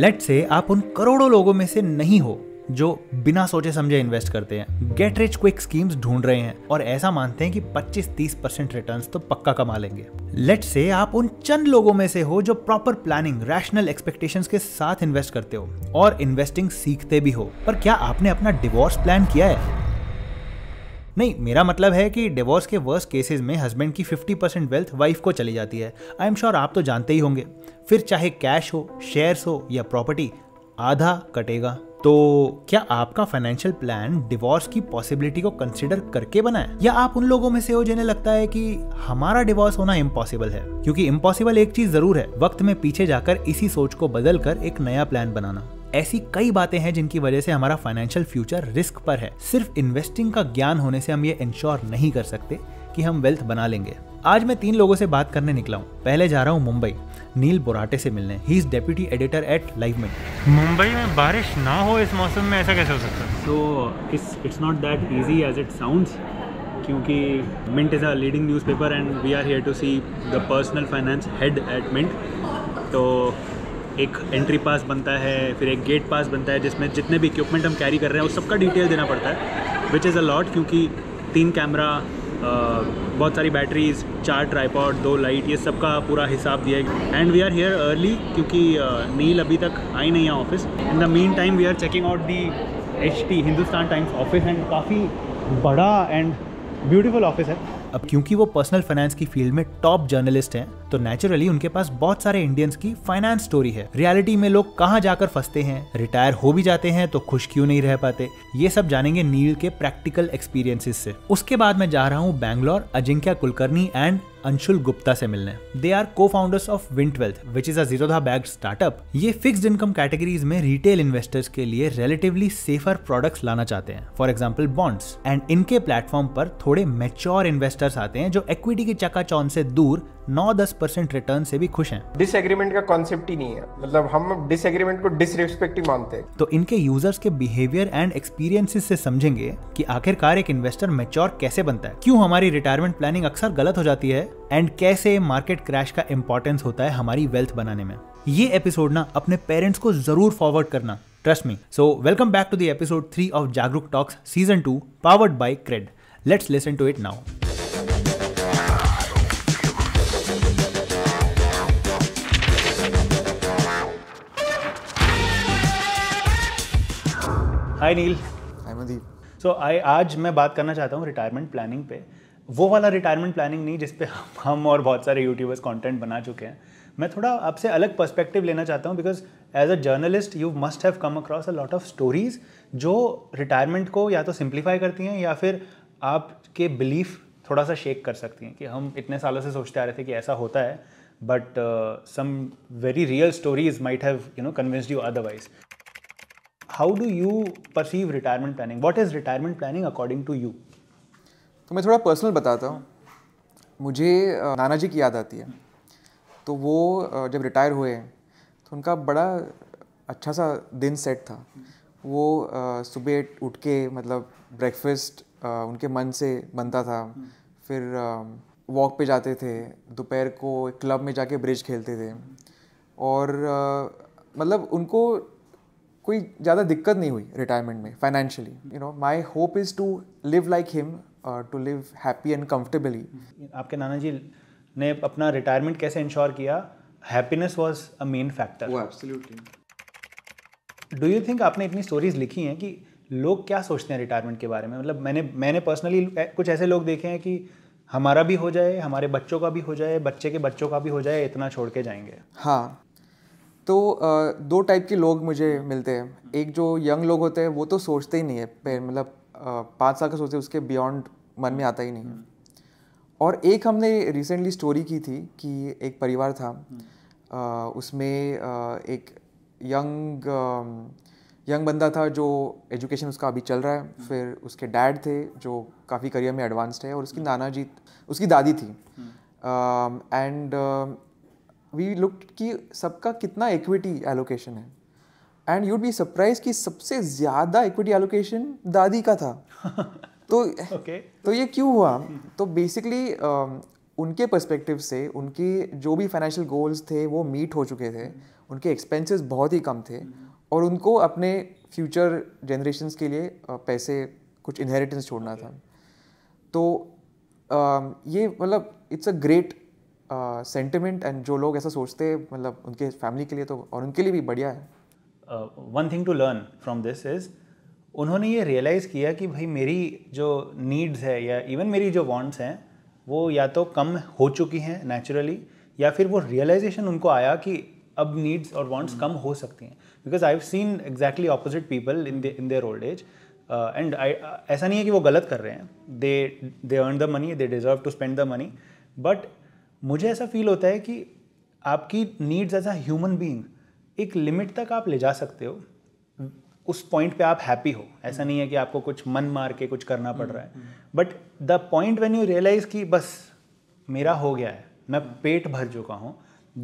Late से आप उन करोड़ों लोगों में से नहीं हो जो बिना सोचे समझे इन्वेस्ट करते हैं गेट रिच क्विक स्कीम्स ढूंढ रहे हैं और ऐसा मानते हैं कि 25-30 परसेंट रिटर्न तो पक्का कमा लेंगे लेट से आप उन चंद लोगों में से हो जो प्रॉपर प्लानिंग रैशनल एक्सपेक्टेशंस के साथ इन्वेस्ट करते हो और इन्वेस्टिंग सीखते भी हो पर क्या आपने अपना डिवोर्स प्लान किया है नहीं मेरा मतलब है कि डिवोर्स के वर्स्ट केसेस में हस्बैंड की 50% वेल्थ वाइफ को चली जाती है आई एम श्योर आप तो जानते ही होंगे फिर चाहे कैश हो शेयर्स हो या प्रॉपर्टी आधा कटेगा तो क्या आपका फाइनेंशियल प्लान डिवोर्स की पॉसिबिलिटी को कंसिडर करके बना है या आप उन लोगों में से हो जिन्हें लगता है कि हमारा डिवोर्स होना इम्पॉसिबल है क्योंकि इम्पॉसिबल एक चीज जरूर है वक्त में पीछे जाकर इसी सोच को बदल कर एक नया प्लान बनाना ऐसी कई बातें हैं जिनकी वजह से हमारा फाइनेंशियल फ्यूचर रिस्क पर है सिर्फ इन्वेस्टिंग का ज्ञान होने से हम ये इंश्योर नहीं कर सकते कि हम वेल्थ बना लेंगे आज मैं तीन लोगों से बात करने निकला हूँ पहले जा रहा हूँ मुंबई नील बोराटे से मिलने he is deputy editor at live में मुंबई में बारिश ना हो इस मौसम में ऐसा कैसे हो सकता है so it's it's not that easy as it sound क्योंकि Mint is a leading newspaper and we are here to see the personal finance head at Mint तो एक एंट्री पास बनता है फिर एक गेट पास बनता है जिसमें जितने भी इक्विपमेंट हम कैरी कर रहे हैं उस सबका डिटेल देना पड़ता है विच इज़ अ लॉट क्योंकि तीन कैमरा बहुत सारी बैटरीज चार ट्राईपॉड दो लाइट ये सब का पूरा हिसाब दिया है and we are here early क्योंकि नील अभी तक आई नहीं है office in the meantime we are checking out the H T Hindustan Times office and काफ़ी बड़ा एंड ब्यूटीफुल ऑफिस है अब क्योंकि वो पर्सनल फाइनेंस की फील्ड में टॉप जर्नलिस्ट हैं तो नेचुरली उनके पास बहुत सारे इंडियंस की फाइनेंस स्टोरी है रियलिटी में लोग कहाँ जाकर फंसते हैं रिटायर हो भी जाते हैं तो खुश क्यों नहीं रह पाते ये सब जानेंगे नील के प्रैक्टिकल एक्सपीरियंसिस से उसके बाद मैं जा रहा हूँ बैंगलोर अजिंक्या कुलकर्णी एंड अंशुल गुप्ता से मिलने they are co founders of Wint Wealth which is अरोधा बैग स्टार्टअप ये फिक्स इनकम कैटेगरीज में रिटेल इन्वेस्टर्स के लिए रिलेटिवली सेफर प्रोडक्ट्स लाना चाहते हैं फॉर एग्जाम्पल बॉन्ड्स एंड इनके प्लेटफॉर्म पर थोड़े मेच्योर इन्वेस्टर्स आते हैं जो इक्विटी के चकाचौन से दूर नौ दस परसेंट रिटर्न से भी खुश हैं डिसएग्रीमेंट का कॉन्सेप्ट ही नहीं है मतलब हम डिसएग्रीमेंट को डिसरिस्पेक्टिव मानते हैं तो इनके यूजर्स के बिहेवियर एंड एक्सपीरियंसेस से समझेंगे कि आखिरकार एक इन्वेस्टर मेच्योर कैसे बनता है क्यों हमारी रिटायरमेंट प्लानिंग अक्सर गलत हो जाती है एंड कैसे मार्केट क्रैश का इंपॉर्टेंस होता है हमारी वेल्थ बनाने में ये एपिसोड ना अपने पेरेंट्स को जरूर फॉरवर्ड करना trust me so welcome back to the episode three of Jagruk talks season two powered by CRED let's listen to it now hi Neel hi मदीप सो आई आज मैं बात करना चाहता हूँ रिटायरमेंट प्लानिंग पे वो वाला रिटायरमेंट प्लानिंग नहीं जिसपे हम और बहुत सारे यूट्यूबर्स कंटेंट बना चुके हैं मैं थोड़ा आपसे अलग पर्सपेक्टिव लेना चाहता हूँ because as a journalist you must have come across a lot of stories जो रिटायरमेंट को या तो सिंप्लीफाई करती हैं या फिर आपके बिलीफ थोड़ा सा शेक कर सकती हैं कि हम इतने सालों से सोचते आ रहे थे कि ऐसा होता है but some very real stories might have you know convinced you otherwise how do you perceive retirement planning what is retirement planning according to you तो मैं थोड़ा पर्सनल बताता हूँ मुझे नाना जी की याद आती है तो वो जब रिटायर हुए तो उनका बड़ा अच्छा सा दिन सेट था वो सुबह उठ के मतलब ब्रेकफास्ट उनके मन से बनता था फिर वॉक पे जाते थे दोपहर को क्लब में जाके ब्रिज खेलते थे और मतलब उनको कोई ज़्यादा दिक्कत नहीं हुई रिटायरमेंट में financially you know my hope is to live like him to live happy and comfortably आपके नाना जी ने अपना रिटायरमेंट कैसे इंश्योर किया happiness was a main factor do you think आपने इतनी स्टोरीज लिखी हैं कि लोग क्या सोचते हैं रिटायरमेंट के बारे में मतलब मैंने मैंने पर्सनली कुछ ऐसे लोग देखे हैं कि हमारा भी हो जाए हमारे बच्चों का भी हो जाए बच्चे के बच्चों का भी हो जाए इतना छोड़ के जाएंगे हाँ तो दो टाइप के लोग मुझे मिलते हैं एक जो यंग लोग होते हैं वो तो सोचते ही नहीं है मतलब पाँच साल का सोचते उसके बियॉन्ड मन में आता ही नहीं है और एक हमने रिसेंटली स्टोरी की थी कि एक परिवार था उसमें एक यंग यंग बंदा था जो एजुकेशन उसका अभी चल रहा है फिर उसके डैड थे जो काफ़ी करियर में एडवांस्ड है और उसकी नाना जी उसकी दादी थी एंड वी लुक कि सबका कितना इक्विटी एलोकेशन है एंड यूड बी सरप्राइज कि सबसे ज़्यादा इक्विटी एलोकेशन दादी का था तो okay. तो ये क्यों हुआ तो बेसिकली um, उनके पर्सपेक्टिव से उनके जो भी फाइनेंशियल गोल्स थे वो मीट हो चुके थे उनके एक्सपेंसेस बहुत ही कम थे और उनको अपने फ्यूचर जनरेशन्स के लिए पैसे कुछ इनहेरिटेंस छोड़ना okay. था तो um, ये मतलब it's a great sentiment and जो लोग ऐसा सोचते हैं मतलब उनके फैमिली के लिए तो और उनके लिए भी बढ़िया है one thing to learn from this is उन्होंने ये रियलाइज़ किया कि भाई मेरी जो नीड्स है या इवन मेरी जो वांट्स हैं वो या तो कम हो चुकी हैं नेचुरली या फिर वो रियलाइजेशन उनको आया कि अब नीड्स और वांट्स हम्म। कम हो सकती हैं because I have seen exactly opposite people in in their old age and ऐसा नहीं है कि वो गलत कर रहे हैं they they earn the money they deserve to spend the money but मुझे ऐसा फील होता है कि आपकी needs as a human being एक लिमिट तक आप ले जा सकते हो उस पॉइंट पे आप हैप्पी हो ऐसा नहीं है कि आपको कुछ मन मार के कुछ करना पड़ रहा है but the point when you realise कि बस मेरा हो गया है मैं हम्म। पेट भर चुका हूँ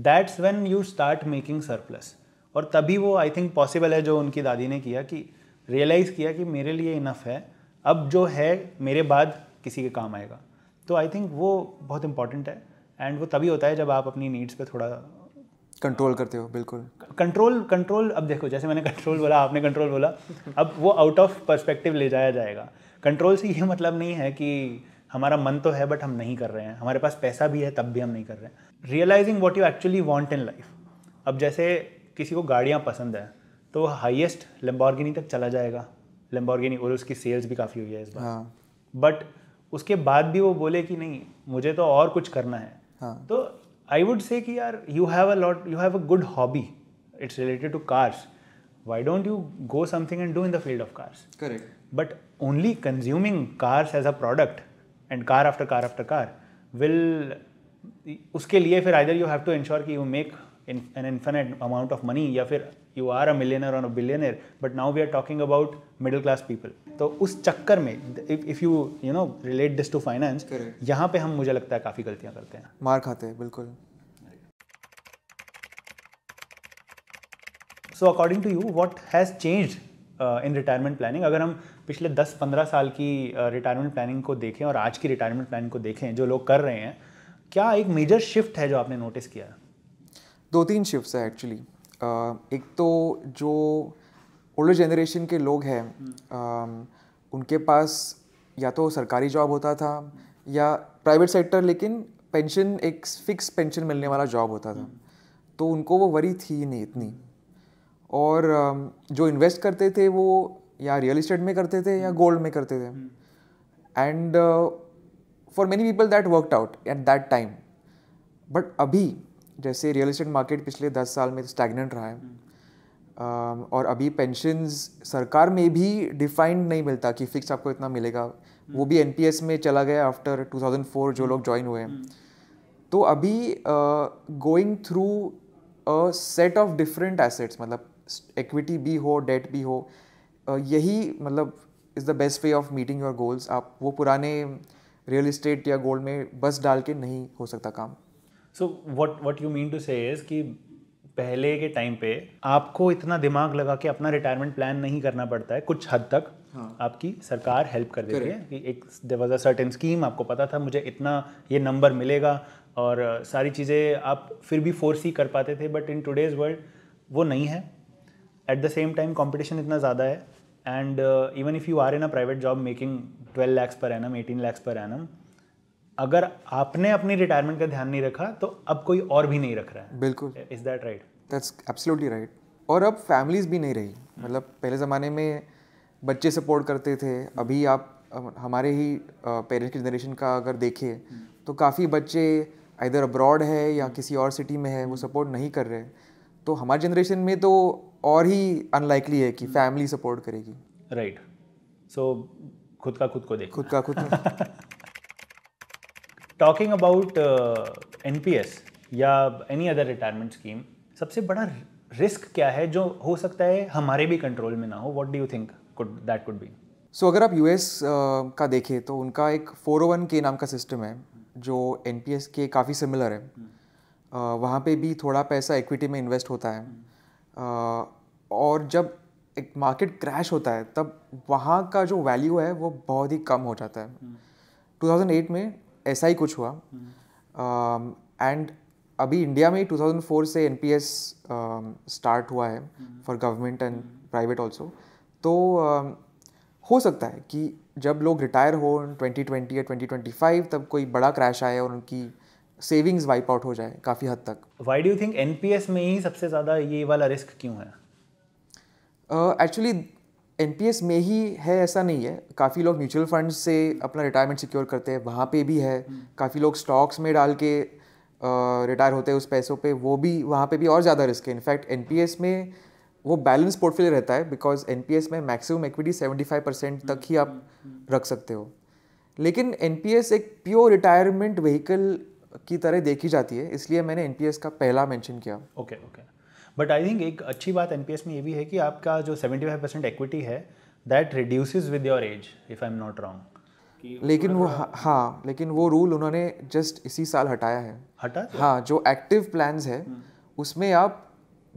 that's when you start making surplus और तभी वो आई थिंक पॉसिबल है जो उनकी दादी ने किया कि रियलाइज़ किया कि मेरे लिए इनफ है अब जो है मेरे बाद किसी के काम आएगा तो आई थिंक वो बहुत इम्पॉर्टेंट है एंड वो तभी होता है जब आप अपनी नीड्स पे थोड़ा कंट्रोल करते हो बिल्कुल कंट्रोल कंट्रोल अब देखो जैसे मैंने कंट्रोल बोला आपने कंट्रोल बोला अब वो आउट ऑफ परस्पेक्टिव ले जाया जाएगा कंट्रोल से ये मतलब नहीं है कि हमारा मन तो है बट हम नहीं कर रहे हैं हमारे पास पैसा भी है तब भी हम नहीं कर रहे हैं realising what you actually want in life अब जैसे किसी को गाड़ियाँ पसंद है तो वो हाइएस्ट लेम्बॉर्गिनी तक चला जाएगा लेम्बॉर्गिनी और उसकी सेल्स भी काफ़ी हुई है इस बार हाँ। बट उसके बाद भी वो बोले कि नहीं मुझे तो और कुछ करना है हाँ। तो आई वुड से कि यार you have a lot you have a good hobby it's related to cars why don't you go something and do in the field of cars correct but only consuming cars as a product and car after car after car will उसके लिए फिर either you have to ensure कि you make an infinite amount of money या फिर you are a millionaire और a billionaire but now we are talking about middle class people तो उस चक्कर में if you you know relate this to finance यहाँ पे हम मुझे लगता है काफ़ी गलतियाँ करते हैं मार खाते हैं बिल्कुल so according to you what has change in retirement planning अगर हम पिछले 10-15 साल की रिटायरमेंट uh, प्लानिंग को देखें और आज की रिटायरमेंट प्लानिंग को देखें जो लोग कर रहे हैं क्या एक मेजर शिफ्ट है जो आपने नोटिस किया है दो तीन शिफ्ट है एक्चुअली एक तो जो ओल्डर जनरेशन के लोग हैं um, उनके पास या तो सरकारी जॉब होता था या प्राइवेट सेक्टर लेकिन पेंशन एक फिक्स पेंशन मिलने वाला जॉब होता था तो उनको वो वरी थी नहीं इतनी और um, जो इन्वेस्ट करते थे वो या रियल इस्टेट में करते थे या गोल्ड में करते थे and for many people that worked out at that time but अभी जैसे रियल इस्टेट मार्केट पिछले दस साल में स्टैगनेंट तो रहा है हम्म। और अभी पेंशन सरकार में भी डिफाइंड नहीं मिलता कि फिक्स आपको इतना मिलेगा वो हम्म। भी एन में चला गया आफ्टर 2004 जो हम्म। लोग ज्वाइन हुए हैं तो अभी going through a set of different assets मतलब इक्विटी भी हो डेट भी हो यही मतलब is the best way of meeting your goals आप वो पुराने रियल इस्टेट या गोल्ड में बस डाल के नहीं हो सकता काम so what what you mean to say पहले के टाइम पे आपको इतना दिमाग लगा के अपना रिटायरमेंट प्लान नहीं करना पड़ता है कुछ हद तक हाँ. आपकी सरकार हेल्प कर देती है कि एक देर अ सर्टेन स्कीम आपको पता था मुझे इतना ये नंबर मिलेगा और सारी चीज़ें आप फिर भी फोर्स ही कर पाते थे बट इन टूडेज वर्ल्ड वो नहीं है at the same time competition इतना ज़्यादा है and even if you are in a private job making twelve lakhs पर एम एटीन लैक्स पर एनम अगर आपने अपनी रिटायरमेंट का ध्यान नहीं रखा तो अब कोई और भी नहीं रख रहा है बिल्कुल is that right that's absolutely right और अब फैमिलीज भी नहीं रही मतलब पहले ज़माने में बच्चे सपोर्ट करते थे अभी आप हमारे ही पेरेंट्स की जनरेशन का अगर देखें तो काफ़ी बच्चे इधर अब्रॉड है या किसी और सिटी में है वो सपोर्ट नहीं कर रहे तो हमारे जनरेशन में तो और ही अनलाइकली है कि फैमिली hmm. सपोर्ट करेगी राइट right. सो so, खुद का खुद को देख खुद का खुद टॉकिंग अबाउट एन या एनी अदर रिटायरमेंट स्कीम सबसे बड़ा रिस्क क्या है जो हो सकता है हमारे भी कंट्रोल में ना हो what do you think that could be so अगर आप यू uh, का देखें तो उनका एक फोर ओ वन के नाम का सिस्टम है जो एन के काफ़ी सिमिलर है हम्म। uh, वहाँ पे भी थोड़ा पैसा इक्विटी में इन्वेस्ट होता है हम्म। uh, और जब एक मार्केट क्रैश होता है तब वहाँ का जो वैल्यू है वो बहुत ही कम हो जाता है 2008 हम्म। में ऐसा ही कुछ हुआ एंड um, अभी इंडिया में 2004 से एन स्टार्ट um, हुआ है for government and private also तो um, हो सकता है कि जब लोग रिटायर हो 2020 या 2025 तब कोई बड़ा क्रैश आए और उनकी सेविंग्स वाइप आउट हो जाए काफ़ी हद तक वाई डू थिंक एन में ही सबसे ज़्यादा ये वाला रिस्क क्यों है एक्चुअली uh, एन में ही है ऐसा नहीं है काफ़ी लोग म्यूचुअल फंड से अपना रिटायरमेंट सिक्योर करते हैं वहाँ पे भी है हम्म। काफ़ी लोग स्टॉक्स में डाल के रिटायर होते हैं उस पैसों पे वो भी वहाँ पे भी और ज़्यादा रिस्क है इनफैक्ट एन में वो बैलेंस पोर्टफोलियो रहता है बिकॉज एन में मैक्सिमम इक्विटी 75 परसेंट तक ही आप हम्म। रख सकते हो लेकिन एन एक प्योर रिटायरमेंट व्हीकल की तरह देखी जाती है इसलिए मैंने एन का पहला मैंशन किया okay okay, okay okay. But I think एक अच्छी बात एन में ये भी है कि आपका जो 75 परसेंट एक्विटी है that reduces with your age if I am not wrong लेकिन वो हाँ, हाँ लेकिन वो रूल उन्होंने जस्ट इसी साल हटाया है हटा हाँ जो एक्टिव प्लान्स है हम्म। उसमें आप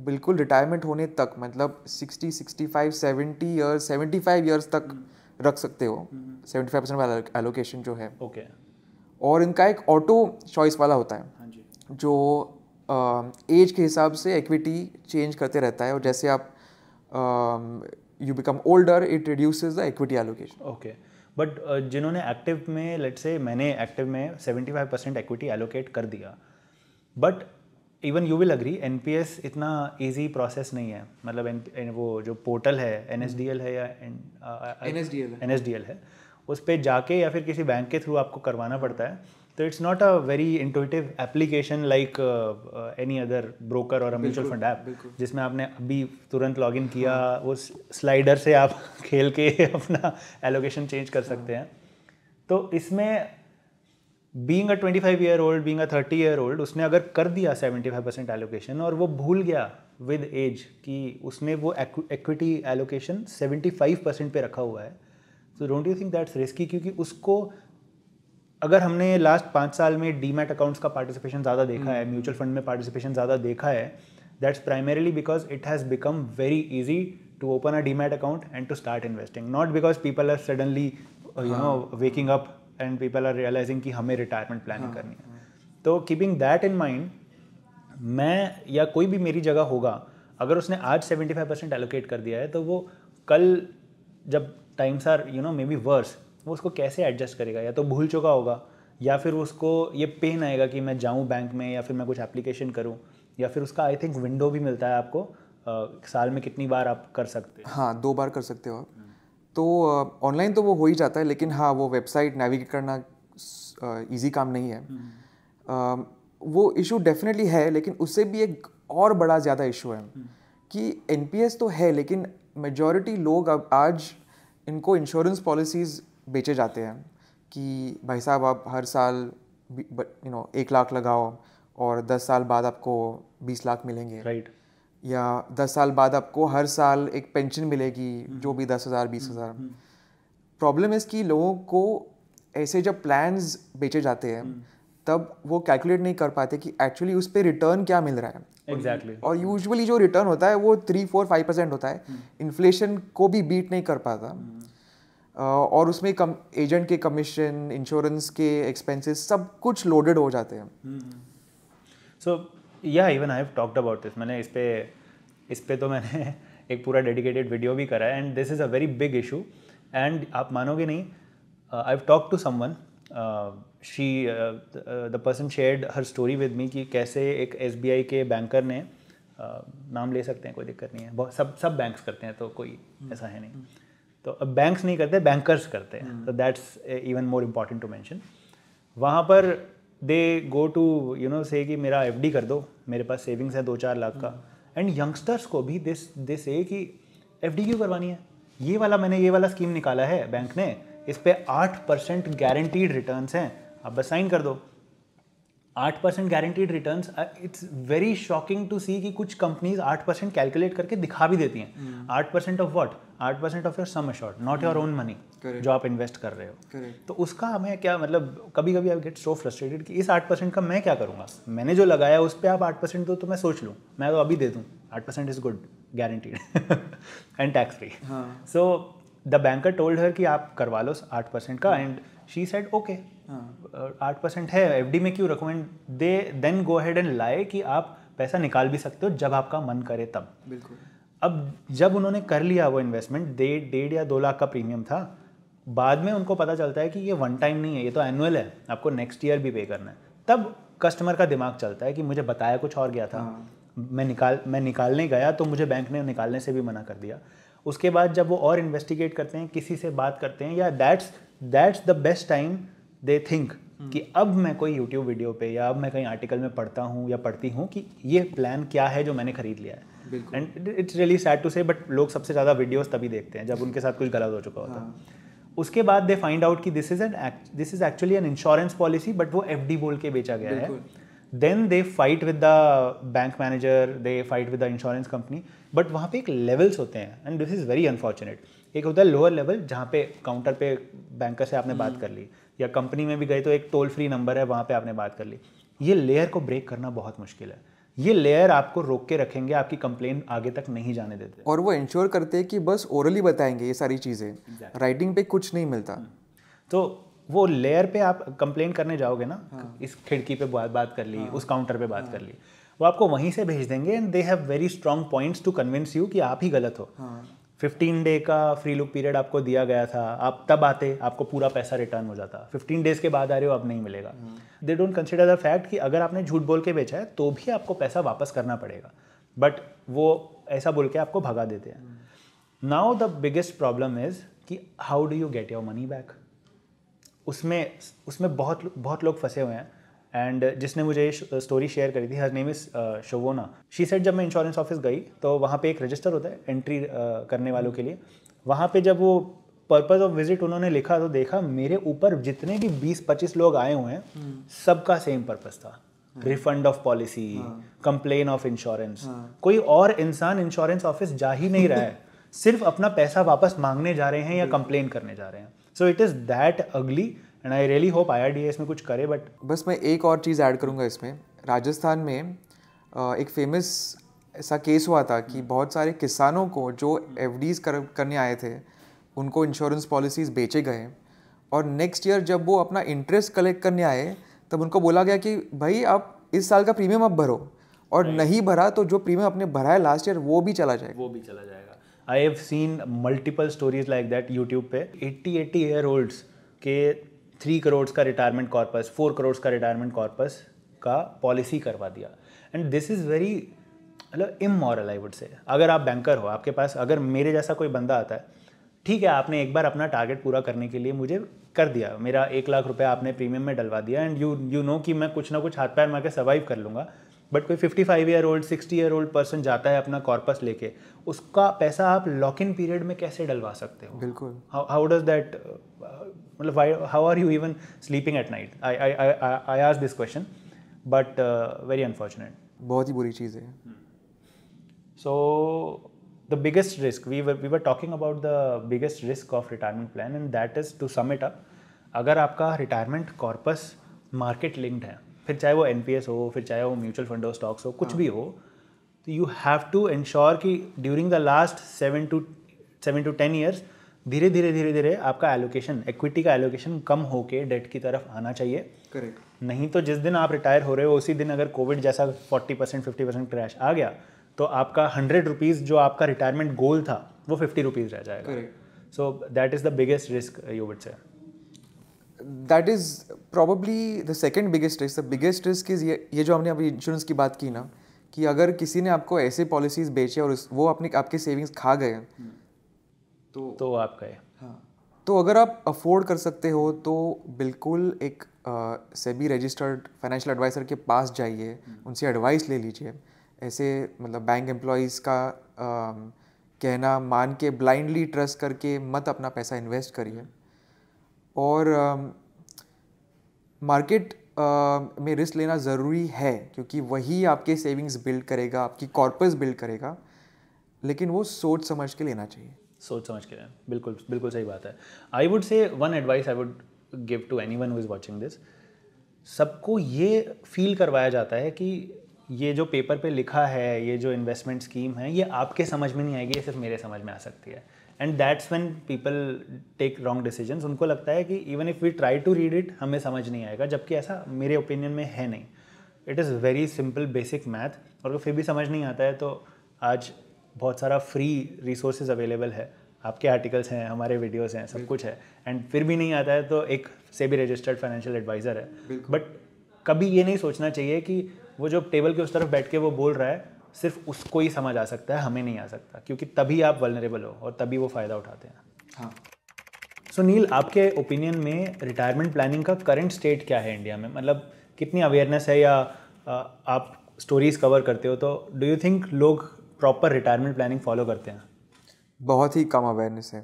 बिल्कुल रिटायरमेंट होने तक मतलब 60, 65, 70 इयर्स 75 इयर्स तक हम्म। रख सकते हो 75 हम्म। परसेंट वाला एलोकेशन जो है ओके okay. और इनका एक ऑटो चॉइस वाला होता है हाँ जो एज के हिसाब से एक्विटी चेंज करते रहता है और जैसे आप you become older it reduce the equity allocation okay but जिन्होंने एक्टिव में लेट से मैंने एक्टिव में 75 परसेंट एक्विटी एलोकेट कर दिया but even you will agree N P S इतना ईजी प्रोसेस नहीं है मतलब एन, वो जो पोर्टल है एन एस डी एल है या एन एन डी एल है उस पर जाके या फिर किसी बैंक के थ्रू आपको करवाना पड़ता है तो it's not a very intuitive application like any other broker और म्यूचुअल फंड ऐप जिसमें आपने अभी तुरंत लॉग इन किया वो स्लाइडर से आप खेल के अपना एलोकेशन चेंज कर सकते हैं तो इसमें being a twenty five year old being a thirty year old उसने अगर कर दिया सेवेंटी फाइव परसेंट एलोकेशन और वो भूल गया विद एज कि उसने वो equity allocation seventy five percent पर रखा हुआ है so don't you think that's risky क्योंकि उसको अगर हमने लास्ट पाँच साल में डीमैट अकाउंट्स का पार्टिसिपेशन ज़्यादा देखा है म्यूचुअल हम्म। फंड में पार्टिसिपेशन ज़्यादा देखा है that's primarily because it has become very easy to open a demat account and to start investing not because people are suddenly you know waking up and people are realising कि हमें retirement हाँ। Planning करनी है तो keeping that in mind मैं या कोई भी मेरी जगह होगा अगर उसने आज सेवेंटी फाइव परसेंट एलोकेट कर दिया है तो वो कल जब times are you know maybe worse वो उसको कैसे एडजस्ट करेगा या तो भूल चुका होगा या फिर उसको ये पेन आएगा कि मैं जाऊँ बैंक में या फिर मैं कुछ एप्लीकेशन करूँ या फिर उसका आई थिंक विंडो भी मिलता है आपको आ, साल में कितनी बार आप कर सकते हैं हाँ दो बार कर सकते हो आप तो ऑनलाइन तो वो हो ही जाता है लेकिन हाँ वो वेबसाइट नेविगेट करना ईजी काम नहीं है आ, हम्म। वो इशू डेफिनेटली है लेकिन उससे भी एक और बड़ा ज़्यादा इशू है हम्म। कि एन तो है लेकिन मेजॉरिटी लोग अब आज इनको इंश्योरेंस पॉलिसीज़ बेचे जाते हैं कि भाई साहब आप हर साल यू नो एक लाख लगाओ और दस साल बाद आपको बीस लाख मिलेंगे राइट right. या दस साल बाद आपको हर साल एक पेंशन मिलेगी हम्म। जो भी दस हज़ार बीस हज़ार प्रॉब्लम इस कि लोगों को ऐसे जब प्लान्स बेचे जाते हैं हम्म। तब वो कैलकुलेट नहीं कर पाते कि एक्चुअली उस पर रिटर्न क्या मिल रहा है एग्जैक्टली exactly. और यूजुअली जो रिटर्न होता है वो थ्री फोर फाइव परसेंट होता है इन्फ्लेशन हम्म। को भी बीट नहीं कर पाता और उसमें कम एजेंट के कमीशन इंश्योरेंस के एक्सपेंसेस सब कुछ लोडेड हो जाते हैं सो या even I have talked about this मैंने इस पर इस पर तो मैंने एक पूरा डेडिकेटेड वीडियो भी करा है and this is a very big issue and आप मानोगे नहीं I have talk to someone she the person shared her story with me कि कैसे एक एस के बैंकर ने uh, नाम ले सकते हैं कोई दिक्कत नहीं है बहुत सब सब बैंक्स करते हैं तो कोई हम्म। ऐसा है नहीं तो अब बैंक्स नहीं करते बैंकर्स करते हैं तो that's even more important to mention वहाँ पर they go to you know say कि मेरा एफ कर दो मेरे पास सेविंग्स है दो चार लाख का एंड hmm. यंगस्टर्स को भी दिस दिस ए कि एफ क्यों करवानी है ये वाला मैंने ये वाला स्कीम निकाला है बैंक ने इस पर आठ परसेंट गारंटीड रिटर्न हैं आप बस साइन कर दो आठ percent guaranteed return it's very shocking to see कि कुछ कंपनीज आठ परसेंट कैलकुलेट करके दिखा भी देती हैं हम्म। आठ परसेंट ऑफ वॉट आठ percent of your sum assured not your own money जो आप इन्वेस्ट कर रहे हो Correct. तो उसका हमें क्या मतलब कभी कभी आई गेट सो फ्रस्ट्रेटेड कि इस आठ परसेंट का मैं क्या करूँगा मैंने जो लगाया उस पर आप आठ परसेंट दो तो मैं सोच लूँ मैं तो अभी दे दूँ आठ percent is good guaranteed and tax free so the banker told her कि आप करवा लो आठ परसेंट का एंड शी सेट ओके हाँ। आठ परसेंट है एफ में क्यों recommend they then go ahead and lie कि आप पैसा निकाल भी सकते हो जब आपका मन करे तब बिल्कुल अब जब उन्होंने कर लिया वो इन्वेस्टमेंट डेढ़ डेढ़ या दो लाख का प्रीमियम था बाद में उनको पता चलता है कि ये वन टाइम नहीं है ये तो एनुअल है आपको नेक्स्ट ईयर भी पे करना है तब कस्टमर का दिमाग चलता है कि मुझे बताया कुछ और गया था हाँ। मैं निकाल मैं निकालने गया तो मुझे बैंक ने निकालने से भी मना कर दिया उसके बाद जब वो और इन्वेस्टिगेट करते हैं किसी से बात करते हैं या that's that's the best time they think कि अब मैं कोई यूट्यूब वीडियो पे या अब मैं कहीं आर्टिकल में पढ़ता हूँ या पढ़ती हूँ कि ये प्लान क्या है जो मैंने खरीद लिया है and it's really sad to say but लोग सबसे ज़्यादा वीडियोस तभी देखते हैं जब उनके साथ कुछ गलत हो चुका होता है हाँ। उसके बाद दे फाइंड आउट कि this is an this is actually an insurance policy but वो एफ बोल के बेचा गया है then they fight with the bank manager they fight with the insurance company but वहाँ पे एक लेवल्स होते हैं and this is very unfortunate एक होता है लोअर लेवल जहाँ पे काउंटर पे बैंकर से आपने बात हम्म। कर ली या कंपनी में भी गए तो एक टोल फ्री नंबर है वहाँ पर आपने बात कर ली ये लेयर को ब्रेक करना बहुत मुश्किल है ये लेयर आपको रोक के रखेंगे आपकी कंप्लेन आगे तक नहीं जाने देते और वो इंश्योर करते हैं कि बस ओरली बताएंगे ये सारी चीज़ें राइटिंग पे कुछ नहीं मिलता हम्म। तो वो लेयर पे आप कंप्लेन करने जाओगे ना हाँ. इस खिड़की पे बात बात कर ली हाँ. उस काउंटर पे बात हाँ. कर ली वो आपको वहीं से भेज देंगे and they have very strong points to convince you कि आप ही गलत हो हाँ. फिफ्टीन डे का फ्री लुक पीरियड आपको दिया गया था आप तब आते आपको पूरा पैसा रिटर्न हो जाता फिफ्टीन डेज के बाद आ रहे हो आप नहीं मिलेगा they don't consider the fact कि अगर आपने झूठ बोल के बेचा है तो भी आपको पैसा वापस करना पड़ेगा बट वो ऐसा बोल के आपको भगा देते हैं now the biggest problem is कि how do you get your money back उसमें उसमें बहुत बहुत लोग फंसे हुए हैं एंड uh, जिसने मुझे ये स्टोरी शेयर करी थी her name is Shovona she said जब मैं इंश्योरेंस ऑफिस गई तो वहाँ पे एक रजिस्टर होता है एंट्री uh, करने वालों के लिए वहाँ पे जब वो पर्पज़ ऑफ विजिट उन्होंने लिखा तो देखा मेरे ऊपर जितने भी बीस पच्चीस लोग आए हुए हैं हम्म। सबका सेम पर्पज़ था refund of policy complain of insurance कोई और इंसान इंश्योरेंस ऑफिस जा ही नहीं रहा है सिर्फ अपना पैसा वापस मांगने जा रहे हैं या कंप्लेन करने जा रहे हैं so it is that ugly and I really hope I इसमें कुछ करे बट बस मैं एक और चीज़ ऐड करूँगा इसमें राजस्थान में एक फेमस ऐसा केस हुआ था कि बहुत सारे किसानों को जो एफ कर, करने आए थे उनको इंश्योरेंस पॉलिसीज़ बेचे गए और नेक्स्ट ईयर जब वो अपना इंटरेस्ट कलेक्ट करने आए तब उनको बोला गया कि भाई आप इस साल का प्रीमियम आप भरो और नहीं भरा तो जो प्रीमियम आपने भरा है लास्ट ईयर वो भी चला जाएगा वो भी चला जाएगा I have seen multiple stories like that YouTube पे एट्टी एट्टी ईयर ओल्ड्स के थ्री करोड़ का रिटायरमेंट कॉर्पस फोर करोड़ का रिटायरमेंट कॉर्पस का पॉलिसी करवा दिया एंड दिस इज़ वेरी मतलब इमोरल आई वुड से अगर आप बैंकर हो आपके पास अगर मेरे जैसा कोई बंदा आता है ठीक है आपने एक बार अपना टारगेट पूरा करने के लिए मुझे कर दिया मेरा एक लाख रुपया आपने प्रीमियम में डलवा दिया एंड यू यू नो कि मैं कुछ ना कुछ हाथ पैर मार के सर्वाइव कर लूँगा बट कोई fifty five year old sixty year old person जाता है अपना कॉर्पस लेके उसका पैसा आप लॉक इन पीरियड में कैसे डलवा सकते हो बिल्कुल हाउ डज दैट मतलब how are you even sleeping at night I ask this question but very unfortunate बहुत ही बुरी चीज़ है so the biggest risk we we were talking about the biggest risk of retirement plan and that is to sum it up अगर आपका retirement corpus market linked है फिर चाहे वो एन हो फिर चाहे वो म्यूचुअल फंड हो स्टॉक्स हो कुछ हाँ। भी हो तो यू हैव टू इंश्योर कि during the last seven to seven to ten years धीरे धीरे धीरे धीरे आपका एलोकेशन इक्विटी का एलोकेशन कम होके डेट की तरफ आना चाहिए करेक्ट नहीं तो जिस दिन आप रिटायर हो रहे हो उसी दिन अगर कोविड जैसा forty percent fifty percent crash आ गया तो आपका हंड्रेड रुपीज़ जो आपका रिटायरमेंट गोल था वो फिफ्टी रुपीज़ रह जाएगा correct so that is the biggest risk you would say that is probably the second biggest risk the biggest risk is ये ये जो हमने अभी इंश्योरेंस की बात की ना कि अगर किसी ने आपको ऐसे पॉलिसीज़ बेचे और वो अपने आपके सेविंग्स खा गए hmm. तो तो आपका है हाँ तो अगर आप अफोर्ड कर सकते हो तो बिल्कुल एक सेबी रजिस्टर्ड फाइनेंशियल एडवाइज़र के पास जाइए हम्म। उनसे एडवाइस ले लीजिए ऐसे मतलब बैंक एम्प्लॉयज़ का कहना मान के ब्लाइंडली ट्रस्ट करके मत अपना पैसा इन्वेस्ट करिए और मार्केट uh, में रिस्क लेना ज़रूरी है क्योंकि वही आपके सेविंग्स बिल्ड करेगा आपकी कॉर्पस बिल्ड करेगा लेकिन वो सोच समझ के लेना चाहिए सोच समझ के बिल्कुल बिल्कुल सही बात है I would say one advice I would give to any one who is watching this सबको ये फील करवाया जाता है कि ये जो पेपर पे लिखा है ये जो इन्वेस्टमेंट स्कीम है ये आपके समझ में नहीं आएगी ये सिर्फ मेरे समझ में आ सकती है and that's when people take wrong decision उनको लगता है कि even if we try to read it हमें समझ नहीं आएगा जबकि ऐसा मेरे ओपिनियन में है नहीं it is very simple basic math और फिर भी समझ नहीं आता है तो आज बहुत सारा फ्री रिसोर्सेज अवेलेबल है आपके आर्टिकल्स हैं हमारे वीडियोस हैं सब कुछ है एंड फिर भी नहीं आता है तो एक से भी रजिस्टर्ड फाइनेंशियल एडवाइज़र है बट कभी ये नहीं सोचना चाहिए कि वो जो टेबल के उस तरफ बैठ के वो बोल रहा है सिर्फ उसको ही समझ आ सकता है हमें नहीं आ सकता क्योंकि तभी आप वलनरेबल हो और तभी वो फ़ायदा उठाते हैं हाँ सुनील so, आपके ओपिनियन में रिटायरमेंट प्लानिंग का करंट स्टेट क्या है इंडिया में मतलब कितनी अवेयरनेस है या आप स्टोरीज कवर करते हो तो डू यू थिंक लोग प्रॉपर रिटायरमेंट प्लानिंग फॉलो करते हैं बहुत ही कम अवेयरनेस है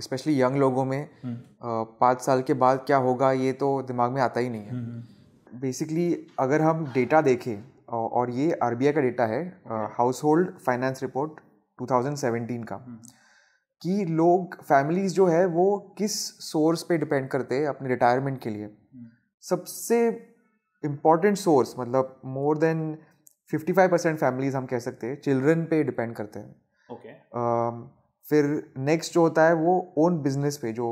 स्पेशली uh, यंग लोगों में uh, पाँच साल के बाद क्या होगा ये तो दिमाग में आता ही नहीं है बेसिकली हम्म, हम्म। अगर हम डेटा देखें और ये आर का डेटा है हाउस होल्ड फाइनेंस रिपोर्ट 2017 का कि लोग फैमिलीज जो है वो किस सोर्स पे डिपेंड करते हैं अपने रिटायरमेंट के लिए सबसे इम्पॉर्टेंट सोर्स मतलब more than fifty five percent families हम कह सकते हैं चिल्ड्रन पे डिपेंड करते हैं ओके okay. Um, फिर नेक्स्ट जो होता है वो ओन बिजनेस पे जो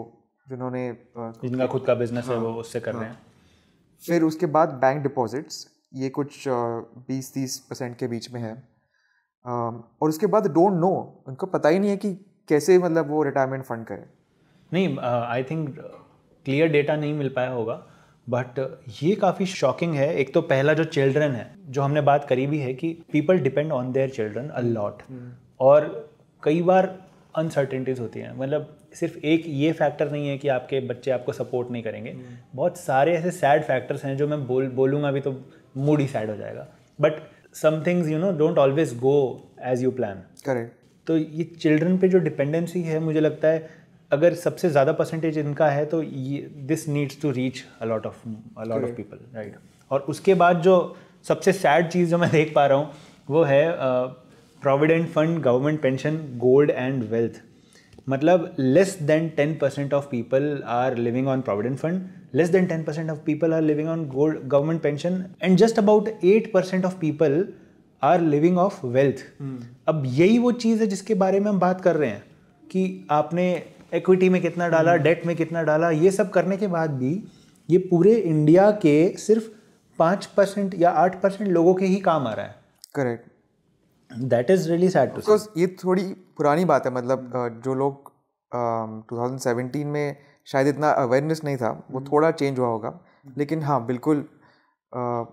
जिन्होंने uh, जिनका खुद का बिजनेस है वो हाँ, उससे कर रहे हैं हाँ। फिर उसके बाद बैंक डिपॉजिट्स ये कुछ uh, बीस तीस परसेंट के बीच में है um, और उसके बाद डोंट नो उनको पता ही नहीं है कि कैसे मतलब वो रिटायरमेंट फंड करें नहीं आई थिंक क्लियर डेटा नहीं मिल पाया होगा बट uh, ये काफ़ी शॉकिंग है एक तो पहला जो चिल्ड्रन है जो हमने बात करी भी है कि people depend on their children a lot और कई बार अनसर्टेनिटीज़ होती हैं मतलब सिर्फ एक ये फैक्टर नहीं है कि आपके बच्चे आपको सपोर्ट नहीं करेंगे hmm. बहुत सारे ऐसे सैड फैक्टर्स हैं जो मैं बोल बोलूँगा अभी तो मूड ही सैड हो जाएगा but some things you know don't always go as you plan correct तो ये चिल्ड्रन पे जो डिपेंडेंसी है मुझे लगता है अगर सबसे ज़्यादा परसेंटेज इनका है तो ये this needs to reach a lot of a lot of people right और उसके बाद जो सबसे सैड चीज़ जो मैं देख पा रहा हूँ वो है provident fund government pension gold and wealth मतलब less than ten percent of people are living on provident fund less than ten percent of people are living on gold government pension and just about eight percent of people are living off wealth अब यही वो चीज़ है जिसके बारे में हम बात कर रहे हैं कि आपने इक्विटी में कितना डाला डेट हम्म। में कितना डाला ये सब करने के बाद भी ये पूरे इंडिया के सिर्फ पाँच परसेंट या आठ परसेंट लोगों के ही काम आ रहा है correct that is really sad too ये थोड़ी पुरानी बात है मतलब जो लोग टू थाउजेंड सेवेंटीन में शायद इतना अवेयरनेस नहीं था वो हम्म। थोड़ा चेंज हुआ होगा लेकिन हाँ बिल्कुल uh,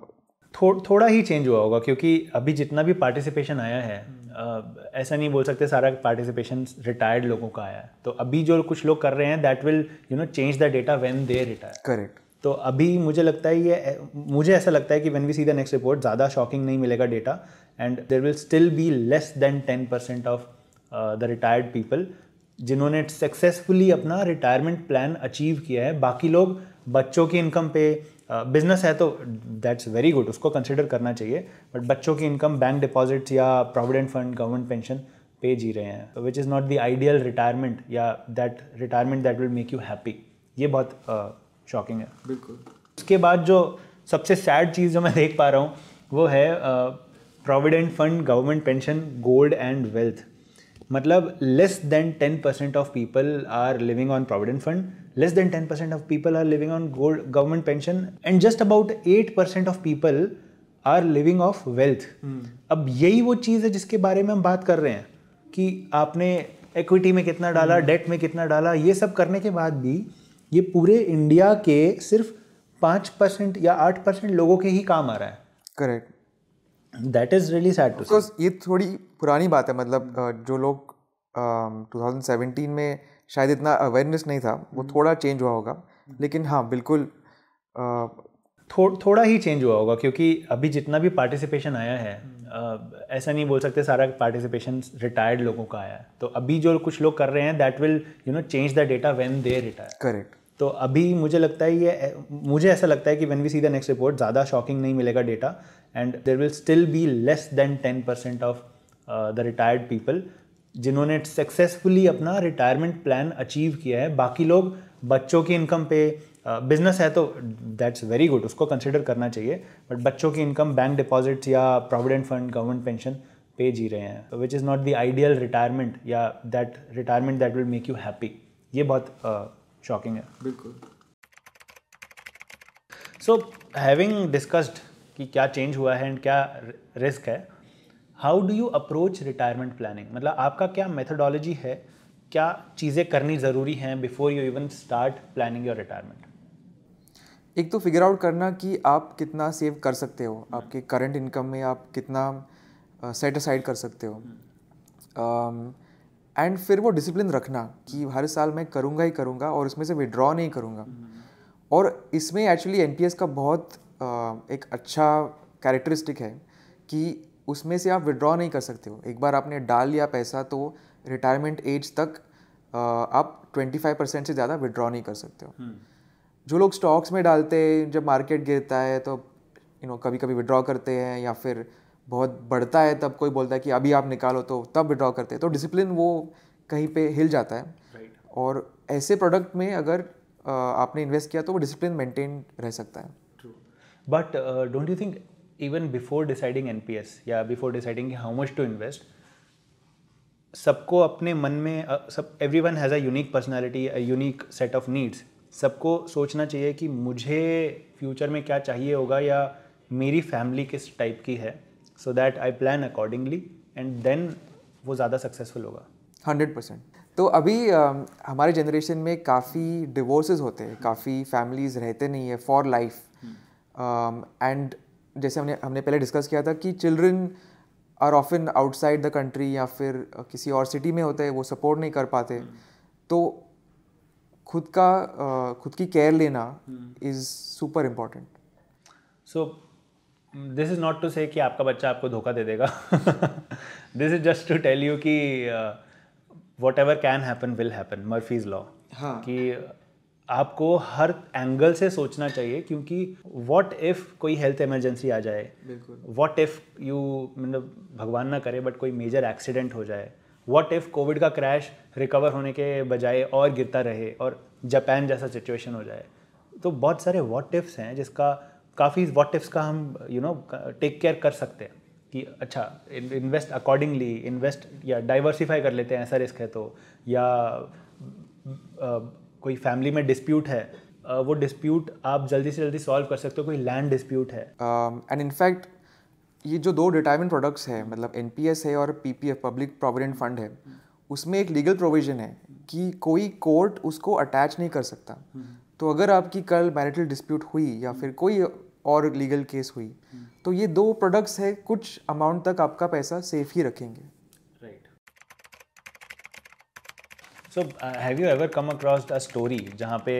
थो, थोड़ा ही चेंज हुआ होगा क्योंकि अभी जितना भी पार्टिसिपेशन आया है ऐसा नहीं बोल सकते सारा पार्टिसिपेशन रिटायर्ड लोगों का आया है तो अभी जो कुछ लोग कर रहे हैं that will you know change the data when they retire correct तो अभी मुझे लगता है ये मुझे ऐसा लगता है कि when we see the next report ज़्यादा शॉकिंग नहीं मिलेगा data and there will still be less than ten percent of the retired people जिन्होंने सक्सेसफुली अपना रिटायरमेंट प्लान अचीव किया है बाकी लोग बच्चों की इनकम पे बिजनेस uh, है तो दैट्स वेरी गुड उसको कंसिडर करना चाहिए बट बच्चों की इनकम बैंक डिपॉजिट्स या प्रोविडेंट फंड गवर्नमेंट पेंशन पे जी रहे हैं which is not the ideal retirement या that retirement that will make you happy ये बहुत शॉकिंग uh, है बिल्कुल उसके बाद जो सबसे सैड चीज़ जो मैं देख पा रहा हूँ वो है provident fund government pension gold and wealth मतलब less than ten percent of people are living on provident fund less than 10% of people are living on gold, government pension and just about 8% of people are living off wealth अब यही वो चीज़ है जिसके बारे में हम बात कर रहे हैं कि आपने एक्विटी में कितना डाला डेट hmm. में कितना डाला ये सब करने के बाद भी ये पूरे इंडिया के सिर्फ पाँच परसेंट या आठ परसेंट लोगों के ही काम आ रहा है correct that is really sad too ये थोड़ी पुरानी बात है मतलब जो लोग टू uh, 2017 में शायद इतना अवेयरनेस नहीं था वो हम्म। थोड़ा चेंज हुआ होगा हम्म। लेकिन हाँ बिल्कुल आ, थो, थोड़ा ही चेंज हुआ होगा क्योंकि अभी जितना भी पार्टिसिपेशन आया है आ, हम्म। ऐसा नहीं बोल सकते सारा पार्टिसिपेशन रिटायर्ड लोगों का आया है तो अभी जो कुछ लोग कर रहे हैं that will you know change the data when they retire correct तो अभी मुझे लगता है ये मुझे ऐसा लगता है कि when we see the next report ज़्यादा शॉकिंग नहीं मिलेगा data and there will still be less than ten percent of the retired people जिन्होंने सक्सेसफुली अपना रिटायरमेंट प्लान अचीव किया है बाकी लोग बच्चों की इनकम पे बिजनेस है तो दैट्स वेरी गुड उसको कंसिडर करना चाहिए बट बच्चों की इनकम बैंक डिपॉजिट्स या प्रोविडेंट फंड गवर्नमेंट पेंशन पे जी रहे हैं which is not the ideal retirement या that retirement that will make you happy ये बहुत शॉकिंग है बिल्कुल सो हैविंग डिस्कस्ड कि क्या चेंज हुआ है एंड क्या रिस्क है how do you approach retirement planning मतलब आपका क्या मेथडोलॉजी है क्या चीज़ें करनी ज़रूरी हैं before you even start planning your retirement एक तो फिगर आउट करना कि आप कितना सेव कर सकते हो आपके करंट इनकम में आप कितना सेट असाइड कर सकते हो एंड um, फिर वो डिसिप्लिन रखना कि हर साल मैं करूँगा ही करूँगा और उसमें से विड्रॉ नहीं करूँगा और इसमें एक्चुअली एन का बहुत uh, एक अच्छा कैरेक्टरिस्टिक है कि उसमें से आप विड्रॉ नहीं कर सकते हो एक बार आपने डाल लिया पैसा तो रिटायरमेंट एज तक आप 25 परसेंट से ज़्यादा विड्रॉ नहीं कर सकते हो हम्म। जो लोग स्टॉक्स में डालते हैं जब मार्केट गिरता है तो यू नो कभी कभी विड्रॉ करते हैं या फिर बहुत बढ़ता है तब कोई बोलता है कि अभी आप निकालो तो तब विड्रॉ करते हैं तो डिसिप्लिन वो कहीं पे हिल जाता है और ऐसे प्रोडक्ट में अगर आपने इन्वेस्ट किया तो वो डिसिप्लिन मेंटेन रह सकता है but don't you think even before deciding N P S या before deciding how much to invest सबको अपने मन में सब everyone has a unique personality unique set of needs सबको सोचना चाहिए कि मुझे फ्यूचर में क्या चाहिए होगा या मेरी फैमिली किस टाइप की है so that I plan accordingly and then वो ज़्यादा सक्सेसफुल होगा हंड्रेड परसेंट तो अभी आ, हमारे जनरेशन में काफ़ी डिवोर्सेज होते हैं काफ़ी फैमिलीज़ रहते नहीं है फॉर लाइफ एंड जैसे हमने हमने पहले डिस्कस किया था कि children are often outside the country या फिर किसी और सिटी में होते हैं वो सपोर्ट नहीं कर पाते हम्म। तो खुद का खुद की केयर लेना is super important so this is not to say कि आपका बच्चा आपको धोखा दे देगा this is just to tell you कि whatever can happen will happen Murphy's law कि आपको हर एंगल से सोचना चाहिए क्योंकि वॉट इफ़ कोई हेल्थ इमरजेंसी आ जाए वॉट इफ़ यू मतलब भगवान ना करे बट कोई मेजर एक्सीडेंट हो जाए वॉट इफ़ कोविड का क्रैश रिकवर होने के बजाय और गिरता रहे और जापान जैसा सिचुएशन हो जाए तो बहुत सारे वॉट इफ़्स हैं जिसका काफ़ी वॉट इफ़्स का हम यू नो टेक केयर कर सकते हैं कि अच्छा इन्वेस्ट अकॉर्डिंगली इन्वेस्ट या डाइवर्सिफाई कर लेते हैं ऐसा रिस्क है तो या कोई फैमिली में डिस्प्यूट है वो डिस्प्यूट आप जल्दी से जल्दी सॉल्व कर सकते हो कोई लैंड डिस्प्यूट है एंड um, इनफैक्ट ये जो दो रिटायरमेंट प्रोडक्ट्स हैं मतलब एन है और पी पब्लिक प्रोविडेंट फंड है उसमें एक लीगल प्रोविजन है कि कोई कोर्ट उसको अटैच नहीं कर सकता तो अगर आपकी कल मैरिटल डिस्प्यूट हुई या फिर कोई और लीगल केस हुई तो ये दो प्रोडक्ट्स है कुछ अमाउंट तक आपका पैसा सेफ ही रखेंगे so have you ever come across the story जहाँ पे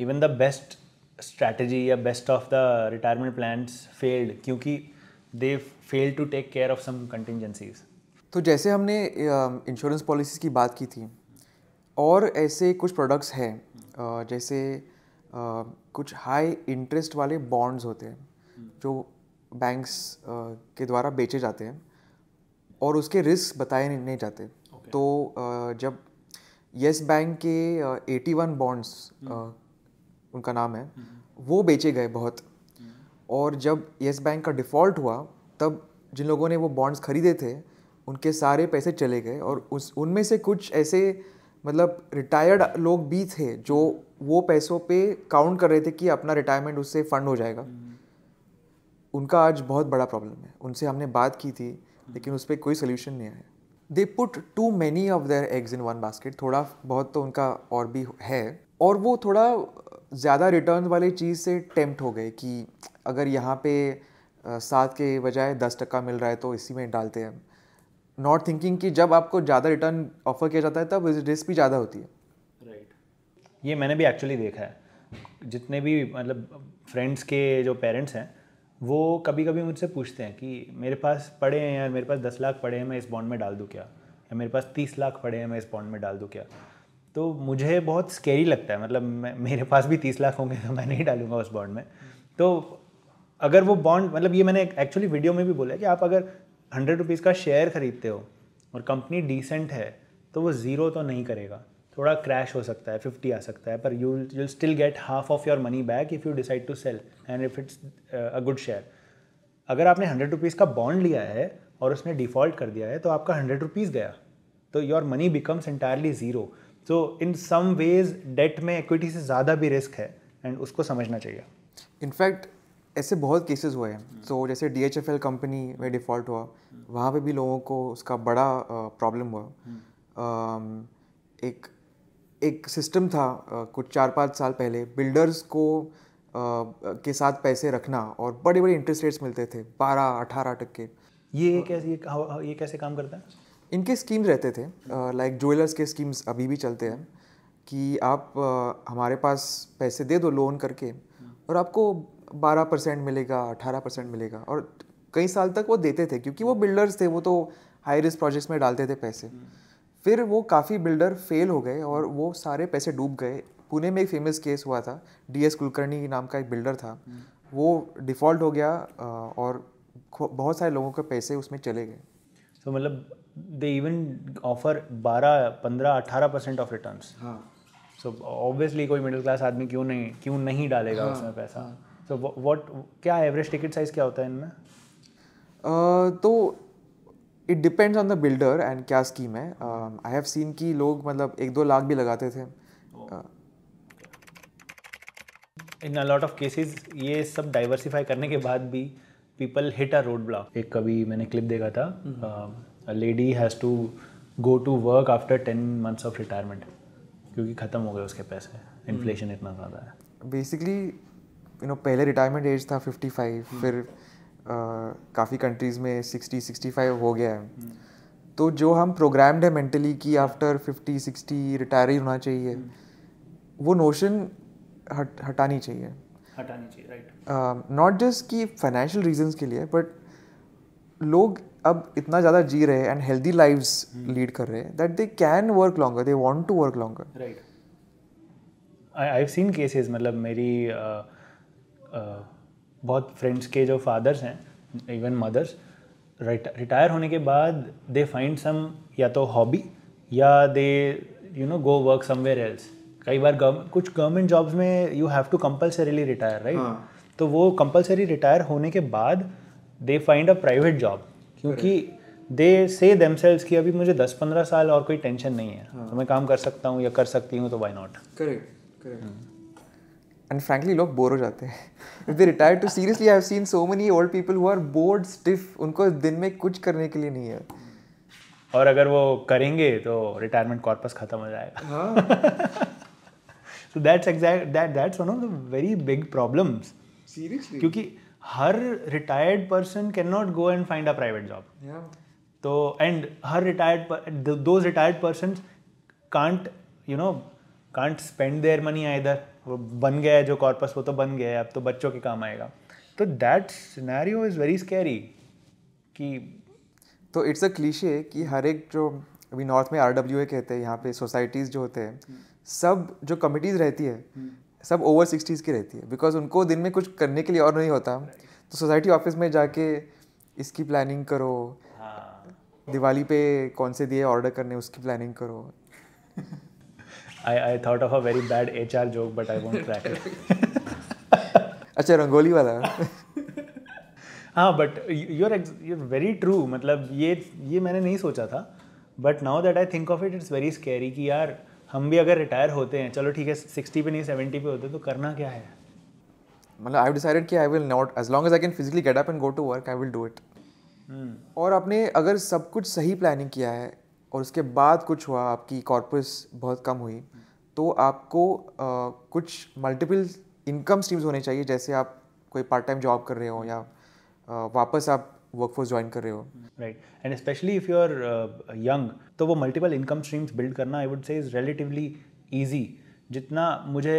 इवन द बेस्ट स्ट्रैटेजी या best of the retirement plan failed क्योंकि they fail to take care of some contingencies तो जैसे हमने इंश्योरेंस uh, पॉलिसीज़ की बात की थी और ऐसे कुछ प्रोडक्ट्स हैं uh, जैसे uh, कुछ हाई इंटरेस्ट वाले बॉन्ड्स होते हैं जो बैंक्स के द्वारा बेचे जाते हैं और उसके रिस्क बताए नहीं जाते okay. तो जब येस बैंक के एटी वन बॉन्ड्स उनका नाम है वो बेचे गए बहुत हम्म। और जब येस बैंक का डिफ़ॉल्ट हुआ तब जिन लोगों ने वो बॉन्ड्स खरीदे थे उनके सारे पैसे चले गए और उस उनमें से कुछ ऐसे मतलब रिटायर्ड लोग भी थे जो वो पैसों पे काउंट कर रहे थे कि अपना रिटायरमेंट उससे फंड हो जाएगा हम्म। उनका आज बहुत बड़ा प्रॉब्लम है उनसे हमने बात की थी हम्म। लेकिन उस पर कोई सोल्यूशन नहीं आया they put too many of their eggs in one basket थोड़ा बहुत तो उनका और भी है और वो थोड़ा ज़्यादा रिटर्न वाली चीज़ से टेम्प्ट हो गए कि अगर यहाँ पे सात के बजाय दस टका मिल रहा है तो इसी में डालते हैं नॉट थिंकिंग कि जब आपको ज़्यादा रिटर्न ऑफर किया जाता है तब रिस्क भी ज़्यादा होती है राइट right. ये मैंने भी एक्चुअली देखा है जितने भी मतलब फ्रेंड्स के जो पेरेंट्स हैं वो कभी कभी मुझसे पूछते हैं कि मेरे पास पड़े हैं यार मेरे पास दस लाख पड़े हैं मैं इस बॉन्ड में डाल दूँ क्या या मेरे पास तीस लाख पड़े हैं मैं इस बॉन्ड में डाल दूँ क्या तो मुझे बहुत स्केरी लगता है मतलब मेरे पास भी तीस लाख होंगे तो मैं नहीं डालूंगा उस बॉन्ड में तो अगर वो बॉन्ड मतलब ये मैंने एक्चुअली वीडियो में भी बोला कि आप अगर हंड्रेड रुपीज़ का शेयर ख़रीदते हो और कंपनी डिसेंट है तो वो ज़ीरो तो नहीं करेगा थोड़ा क्रैश हो सकता है फिफ्टी आ सकता है पर you you'll still get half of your money back if you decide to sell and if it's a good share अगर आपने हंड्रेड रुपीज़ का बॉन्ड लिया है और उसने डिफ़ॉल्ट कर दिया है तो आपका हंड्रेड रुपीज़ गया तो your money becomes entirely zero so in some ways debt में इक्विटी से ज़्यादा भी रिस्क है एंड उसको समझना चाहिए इनफैक्ट ऐसे बहुत केसेस हुए हैं सो so, जैसे D H F L company में डिफ़ॉल्ट हुआ वहाँ पे भी लोगों को उसका बड़ा प्रॉब्लम uh, हुआ हम्म। um, एक एक सिस्टम था कुछ चार पाँच साल पहले बिल्डर्स को के साथ पैसे रखना और बड़े बड़े इंटरेस्ट रेट्स मिलते थे बारह अठारह टक्के ये कैसे ये, ये कैसे काम करता है इनके स्कीम रहते थे लाइक ज्वेलर्स के स्कीम्स अभी भी चलते हैं कि आप हमारे पास पैसे दे दो लोन करके और आपको बारह परसेंट मिलेगा अठारह परसेंट मिलेगा और कई साल तक वो देते थे क्योंकि वो बिल्डर्स थे वो तो हाई रिस्क प्रोजेक्ट्स में डालते थे पैसे फिर वो काफ़ी बिल्डर फेल हो गए और वो सारे पैसे डूब गए पुणे में एक फेमस केस हुआ था डी एस कुलकर्णी नाम का एक बिल्डर था वो डिफ़ॉल्ट हो गया और बहुत सारे लोगों के पैसे उसमें चले गए तो मतलब दे इवन ऑफर बारह पंद्रह अट्ठारह percent of return so obviously कोई मिडिल क्लास आदमी क्यों नहीं क्यों नहीं डालेगा हाँ, उसमें पैसा सो हाँ. वॉट so, क्या एवरेज टिकट साइज़ क्या होता है इनमें uh, तो it depends on the builder and क्या स्कीम है आई हैव सीन कि लोग मतलब एक दो लाख भी लगाते थे in a lot of cases ये सब डाइवर्सिफाई करने के बाद भी people hit a road block एक कभी मैंने क्लिप देखा था lady has to go to work after ten months of retirement क्योंकि ख़त्म हो गए उसके पैसे इन्फ्लेशन mm. इतना ज़्यादा है बेसिकली यू नो पहले रिटायरमेंट एज था फिफ्टी फाइव mm. फिर काफ़ी कंट्रीज़ में सिक्सटी फाइव हो गया है तो जो हम प्रोग्राम्ड है मेंटली कि आफ्टर फिफ्टी सिक्सटी रिटायर ही होना चाहिए वो नोशन हट हटानी चाहिए हटानी चाहिए राइट नॉट जस्ट कि फाइनेंशियल रीजंस के लिए बट लोग अब इतना ज़्यादा जी रहे हैं एंड हेल्दी लाइव्स लीड कर रहे हैं that they can work longer they want to work longer right I have seen cases मतलब मेरी uh, uh, बहुत फ्रेंड्स के जो फादर्स हैं इवन मदर्स रिटायर होने के बाद दे फाइंड सम या तो हॉबी या they you know go work somewhere else कई बार गवर्नमेंट कुछ गवर्नमेंट जॉब्स में you have to compulsorily retire right तो वो कंपलसरी रिटायर होने के बाद they find a private job क्योंकि दे से सेल्स कि अभी मुझे दस पंद्रह साल और कोई टेंशन नहीं है हाँ. तो मैं काम कर सकता हूँ या कर सकती हूँ तो why not correct correct and frankly लोग बोर हो जाते हैं retire too seriously I have seen so many old people who are bored stiff उनको दिन में कुछ करने के लिए नहीं है और अगर वो करेंगे तो रिटायरमेंट कॉर्पस खत्म हो जाएगा so that's exact that that's one of the very big problems seriously क्योंकि हर retired person can not go and find a private job तो एंड हर retired those retired person can't you know can't spend their money either वो बन गया है जो corpus वो तो बन गया है अब तो बच्चों के काम आएगा तो that scenario is very scary कि तो इट्स अ क्लीशे कि हर एक जो अभी नॉर्थ में आर डब्ल्यू ए कहते हैं यहाँ पे सोसाइटीज़ जो होते हैं सब जो कमिटीज़ रहती है सब ओवर सिक्सटीज़ की रहती है बिकॉज उनको दिन में कुछ करने के लिए और नहीं होता तो सोसाइटी ऑफिस में जाके इसकी प्लानिंग करो हाँ। दिवाली पे कौन से दिए ऑर्डर करने उसकी प्लानिंग करो I, I thought of a very bad HR joke, but I won't crack it. अच्छा रंगोली वाला हाँ but you're you're very true मतलब ये ये मैंने नहीं सोचा था but now that I think of it it's very scary कि यार हम भी अगर रिटायर होते हैं चलो ठीक है सिक्सटी पे नहीं सेवेंटी पे होते तो करना क्या है मतलब आई डिसाइडेड कि I will not as long as I can physically get up and go to work I will do it और आपने अगर सब कुछ सही प्लानिंग किया है और उसके बाद कुछ हुआ आपकी कॉर्पस बहुत कम हुई तो आपको आ, कुछ मल्टीपल इनकम स्ट्रीम्स होने चाहिए जैसे आप कोई पार्ट टाइम जॉब कर रहे हो या आ, वापस आप वर्कफोर्स ज्वाइन कर रहे हो right and specially if you are young तो वो मल्टीपल इनकम स्ट्रीम्स बिल्ड करना I would say is relatively easy जितना मुझे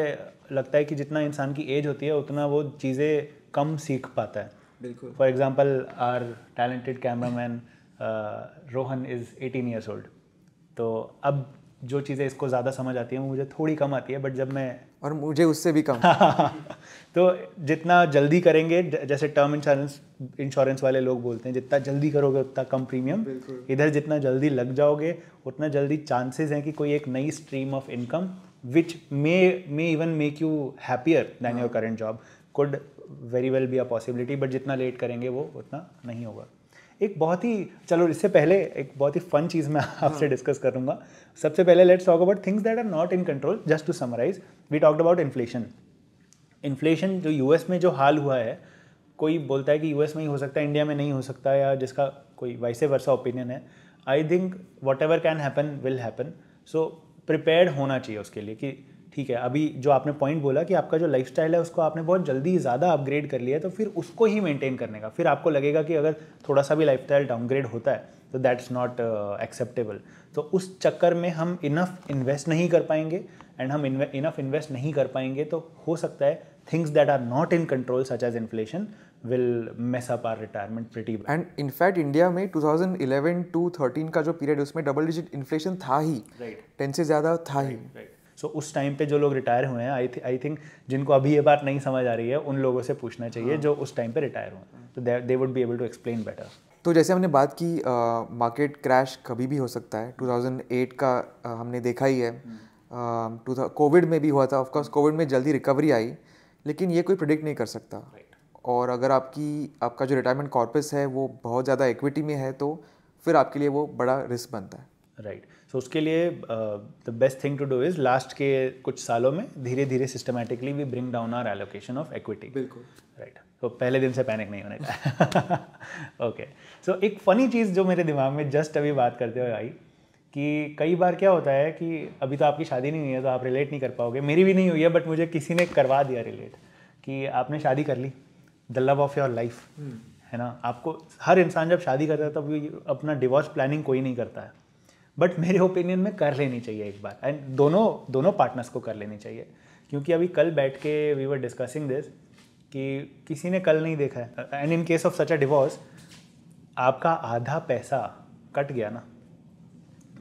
लगता है कि जितना इंसान की एज होती है उतना वो चीज़ें कम सीख पाता है बिल्कुल for example our talented camera man Rohan is eighteen years old तो अब जो चीज़ें इसको ज़्यादा समझ आती हैं वो मुझे थोड़ी कम आती है बट जब मैं और मुझे उससे भी कम तो जितना जल्दी करेंगे जैसे टर्म इंश्योरेंस इंश्योरेंस वाले लोग बोलते हैं जितना जल्दी करोगे उतना कम प्रीमियम इधर जितना जल्दी लग जाओगे उतना जल्दी चांसेस हैं कि कोई एक नई stream of income which may may even make you happier than your current job could very well be a possibility but जितना लेट करेंगे वो उतना नहीं होगा एक बहुत ही चलो इससे पहले एक बहुत ही फन चीज़ मैं हाँ। आपसे डिस्कस करूंगा सबसे पहले let's talk about things that are not in control just to summarise we talked about inflation inflation जो यूएस में जो हाल हुआ है कोई बोलता है कि यूएस में ही हो सकता है इंडिया में नहीं हो सकता या जिसका कोई वैसे वर्षा ओपिनियन है I think whatever can happen will happen so prepare होना चाहिए उसके लिए कि ठीक है अभी जो आपने पॉइंट बोला कि आपका जो लाइफ है उसको आपने बहुत जल्दी ज़्यादा अपग्रेड कर लिया है तो फिर उसको ही मेनटेन करने का फिर आपको लगेगा कि अगर थोड़ा सा भी लाइफ डाउनग्रेड होता है तो दैट्स नॉट एक्सेप्टेबल तो उस चक्कर में हम इनफ इन्वेस्ट नहीं कर पाएंगे एंड हम इनफ इन्वेस्ट नहीं कर पाएंगे तो हो सकता है things that are not in control such as inflation will mess up our retirement pretty and in fact India में 2011 टू 13 का जो पीरियड उसमें डबल डिजिट इन्फ्लेशन था ही right. टेन से ज़्यादा था right, ही right. सो उस टाइम पे जो लोग रिटायर हुए हैं आई आई थिंक जिनको अभी ये बात नहीं समझ आ रही है उन लोगों से पूछना चाहिए हाँ। जो उस टाइम पे रिटायर हुए तो they would be able to explain better तो जैसे हमने बात की मार्केट क्रैश कभी भी हो सकता है 2008 का uh, हमने देखा ही है कोविड हम्म। uh, में भी हुआ था ऑफकोर्स कोविड में जल्दी रिकवरी आई लेकिन ये कोई प्रिडिक्ट नहीं कर सकता right. और अगर आपकी आपका जो रिटायरमेंट कॉर्पस है वो बहुत ज़्यादा इक्विटी में है तो फिर आपके लिए वो बड़ा रिस्क बनता है राइट right. सो so, उसके लिए the best thing to do is last के कुछ सालों में धीरे धीरे systematically we bring down our allocation of equity बिल्कुल राइट तो पहले दिन से पैनिक नहीं होने का ओके सो एक फ़नी चीज़ जो मेरे दिमाग में जस्ट अभी बात करते हुए आई कि कई बार क्या होता है कि अभी तो आपकी शादी नहीं हुई है तो आप रिलेट नहीं कर पाओगे मेरी भी नहीं हुई है बट मुझे किसी ने करवा दिया रिलेट कि आपने शादी कर ली the love of your life है ना आपको हर इंसान जब शादी करता है तब अपना डिवोर्स प्लानिंग कोई नहीं करता है बट मेरे ओपिनियन में कर लेनी चाहिए एक बार एंड दोनों दोनों पार्टनर्स को कर लेनी चाहिए क्योंकि अभी कल बैठ के वी वर डिस्कसिंग दिस कि किसी ने कल नहीं देखा है and in case of such a divorce आपका आधा पैसा कट गया ना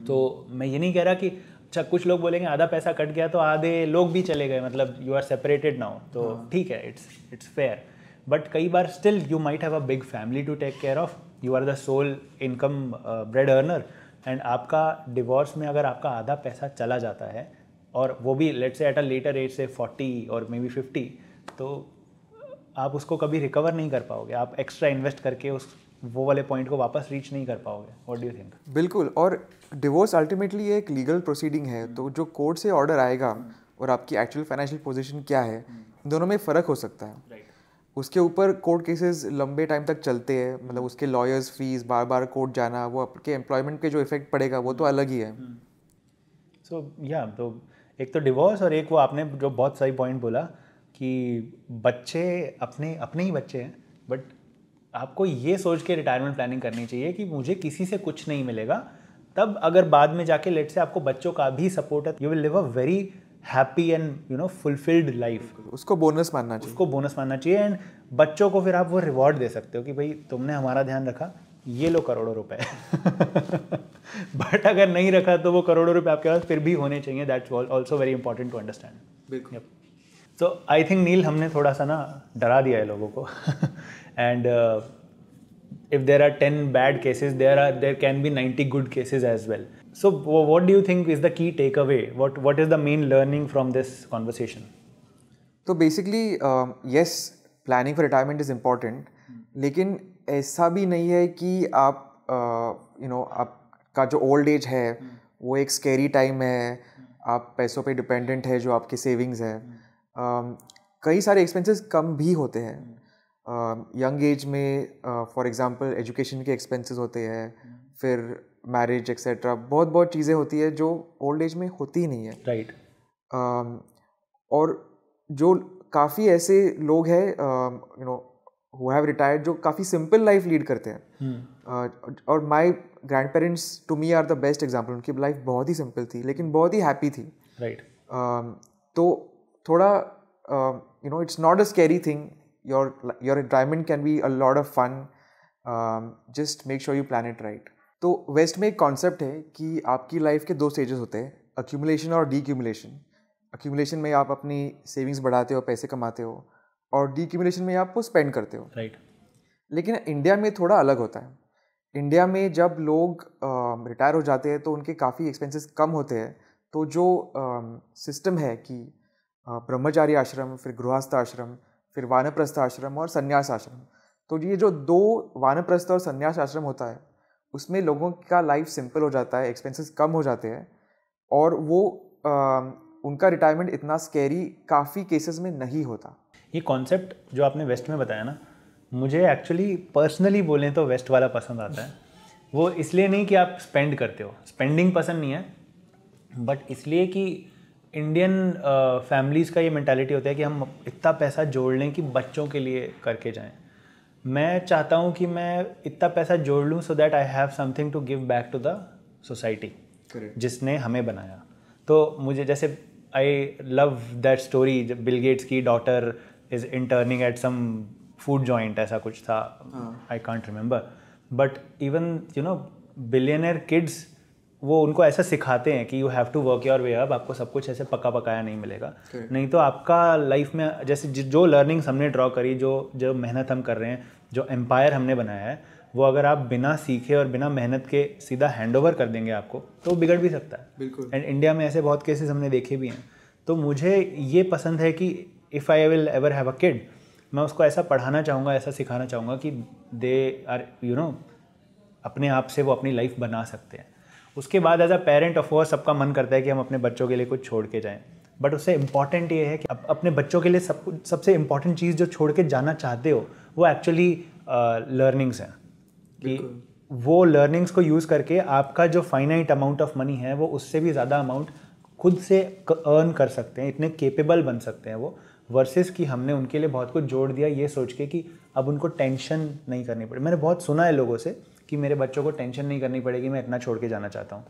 तो मैं ये नहीं कह रहा कि अच्छा कुछ लोग बोलेंगे आधा पैसा कट गया तो आधे लोग भी चले गए मतलब यू आर सेपरेटेड नाउ तो हाँ। ठीक है इट्स इट्स फेयर बट कई बार still you might have a big family to take care of you are the sole income bread earner and आपका डिवोर्स में अगर आपका आधा पैसा चला जाता है और वो भी लेट से एट अ लेटर एज से फोर्टी और मे बी फिफ्टी तो आप उसको कभी रिकवर नहीं कर पाओगे आप एक्स्ट्रा इन्वेस्ट करके उस वो वाले पॉइंट को वापस रीच नहीं कर पाओगे व्हाट डू यू थिंक बिल्कुल और डिवोर्स अल्टीमेटली एक लीगल प्रोसीडिंग है तो जो कोर्ट से ऑर्डर आएगा और आपकी एक्चुअल फाइनेंशियल पोजिशन क्या है दोनों में फ़र्क हो सकता है उसके ऊपर कोर्ट केसेस लंबे टाइम तक चलते हैं मतलब उसके लॉयर्स फीस बार बार कोर्ट जाना वो आपके एम्प्लॉयमेंट के जो इफेक्ट पड़ेगा वो तो हम्म। अलग ही है सो हम्म। so, या yeah, तो एक तो डिवोर्स और एक वो आपने जो बहुत सही पॉइंट बोला कि बच्चे अपने अपने ही बच्चे हैं बट आपको ये सोच के रिटायरमेंट प्लानिंग करनी चाहिए कि मुझे किसी से कुछ नहीं मिलेगा तब अगर बाद में जाके लेट से आपको बच्चों का भी सपोर्ट है you will live a very happy and you know fulfilled life उसको बोनस मानना चाहिए उसको बोनस मानना चाहिए एंड बच्चों को फिर आप वो रिवॉर्ड दे सकते हो कि भाई तुमने हमारा ध्यान रखा ये लो करोड़ों रुपए बट अगर नहीं रखा तो वो करोड़ों रुपए आपके पास फिर भी होने चाहिए that's also very important to understand so I think Neel हमने थोड़ा सा ना डरा दिया है लोगों को and if there are ten bad cases there are there can be ninety good cases as well So, what do you think is the key takeaway? What What is the main learning from this conversation? So, तो basically yes planning for retirement is important लेकिन ऐसा भी नहीं है कि आप you uh, know you know, आपका जो ओल्ड एज है hmm. वो एक स्केरी टाइम है आप पैसों पे डिपेंडेंट है जो आपके सेविंग्स है hmm. कई सारे एक्सपेंसेस कम भी होते हैं यंग um, एज में फॉर एग्जांपल एजुकेशन के एक्सपेंसेस होते हैं फिर मैरिज एक्सेट्रा बहुत बहुत चीज़ें होती है जो ओल्ड एज में होती नहीं है राइट right. Um, और जो काफ़ी ऐसे लोग हैं you know who have retired जो काफ़ी सिंपल लाइफ लीड करते हैं hmm. Uh, और my grandparents to me are the best example उनकी लाइफ बहुत ही सिंपल थी लेकिन बहुत ही हैप्पी थी राइट right. Um, तो थोड़ा you know it's not a scary thing your your retirement can be a lot of fun just make sure you plan right तो वेस्ट में एक कॉन्सेप्ट है कि आपकी लाइफ के दो स्टेजेस होते हैं अक्यूमुलेशन और डीक्यूमुलेशन अक्यूमुलेशन में आप अपनी सेविंग्स बढ़ाते हो पैसे कमाते हो और डीक्यूमुलेशन में आप वो स्पेंड करते हो राइट right. लेकिन इंडिया में थोड़ा अलग होता है इंडिया में जब लोग रिटायर हो जाते हैं तो उनके काफ़ी एक्सपेंसेस कम होते हैं तो जो सिस्टम है कि ब्रह्मचारी आश्रम फिर गृहस्थ आश्रम फिर वानप्रस्थ आश्रम और संन्यास आश्रम तो ये जो दो वानप्रस्थ और संन्यास आश्रम होता है उसमें लोगों का लाइफ सिंपल हो जाता है एक्सपेंसेस कम हो जाते हैं और वो आ, उनका रिटायरमेंट इतना स्केरी काफ़ी केसेस में नहीं होता ये कॉन्सेप्ट जो आपने वेस्ट में बताया ना मुझे एक्चुअली पर्सनली बोलें तो वेस्ट वाला पसंद आता है वो इसलिए नहीं कि आप स्पेंड करते हो स्पेंडिंग पसंद नहीं है बट इसलिए कि इंडियन फैमिलीज़ का ये मैंटेलिटी होता है कि हम इतना पैसा जोड़ लें कि बच्चों के लिए करके जाएं मैं चाहता हूँ कि मैं इतना पैसा जोड़ लूँ so that I have something to give back to the society जिसने हमें बनाया तो मुझे जैसे I love that story Bill Gates की daughter is interning at some food joint ऐसा कुछ था I can't remember but even you know billionaire kids वो उनको ऐसा सिखाते हैं कि you have to work your way up आपको सब कुछ ऐसे पक्का पकाया नहीं मिलेगा okay. नहीं तो आपका लाइफ में जैसे जो लर्निंग्स हमने ड्रॉ करी जो जो मेहनत हम कर रहे हैं जो एम्पायर हमने बनाया है वो अगर आप बिना सीखे और बिना मेहनत के सीधा हैंड ओवर कर देंगे आपको तो बिगड़ भी सकता है बिल्कुल एंड इंडिया में ऐसे बहुत केसेस हमने देखे भी हैं तो मुझे ये पसंद है कि if I will ever have a kid मैं उसको ऐसा पढ़ाना चाहूँगा ऐसा सिखाना चाहूँगा कि दे आर यू नो अपने आप से वो अपनी लाइफ बना सकते हैं उसके बाद एज अ पेरेंट ऑफकोर्स सबका मन करता है कि हम अपने बच्चों के लिए कुछ छोड़ के जाएँ बट उससे इम्पॉर्टेंट ये है कि आप अपने बच्चों के लिए सब कुछ सबसे इम्पॉर्टेंट चीज़ जो छोड़ के जाना चाहते हो वो एक्चुअली लर्निंग्स हैं कि वो लर्निंग्स को यूज़ करके आपका जो फाइनाइट अमाउंट ऑफ मनी है वो उससे भी ज़्यादा अमाउंट खुद से अर्न कर सकते हैं इतने केपेबल बन सकते हैं वो वर्सेस कि हमने उनके लिए बहुत कुछ जोड़ दिया ये सोच के कि अब उनको टेंशन नहीं करनी पड़े मैंने बहुत सुना है लोगों से कि मेरे बच्चों को टेंशन नहीं करनी पड़ेगी मैं इतना छोड़ के जाना चाहता हूँ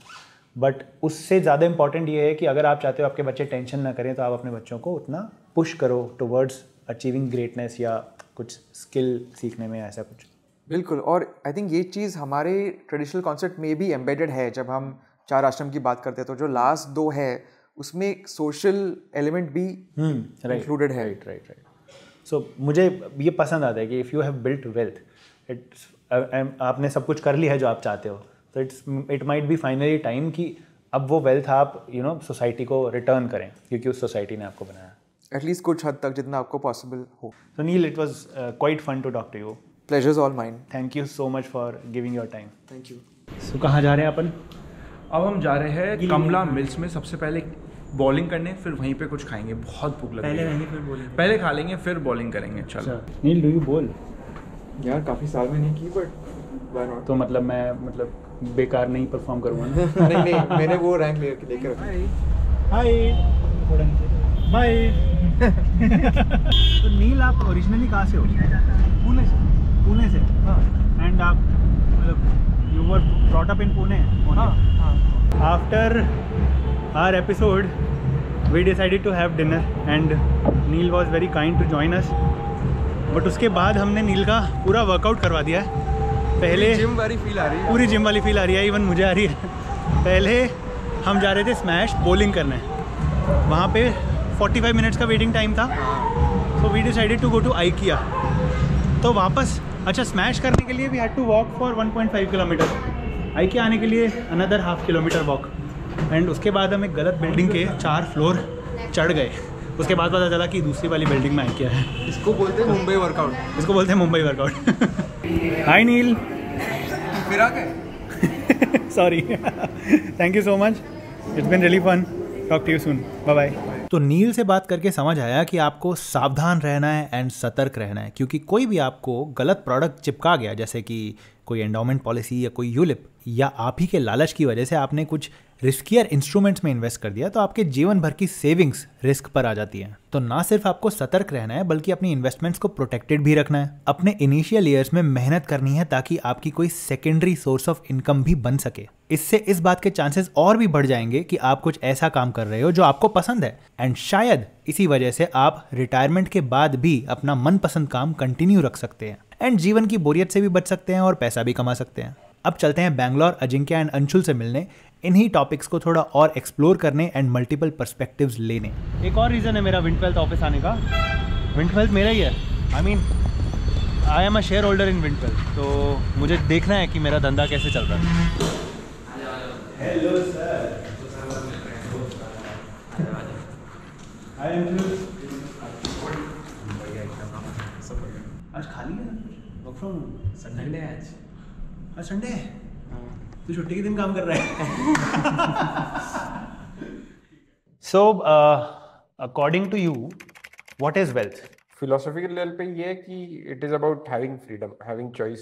बट उससे ज़्यादा इंपॉर्टेंट ये है कि अगर आप चाहते हो आपके बच्चे टेंशन ना करें तो आप अपने बच्चों को उतना पुश करो टुवर्ड्स अचीविंग ग्रेटनेस या कुछ स्किल सीखने में ऐसा कुछ बिल्कुल और आई थिंक ये चीज़ हमारे ट्रेडिशनल कॉन्सेप्ट में भी एम्बेडेड है जब हम चार आश्रम की बात करते हैं तो जो लास्ट दो है उसमें एक सोशल एलिमेंट भी इंक्लूडेड हम्म, है राइट राइट राइट सो मुझे ये पसंद आता है कि if you have built wealth it's आपने सब कुछ कर लिया है जो आप चाहते हो तो it's it might be finally time कि अब वो वेल्थ आप यू नो सोसाइटी को रिटर्न करें क्योंकि उस सोसाइटी ने आपको बनाया एटलीस्ट कुछ हद तक जितना आपको पॉसिबल हो so Neel it was quite fun to doctor you pleasure's all mine thank you so much for giving your time thank you so कहाँ जा रहे हैं अपन अब हम जा रहे हैं कमला मिल्स में सबसे पहले बॉलिंग करने फिर वहीं पे कुछ खाएंगे बहुत भूख लग रही है पहले खा लेंगे फिर बॉलिंग करेंगे चलो नील डू यू बोल यार काफी साल में नहीं की बट तो मतलब मैं मतलब बेकार नहीं परफॉर्म करूंगा ना नहीं नहीं मैंने वो रैंक लेकर लेकर हाय बाय तो नील आप ओरिजिनली कहाँ से हो पुणे से पुणे से हाँ एंड आप मतलब you were brought up in Pune हाँ हाँ after our episode we decided to have dinner and Neel was very kind to join us but उसके बाद हमने नील का पूरा वर्कआउट करवा दिया है पहले जिम वाली फील आ रही है पूरी जिम वाली फील आ रही है इवन मुझे आ रही है पहले हम जा रहे थे स्मैश बॉलिंग करने वहाँ पे 45 मिनट्स का वेटिंग टाइम था so we decided to go to IKEA तो वापस अच्छा स्मैश करने के लिए we had to walk for 1.5 kilometre IKEA आने के लिए another half kilometre walk and उसके बाद हम एक गलत बिल्डिंग के चार फ्लोर चढ़ गए उसके बाद पता चला कि दूसरी वाली बिल्डिंग में आई क्या है इसको बोलते हैं मुंबई वर्कआउट इसको बोलते हैं मुंबई वर्कआउट हाय नील फिर आ गए sorry thank you so much it's been really fun talk to you soon bye bye तो नील से बात करके समझ आया कि आपको सावधान रहना है एंड सतर्क रहना है क्योंकि कोई भी आपको गलत प्रोडक्ट चिपका गया जैसे कि कोई एंडोमेंट पॉलिसी या कोई यूलिप या आप ही के लालच की वजह से आपने कुछ रिस्कियर इंस्ट्रूमेंट्स में इन्वेस्ट कर दिया तो आपके जीवन भर की सेविंग्स रिस्क पर आ जाती है तो ना सिर्फ आपको सतर्क रहना है बल्कि अपनी इन्वेस्टमेंट्स को प्रोटेक्टेड भी रखना है अपने इनिशियल ईयर्स में मेहनत करनी है ताकि आपकी कोई सेकेंडरी सोर्स ऑफ इनकम भी बन सके इससे इस बात के चांसेस और भी बढ़ जाएंगे कि आप कुछ ऐसा काम कर रहे हो जो आपको पसंद है एंड शायद इसी वजह से आप रिटायरमेंट के बाद भी अपना मनपसंद काम कंटिन्यू रख सकते हैं एंड जीवन की बोरियत से भी बच सकते हैं और पैसा भी कमा सकते हैं अब चलते हैं बैंगलोर अजिंक्य एंड अंशुल से मिलने इन्हीं टॉपिक्स को थोड़ा और एक्सप्लोर करने एंड मल्टीपल परस्पेक्टिव लेने एक और रीज़न है मेरा विंटवेल्थ ऑफिस आने का विंटवेल्थ मेरा ही है I mean I am a shareholder in Wint Wealth तो मुझे देखना है कि मेरा धंधा कैसे चल रहा है हेलो सर आज खाली है वर्क फ्रॉम संडे आज आज संडे है तो छुट्टी के दिन काम कर रहा है so according to you what is wealth philosophical level पे ये है कि it is about having freedom having choice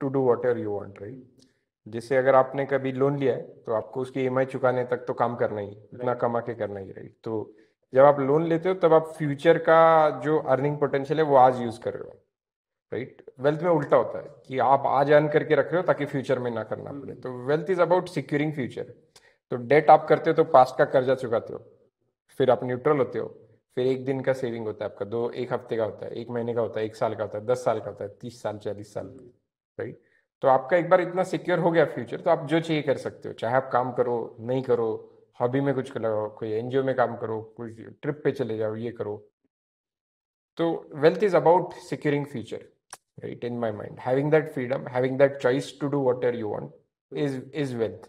to do whatever you want right जैसे अगर आपने कभी लोन लिया है तो आपको उसकी ई e चुकाने तक तो काम करना ही इतना कमा के करना ही राइट तो जब आप लोन लेते हो तब आप फ्यूचर का जो अर्निंग पोटेंशियल है वो आज यूज कर रहे हो राइट वेल्थ में उल्टा होता है कि आप आज अर्न करके रख रहे हो ताकि फ्यूचर में ना करना पड़े तो wealth is about securing future तो डेट आप करते हो तो पास्ट का कर्जा चुकाते हो फिर आप न्यूट्रल होते हो फिर एक दिन का सेविंग होता है आपका दो एक हफ्ते का होता है एक महीने का होता है एक साल का होता है दस साल का होता है तीस साल चालीस साल राइट तो आपका एक बार इतना सिक्योर हो गया फ्यूचर तो आप जो चाहिए कर सकते हो चाहे आप काम करो नहीं करो हॉबी में कुछ लगाओ कोई एनजीओ में काम करो कोई ट्रिप पे चले जाओ ये करो तो wealth is about securing future right in my mind having that freedom having that choice to do whatever you want is is wealth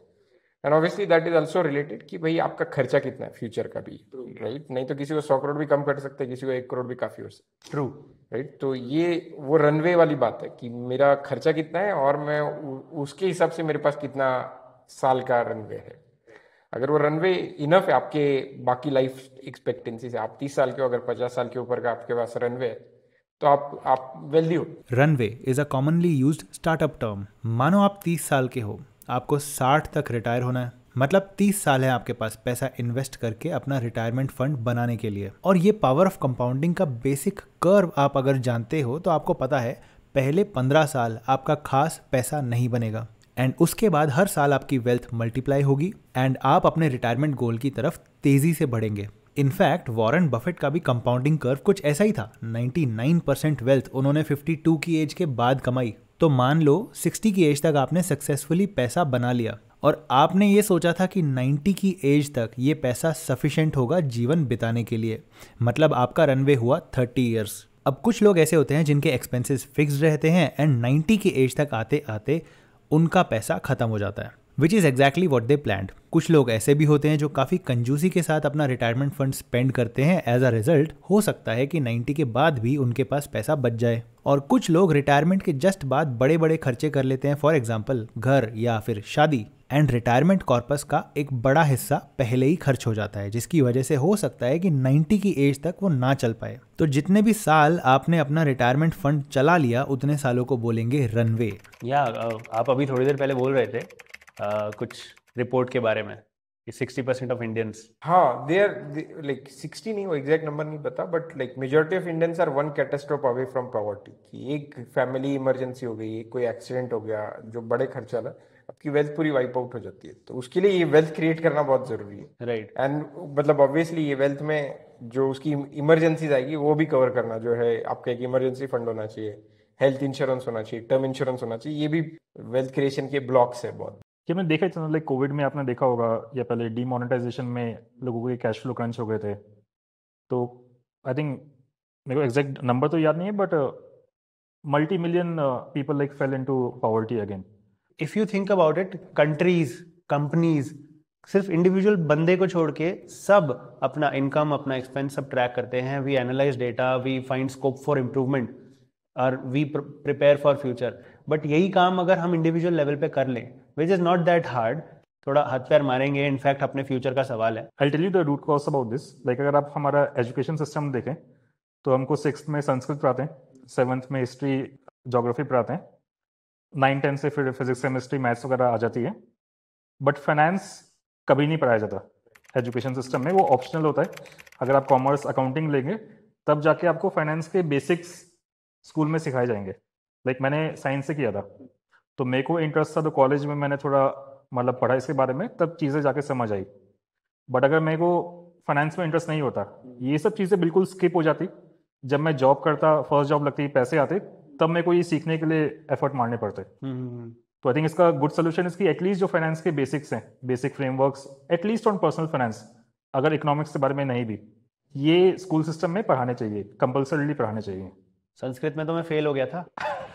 and obviously that is also related कि भाई आपका खर्चा कितना है फ्यूचर का भी राइट right? नहीं तो किसी को सौ करोड़ भी कम कर सकते हैं किसी को एक करोड़ भी काफी हो सकता ट्रू राइट तो ये वो रनवे वाली बात है कि मेरा खर्चा कितना है और मैं उसके हिसाब से मेरे पास कितना साल का रनवे है अगर वो रनवे इनफ है आपके बाकी लाइफ एक्सपेक्टेंसी से आप तीस साल के हो अगर पचास साल के ऊपर का आपके पास रनवे है तो आप आप वेल्दी हो runway is a commonly use startup term मानो आप तीस साल के हो आपको साठ तक रिटायर होना है मतलब तीस साल है आपके पास पैसा इन्वेस्ट करके अपना रिटायरमेंट फंड बनाने के लिए और ये पावर ऑफ कंपाउंडिंग का बेसिक कर्व आप अगर जानते हो तो आपको पता है पहले पंद्रह साल आपका खास पैसा नहीं बनेगा एंड उसके बाद हर साल आपकी वेल्थ मल्टीप्लाई होगी एंड आप अपने रिटायरमेंट गोल की तरफ तेजी से बढ़ेंगे इनफैक्ट वॉरेन बफेट का भी कंपाउंडिंग कर्व कुछ ऐसा ही था 99 परसेंट वेल्थ उन्होंने 52 की एज के बाद कमाई तो मान लो 60 की एज तक आपने सक्सेसफुली पैसा बना लिया और आपने ये सोचा था कि 90 की एज तक ये पैसा सफिशेंट होगा जीवन बिताने के लिए मतलब आपका रनवे हुआ 30 ईयर्स अब कुछ लोग ऐसे होते हैं जिनके एक्सपेंसेस फिक्स रहते हैं एंड 90 की एज तक आते आते उनका पैसा ख़त्म हो जाता है which is exactly what they plan कुछ लोग ऐसे भी होते हैं जो काफ़ी कंजूसी के साथ अपना रिटायरमेंट फंड स्पेंड करते हैं एज अ रिजल्ट हो सकता है कि 90 के बाद भी उनके पास पैसा बच जाए और कुछ लोग रिटायरमेंट के जस्ट बाद बड़े बड़े खर्चे कर लेते हैं फॉर एग्जाम्पल घर या फिर शादी एंड रिटायरमेंट कॉर्पस का एक बड़ा हिस्सा पहले ही खर्च हो जाता है जिसकी वजह से हो सकता है कि 90 की एज तक वो ना चल पाए तो जितने भी साल आपने अपना रिटायरमेंट फंड चला लिया उतने सालों को बोलेंगे रनवे या आप अभी थोड़ी देर पहले बोल रहे थे कुछ रिपोर्ट के बारे में सिक्सटी परसेंट ऑफ इंडियंस हाँ दे आर लाइक सिक्सटी नहीं वो एग्जैक्ट नंबर नहीं पता but like majority of Indians are one catastrophe away from poverty कि एक फैमिली इमरजेंसी हो गई कोई एक्सीडेंट हो गया जो बड़े खर्चा वाला आपकी वेल्थ पूरी वाइप आउट हो जाती है तो उसके लिए ये वेल्थ क्रिएट करना बहुत जरूरी है राइट right. एंड मतलब ऑब्वियसली ये वेल्थ में जो उसकी इमरजेंसी आएगी वो भी कवर करना जो है आपका एक इमरजेंसी फंड होना चाहिए हेल्थ इंश्योरेंस होना चाहिए टर्म इंश्योरेंस होना चाहिए ये भी वेल्थ क्रिएशन के ब्लॉक्स है बहुत ये मैंने देखा था लाइक कोविड में आपने देखा होगा या पहले डीमोनेटाइजेशन में लोगों के कैश फ्लो क्रंच हो गए थे तो आई थिंक मेरे को एग्जैक्ट नंबर तो याद नहीं है but multi million people like fell into poverty again if you think about it countries companies सिर्फ इंडिविजुअल बंदे को छोड़ के सब अपना इनकम अपना एक्सपेंस सब ट्रैक करते हैं we analyse data we find scope for improvement और we prepare for future but यही काम अगर हम इंडिविजुअल लेवल पे कर लें which is not that hard थोड़ा हाथ पैर मारेंगे इनफैक्ट अपने फ्यूचर का सवाल है I tell you the root cause about this like अगर आप हमारा एजुकेशन सिस्टम देखें तो हमको सिक्स में संस्कृत पढ़ाते हैं सेवन्थ में हिस्ट्री जोग्राफी पढ़ाते हैं नाइन टेंथ से फिर फिजिक्स केमिस्ट्री मैथ्स वगैरह आ जाती है बट फाइनेंस कभी नहीं पढ़ाया जाता एजुकेशन सिस्टम में वो ऑप्शनल होता है अगर आप कॉमर्स अकाउंटिंग लेंगे तब जाके आपको फाइनेंस के बेसिक्स स्कूल में सिखाए जाएंगे लाइक like मैंने साइंस से किया था तो मेरे को इंटरेस्ट था तो कॉलेज में मैंने थोड़ा मतलब पढ़ा इसके बारे में तब चीज़ें जाके समझ आई बट अगर मेरे को फाइनेंस में इंटरेस्ट नहीं होता ये सब चीज़ें बिल्कुल स्किप हो जाती जब मैं जॉब करता फर्स्ट जॉब लगती पैसे आते तब मेरे को ये सीखने के लिए एफर्ट मारने पड़ते हम्म, हम्म, हम्म। तो आई थिंक इसका गुड सोल्यूशन इसकी एटलीस्ट जो फाइनेंस के बेसिक्स हैं basic framework at least on personal finance अगर इकोनॉमिक्स के बारे में नहीं भी ये स्कूल सिस्टम में पढ़ाने चाहिए कंपल्सरीली पढ़ाने चाहिए संस्कृत में तो मैं फेल हो गया था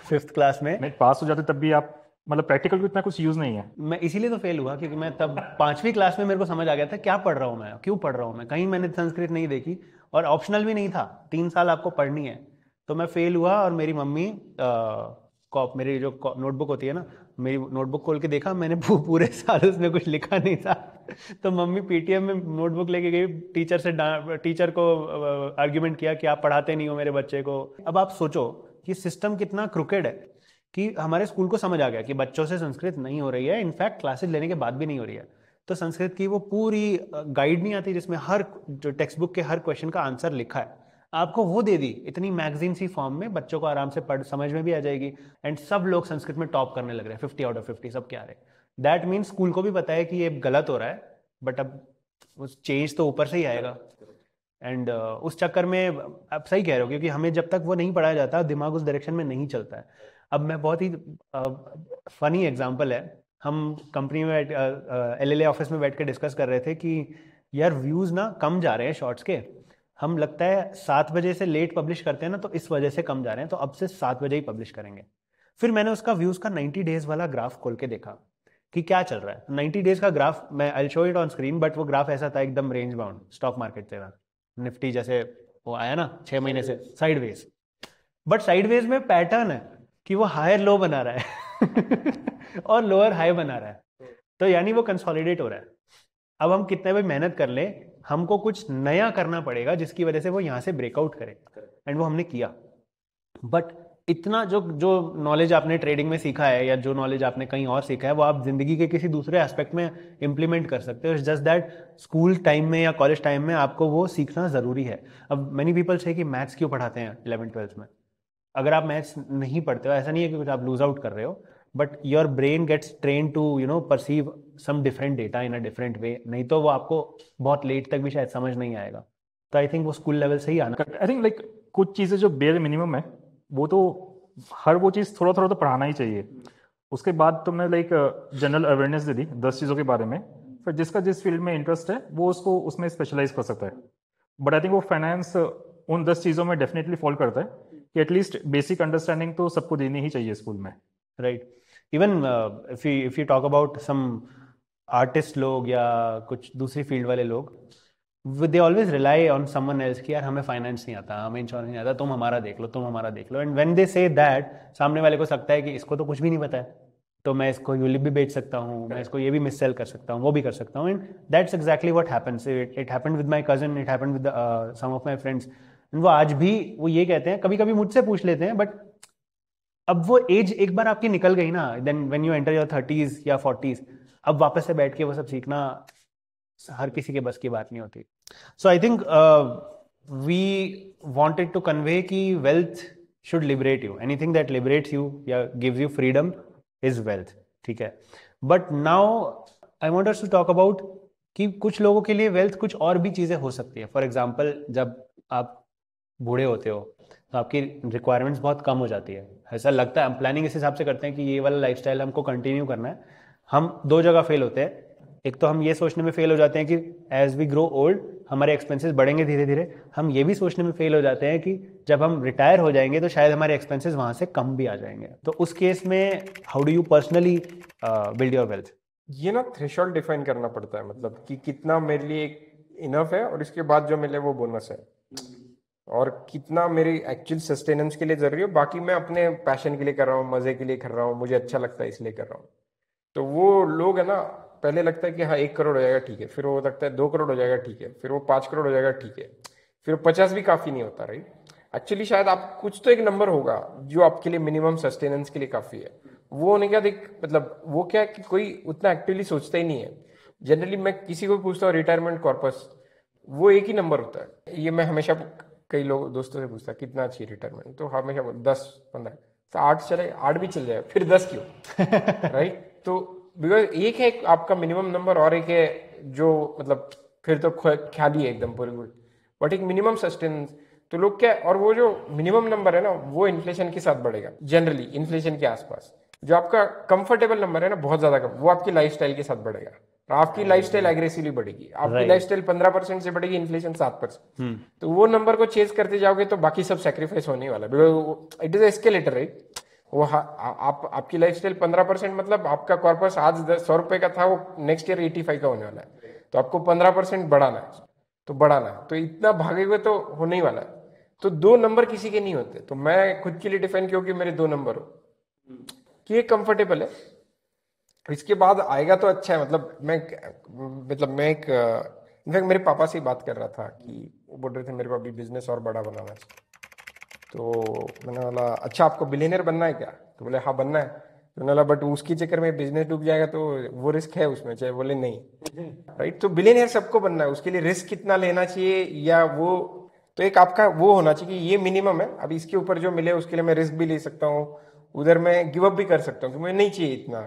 फिफ्थ क्लास में मैं पास हो जाते तब भी आप मतलब प्रैक्टिकल भी इतना कुछ यूज नहीं है मैं इसीलिए तो फेल हुआ क्योंकि मैं तब पांचवी क्लास में मेरे को समझ आ गया था क्या पढ़ रहा हूँ मैं क्यों पढ़ रहा हूँ मैं कहीं मैंने संस्कृत नहीं देखी और ऑप्शनल भी नहीं था तीन साल आपको पढ़नी है तो मैं फेल हुआ और मेरी मम्मी कॉप मेरी जो नोटबुक होती है ना मेरी नोटबुक खोल के देखा मैंने पूरे साल उसमें कुछ लिखा नहीं था तो मम्मी पीटीएम में नोटबुक लेके गई टीचर से टीचर को आर्ग्यूमेंट किया कि आप पढ़ाते नहीं हो मेरे बच्चे को अब आप सोचो कि सिस्टम कितना क्रुकेड है कि हमारे स्कूल को समझ आ गया कि बच्चों से संस्कृत नहीं हो रही है इनफैक्ट क्लासेस लेने के बाद भी नहीं हो रही है तो संस्कृत की वो पूरी गाइड नहीं आती जिसमें हर जो टेक्स्ट बुक के हर क्वेश्चन का आंसर लिखा है आपको वो दे दी इतनी मैगजीन सी फॉर्म में बच्चों को आराम से पढ़ समझ में भी आ जाएगी एंड सब लोग संस्कृत में टॉप करने लग रहे हैं फिफ्टी आउट ऑफ फिफ्टी सब क्या रहे हैं दैट मीन स्कूल को भी पता है कि ये गलत हो रहा है बट अब उस चेंज तो ऊपर से ही आएगा एंड uh, उस चक्कर में आप सही कह रहे हो क्योंकि हमें जब तक वो नहीं पढ़ाया जाता दिमाग उस डायरेक्शन में नहीं चलता है अब मैं बहुत ही फनी uh, एग्जाम्पल है हम कंपनी में एल एल ऑफिस में बैठ uh, uh, कर डिस्कस कर रहे थे कि यार व्यूज़ ना कम जा रहे हैं शॉर्ट्स के हम लगता है सात बजे से लेट पब्लिश करते हैं ना तो इस वजह से कम जा रहे हैं तो अब से सात बजे ही पब्लिश करेंगे फिर मैंने उसका व्यूज़ का नाइन्टी डेज वाला ग्राफ खोल के देखा कि क्या चल रहा है नाइन्टी डेज का ग्राफ मैं I show it on screen but वो ग्राफ ऐसा था एकदम रेंज बाउंड स्टॉक मार्केट से ना निफ्टी जैसे वो आया ना छह महीने से साइडवेज बट साइडवेज में पैटर्न है कि वो हायर लो बना रहा है और लोअर हाई बना रहा है तो यानी वो कंसोलिडेट हो रहा है अब हम कितने भी मेहनत कर ले हमको कुछ नया करना पड़ेगा जिसकी वजह से वो यहाँ से ब्रेकआउट करे एंड वो हमने किया बट इतना जो जो नॉलेज आपने ट्रेडिंग में सीखा है या जो नॉलेज आपने कहीं और सीखा है वो आप जिंदगी के किसी दूसरे एस्पेक्ट में इम्प्लीमेंट कर सकते हो जस्ट दैट स्कूल टाइम में या कॉलेज टाइम में आपको वो सीखना ज़रूरी है अब मैनी पीपल्स है कि मैथ्स क्यों पढ़ाते हैं इलेवन ट्वेल्थ में अगर आप मैथ्स नहीं पढ़ते हो ऐसा नहीं है कि कुछ आप लूज आउट कर रहे हो but your brain gets train to you know perceive some different data in a different way नहीं तो वो आपको बहुत लेट तक भी शायद समझ नहीं आएगा तो आई थिंक वो स्कूल लेवल से ही आना आई थिंक लाइक कुछ चीज़ें जो बेयर मिनिमम है वो तो हर वो चीज़ थोड़ा थोड़ा तो पढ़ाना ही चाहिए उसके बाद तुमने लाइक जनरल अवेयरनेस दे दी दस चीज़ों के बारे में फिर जिसका जिस फील्ड में इंटरेस्ट है वो उसको उसमें स्पेशलाइज कर सकता है बट आई थिंक वो फाइनेंस उन दस चीज़ों में डेफिनेटली फॉल करता है कि एटलीस्ट बेसिक अंडरस्टैंडिंग तो सबको देनी ही चाहिए स्कूल में right even if you if you talk about some artist लोग या कुछ दूसरी फील्ड वाले लोग they always rely on someone else की यार हमें फाइनेंस नहीं आता हमें इंश्योरेंस नहीं आता तुम हमारा देख लो तुम हमारा देख लो and when they say that सामने वाले को सकता है कि इसको तो कुछ भी नहीं पता है तो मैं इसको यूलिप भी बेच सकता हूँ मैं इसको ये भी मिस सेल कर सकता हूँ वो भी कर सकता हूँ and that's exactly what happens it happen with my cousin it happen with some of my friends वो आज भी वो ये कहते हैं कभी कभी मुझसे पूछ लेते हैं बट अब वो एज एक बार आपकी निकल गई ना then when you enter your thirties या फोर्टीज अब वापस से बैठ के वो सब सीखना हर किसी के बस की बात नहीं होती so I think we wanted to convey की wealth should liberate you you. Anything that liberates you yeah, gives you freedom is wealth. ठीक है but now I want to talk about कि कुछ लोगों के लिए वेल्थ कुछ और भी चीज़ें हो सकती है फॉर एग्जाम्पल जब आप बूढ़े होते हो तो आपकी रिक्वायरमेंट्स बहुत कम हो जाती है ऐसा लगता है हम प्लानिंग इस हिसाब से करते हैं कि ये वाला लाइफ हमको कंटिन्यू करना है हम दो जगह फेल होते हैं एक तो हम ये सोचने में फेल हो जाते हैं कि एज वी ग्रो ओल्ड हमारे एक्सपेंसेस बढ़ेंगे धीरे धीरे हम ये भी सोचने में फेल हो जाते हैं कि जब हम रिटायर हो जाएंगे तो शायद हमारे एक्सपेंसेस वहां से कम भी आ जाएंगे तो उस केस में how do you personally build your wealth ये ना थ्रेशोल्ड डिफाइन करना पड़ता है मतलब कि कितना मेरे लिए इनफ है और इसके बाद जो मिले वो बोनस है और कितना मेरी एक्चुअल सस्टेनेंस के लिए जरूरी है बाकी मैं अपने पैशन के लिए कर रहा हूँ मजे के लिए कर रहा हूँ मुझे अच्छा लगता है इसलिए कर रहा हूँ तो वो लोग है ना पहले लगता है कि हाँ एक करोड़ हो जाएगा ठीक है फिर वो लगता है दो करोड़ हो जाएगा ठीक है फिर वो पाँच करोड़ हो जाएगा ठीक है फिर वो पचास भी काफ़ी नहीं होता राइट एक्चुअली शायद आप कुछ तो एक नंबर होगा जो आपके लिए मिनिमम सस्टेनेंस के लिए काफ़ी है वो होने के बाद एक मतलब वो क्या है कि कोई उतना एक्टिवली सोचता ही नहीं है जनरली मैं किसी को पूछता हूँ रिटायरमेंट कॉर्पस वो एक ही नंबर होता है ये मैं हमेशा कई लोग दोस्तों से पूछता कितना अच्छी रिटायरमेंट तो हमेशा दस पंद्रह तो आठ चले आठ भी चल जाए फिर दस क्यों राइट तो बिकॉज एक है आपका मिनिमम नंबर और एक है जो मतलब फिर तो ख्याली है एकदम पूरी पूरी बट एक मिनिमम सस्टेनेंस तो लोग क्या और वो जो मिनिमम नंबर है ना वो इन्फ्लेशन के साथ बढ़ेगा जनरली इन्फ्लेशन के आसपास जो आपका कंफर्टेबल नंबर है ना बहुत ज्यादा कम वो आपकी लाइफ के साथ बढ़ेगा आपकी लाइफ स्टाइल एग्रेसिवली बढ़ेगी आपकी लाइफ स्टाइल पंद्रह परसेंट से बढ़ेगी इन्फ्लेशन सात परसेंट हम्म। तो वो नंबर को चेज करते जाओगे तो बाकी सब सेक्रीफाइस होने वाला because it is escalator right वो आ, आप आपकी लाइफ स्टाइल पंद्रह परसेंट मतलब आपका कॉर्पस आज सौ रुपए का था वो नेक्स्ट ईयर एटी फाइव का होने वाला है तो आपको पंद्रह परसेंट बढ़ाना है तो बढ़ाना है तो इतना भागे हुए तो होने ही वाला है तो दो नंबर किसी के नहीं होते तो मैं खुद के लिए डिफाइन क्योंकि मेरे दो नंबर हो कि ये कंफर्टेबल है इसके बाद आएगा तो अच्छा है मतलब मैं मतलब मैं एक इनफैक्ट मेरे पापा से बात कर रहा था कि वो बोल रहे थे मेरे पापा बिजनेस और बड़ा बनाना है तो मैंने बोला अच्छा आपको बिलीनियर बनना है क्या तो बोले हाँ बनना है तो मैंने बोला बट उसके चक्कर में बिजनेस डूब जाएगा तो वो रिस्क है उसमें चाहे बोले नहीं राइट तो बिलीनियर सबको बनना है उसके लिए रिस्क कितना लेना चाहिए या वो तो एक आपका वो होना चाहिए कि ये मिनिमम है अब इसके ऊपर जो मिले उसके लिए मैं रिस्क भी ले सकता हूँ उधर मैं गिव अप भी कर सकता हूँ कि मुझे नहीं चाहिए इतना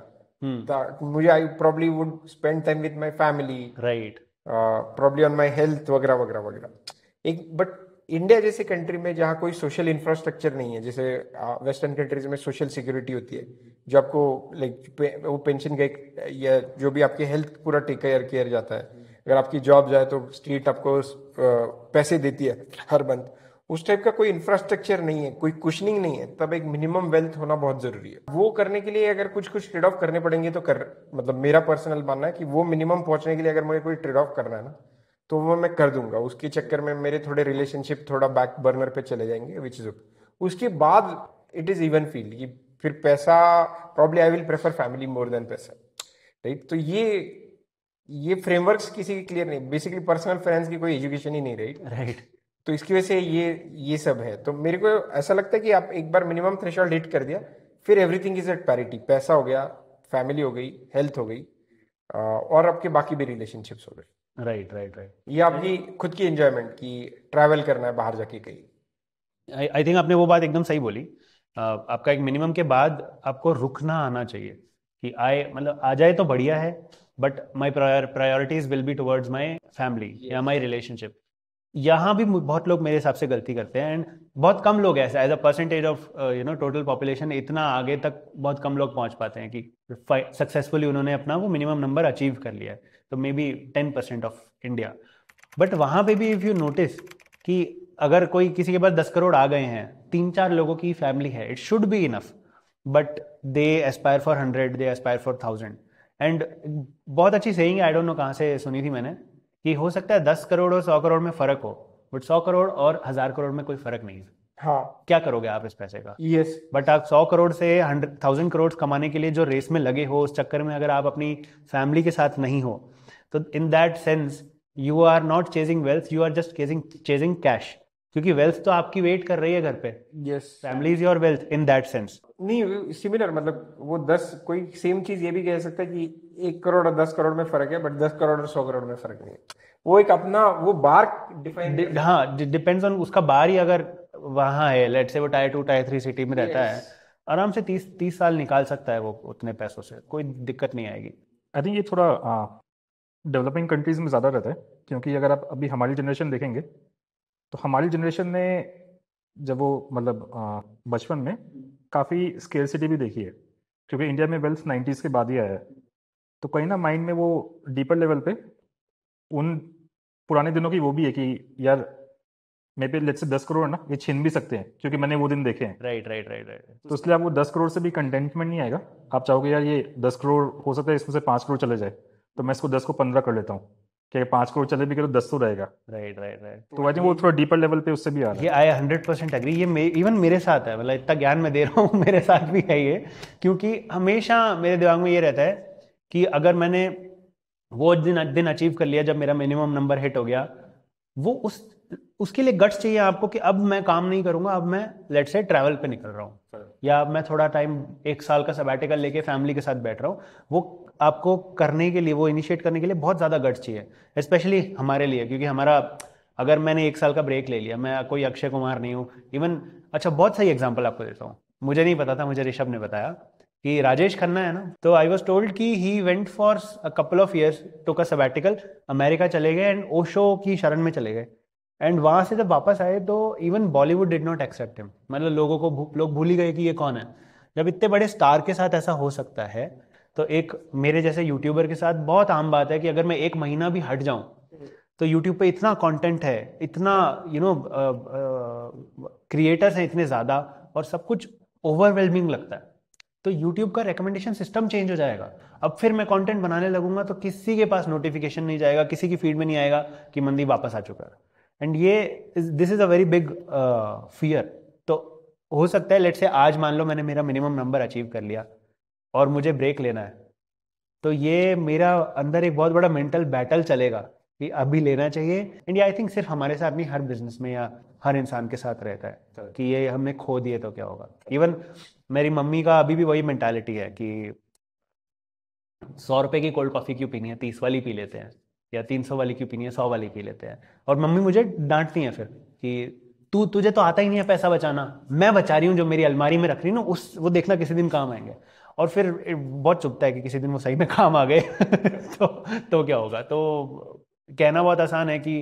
हम्म। मुझे I probably would spend time with my family right probably on my health वगैरह वगैरह वगैरह एक बट इंडिया जैसे कंट्री में जहाँ कोई सोशल इंफ्रास्ट्रक्चर नहीं है जैसे वेस्टर्न कंट्रीज में सोशल सिक्योरिटी होती है जो आपको लाइक पे, वो पेंशन का एक या जो भी आपकी हेल्थ पूरा टेक केयर किया जाता है अगर आपकी जॉब जाए तो स्टेट आपको पैसे देती है हर मंथ उस टाइप का कोई इंफ्रास्ट्रक्चर नहीं है कोई कुशनिंग नहीं है तब एक मिनिमम वेल्थ होना बहुत जरूरी है वो करने के लिए अगर कुछ कुछ ट्रेड ऑफ करने पड़ेंगे तो कर मतलब मेरा पर्सनल मानना है कि वो मिनिमम पहुंचने के लिए अगर मुझे कोई ट्रेड ऑफ करना है ना तो वो मैं कर दूंगा उसके चक्कर में मेरे थोड़े रिलेशनशिप थोड़ा बैक बर्नर पे चले जाएंगे विच इज उसके बाद इट इज इवन फील कि फिर पैसा probably I will prefer family more than पैसा राइट तो ये ये फ्रेमवर्क्स किसी की क्लियर नहीं बेसिकली पर्सनल फाइनेंस की कोई एजुकेशन ही नहीं राइट राइट तो इसकी वजह से ये ये सब है तो मेरे को ऐसा लगता है कि आप एक बार मिनिमम थ्रेश हिट कर दिया फिर एवरीथिंग इज एट पैरिटी पैसा हो गया फैमिली हो गई हेल्थ हो गई और आपके बाकी भी रिलेशनशिप्स हो गए राइट राइट राइट ये आपकी खुद की एंजॉयमेंट की ट्रैवल करना है बाहर जाके कहीं आई थिंक आपने वो बात एकदम सही बोली आपका एक मिनिमम के बाद आपको रुकना आना चाहिए कि आए मतलब आ जाए तो बढ़िया है but my priorities will be towards my family या माई रिलेशनशिप यहाँ भी बहुत लोग मेरे हिसाब से गलती करते हैं एंड बहुत कम लोग ऐसा as a percentage of you know total population इतना आगे तक बहुत कम लोग पहुंच पाते हैं कि सक्सेसफुली उन्होंने अपना वो मिनिमम नंबर अचीव कर लिया है तो maybe ten percent of India but वहाँ पे भी इफ़ यू नोटिस कि अगर कोई किसी के पास दस करोड़ आ गए हैं तीन चार लोगों की फैमिली है it should be enough but they aspire for hundred they aspire for thousand and बहुत अच्छी सेइंग आई डोंट नो कहाँ से सुनी थी मैंने कि हो सकता है दस करोड़ और सौ करोड़ में फर्क हो बट सौ करोड़ और हजार करोड़ में कोई फर्क नहीं हाँ क्या करोगे आप इस पैसे का यस yes. बट आप सौ करोड़ से हंड्रेड थाउजेंड करोड़ कमाने के लिए जो रेस में लगे हो उस चक्कर में अगर आप अपनी फैमिली के साथ नहीं हो तो in that sense you are not chasing wealth you are just chasing chasing cash क्योंकि वेल्थ तो आपकी वेट कर रही है घर पे yes family is your wealth in that sense नहीं सिमिलर मतलब वो दस कोई सेम चीज ये भी कह सकता है कि एक करोड़ और दस करोड़ में फर्क है बट दस करोड़ और सौ करोड़ में फर्क नहीं है वो एक अपना वो बार डिफाइन हाँ डिपेंड्स ऑन उसका बार ही अगर वहां है लेट से वो tier two tier three city में रहता yes. है आराम से तीस तीस साल निकाल सकता है वो उतने पैसों से कोई दिक्कत नहीं आएगी आई थिंक ये थोड़ा हाँ, डेवलपिंग कंट्रीज़ में ज़्यादा रहता है क्योंकि अगर आप अभी हमारी जनरेशन देखेंगे तो हमारी जनरेशन ने जब वो मतलब बचपन में काफ़ी सिटी भी देखी है क्योंकि इंडिया में वेल्थ नाइन्टीज़ के बाद ही आया है तो कहीं ना माइंड में वो डीपर लेवल पे उन पुराने दिनों की वो भी है कि यार मेरे पे लेट से दस करोड़ ना ये छीन भी सकते हैं क्योंकि मैंने वो दिन देखे हैं राइट राइट राइट राइट तो इसलिए आप वो दस करोड़ से भी कंटेंटमेंट नहीं आएगा आप चाहोगे यार ये दस करोड़ हो सकता है इसमें से पाँच करोड़ चले जाए तो मैं इसको दस को पंद्रह कर लेता हूँ पांच करोड़ चले भी करो तो दस तो रहेगा राइट राइट राइट तो आई थिंक वो थोड़ा डीपर लेवल पे उससे भी आ रहा है ये आई हंड्रेड परसेंट अग्री ये मे, इवन मेरे साथ है मतलब इतना ज्ञान मैं दे रहा हूँ मेरे साथ भी है ये क्योंकि हमेशा मेरे दिमाग में ये रहता है कि अगर मैंने वो दिन दिन अचीव कर लिया जब मेरा मिनिमम नंबर हिट हो गया वो उस उसके लिए गट्स चाहिए आपको कि अब मैं काम नहीं करूंगा अब मैं लेट से ट्रैवल पे निकल रहा हूँ या मैं थोड़ा टाइम एक साल का सबैटिकल लेके फैमिली के साथ बैठ रहा हूँ वो आपको करने के लिए वो इनिशिएट करने के लिए बहुत ज़्यादा गट्स चाहिए स्पेशली हमारे लिए क्योंकि हमारा अगर मैंने एक साल का ब्रेक ले लिया मैं कोई अक्षय कुमार नहीं हूँ इवन अच्छा बहुत सही एग्जाम्पल आपको देता हूँ मुझे नहीं पता था मुझे ऋषभ ने बताया कि राजेश खन्ना है ना तो आई वॉज टोल्ड कि he went for a couple of years two का सबैटिकल अमेरिका चले गए एंड ओशो की शरण में चले गए एंड वहाँ से जब वापस आए तो even Bollywood did not accept him मतलब लोगों को भू, लोग भूल ही गए कि ये कौन है जब इतने बड़े स्टार के साथ ऐसा हो सकता है तो एक मेरे जैसे यूट्यूबर के साथ बहुत आम बात है कि अगर मैं एक महीना भी हट जाऊं तो यूट्यूब पे इतना कंटेंट है इतना यू नो क्रिएटर्स हैं इतने ज़्यादा और सब कुछ ओवरवेलमिंग लगता है तो यूट्यूब का रिकमेंडेशन सिस्टम चेंज हो जाएगा अब फिर मैं कंटेंट बनाने लगूंगा तो किसी के पास नोटिफिकेशन नहीं जाएगा किसी की फीड में नहीं आएगा कि मंदी वापस आ चुका है एंड ये this is a very big fear तो हो सकता है लेट से आज मान लो मैंने मेरा मिनिमम नंबर अचीव कर लिया और मुझे ब्रेक लेना है तो ये मेरा अंदर एक बहुत बड़ा मेंटल बैटल चलेगा कि अभी लेना चाहिए एंड आई थिंक सिर्फ हमारे साथ नहीं हर बिजनेस में या हर इंसान के साथ रहता है कि ये हमने खो दिए तो क्या होगा इवन मेरी मम्मी का अभी भी वही मेंटालिटी है कि सौ रुपए की कोल्ड कॉफी क्यों पीनी है तीस वाली पी लेते हैं या तीन सौ वाली क्यों पीनी है सौ वाली पी लेते हैं और मम्मी मुझे डांटती हैं फिर कि तू तुझे तो आता ही नहीं है पैसा बचाना मैं बचा रही हूँ जो मेरी अलमारी में रख रही ना उस वो देखना किसी दिन काम आएंगे और फिर बहुत चुपता है कि किसी दिन वो सही में काम आ गए तो तो क्या होगा तो कहना बहुत आसान है कि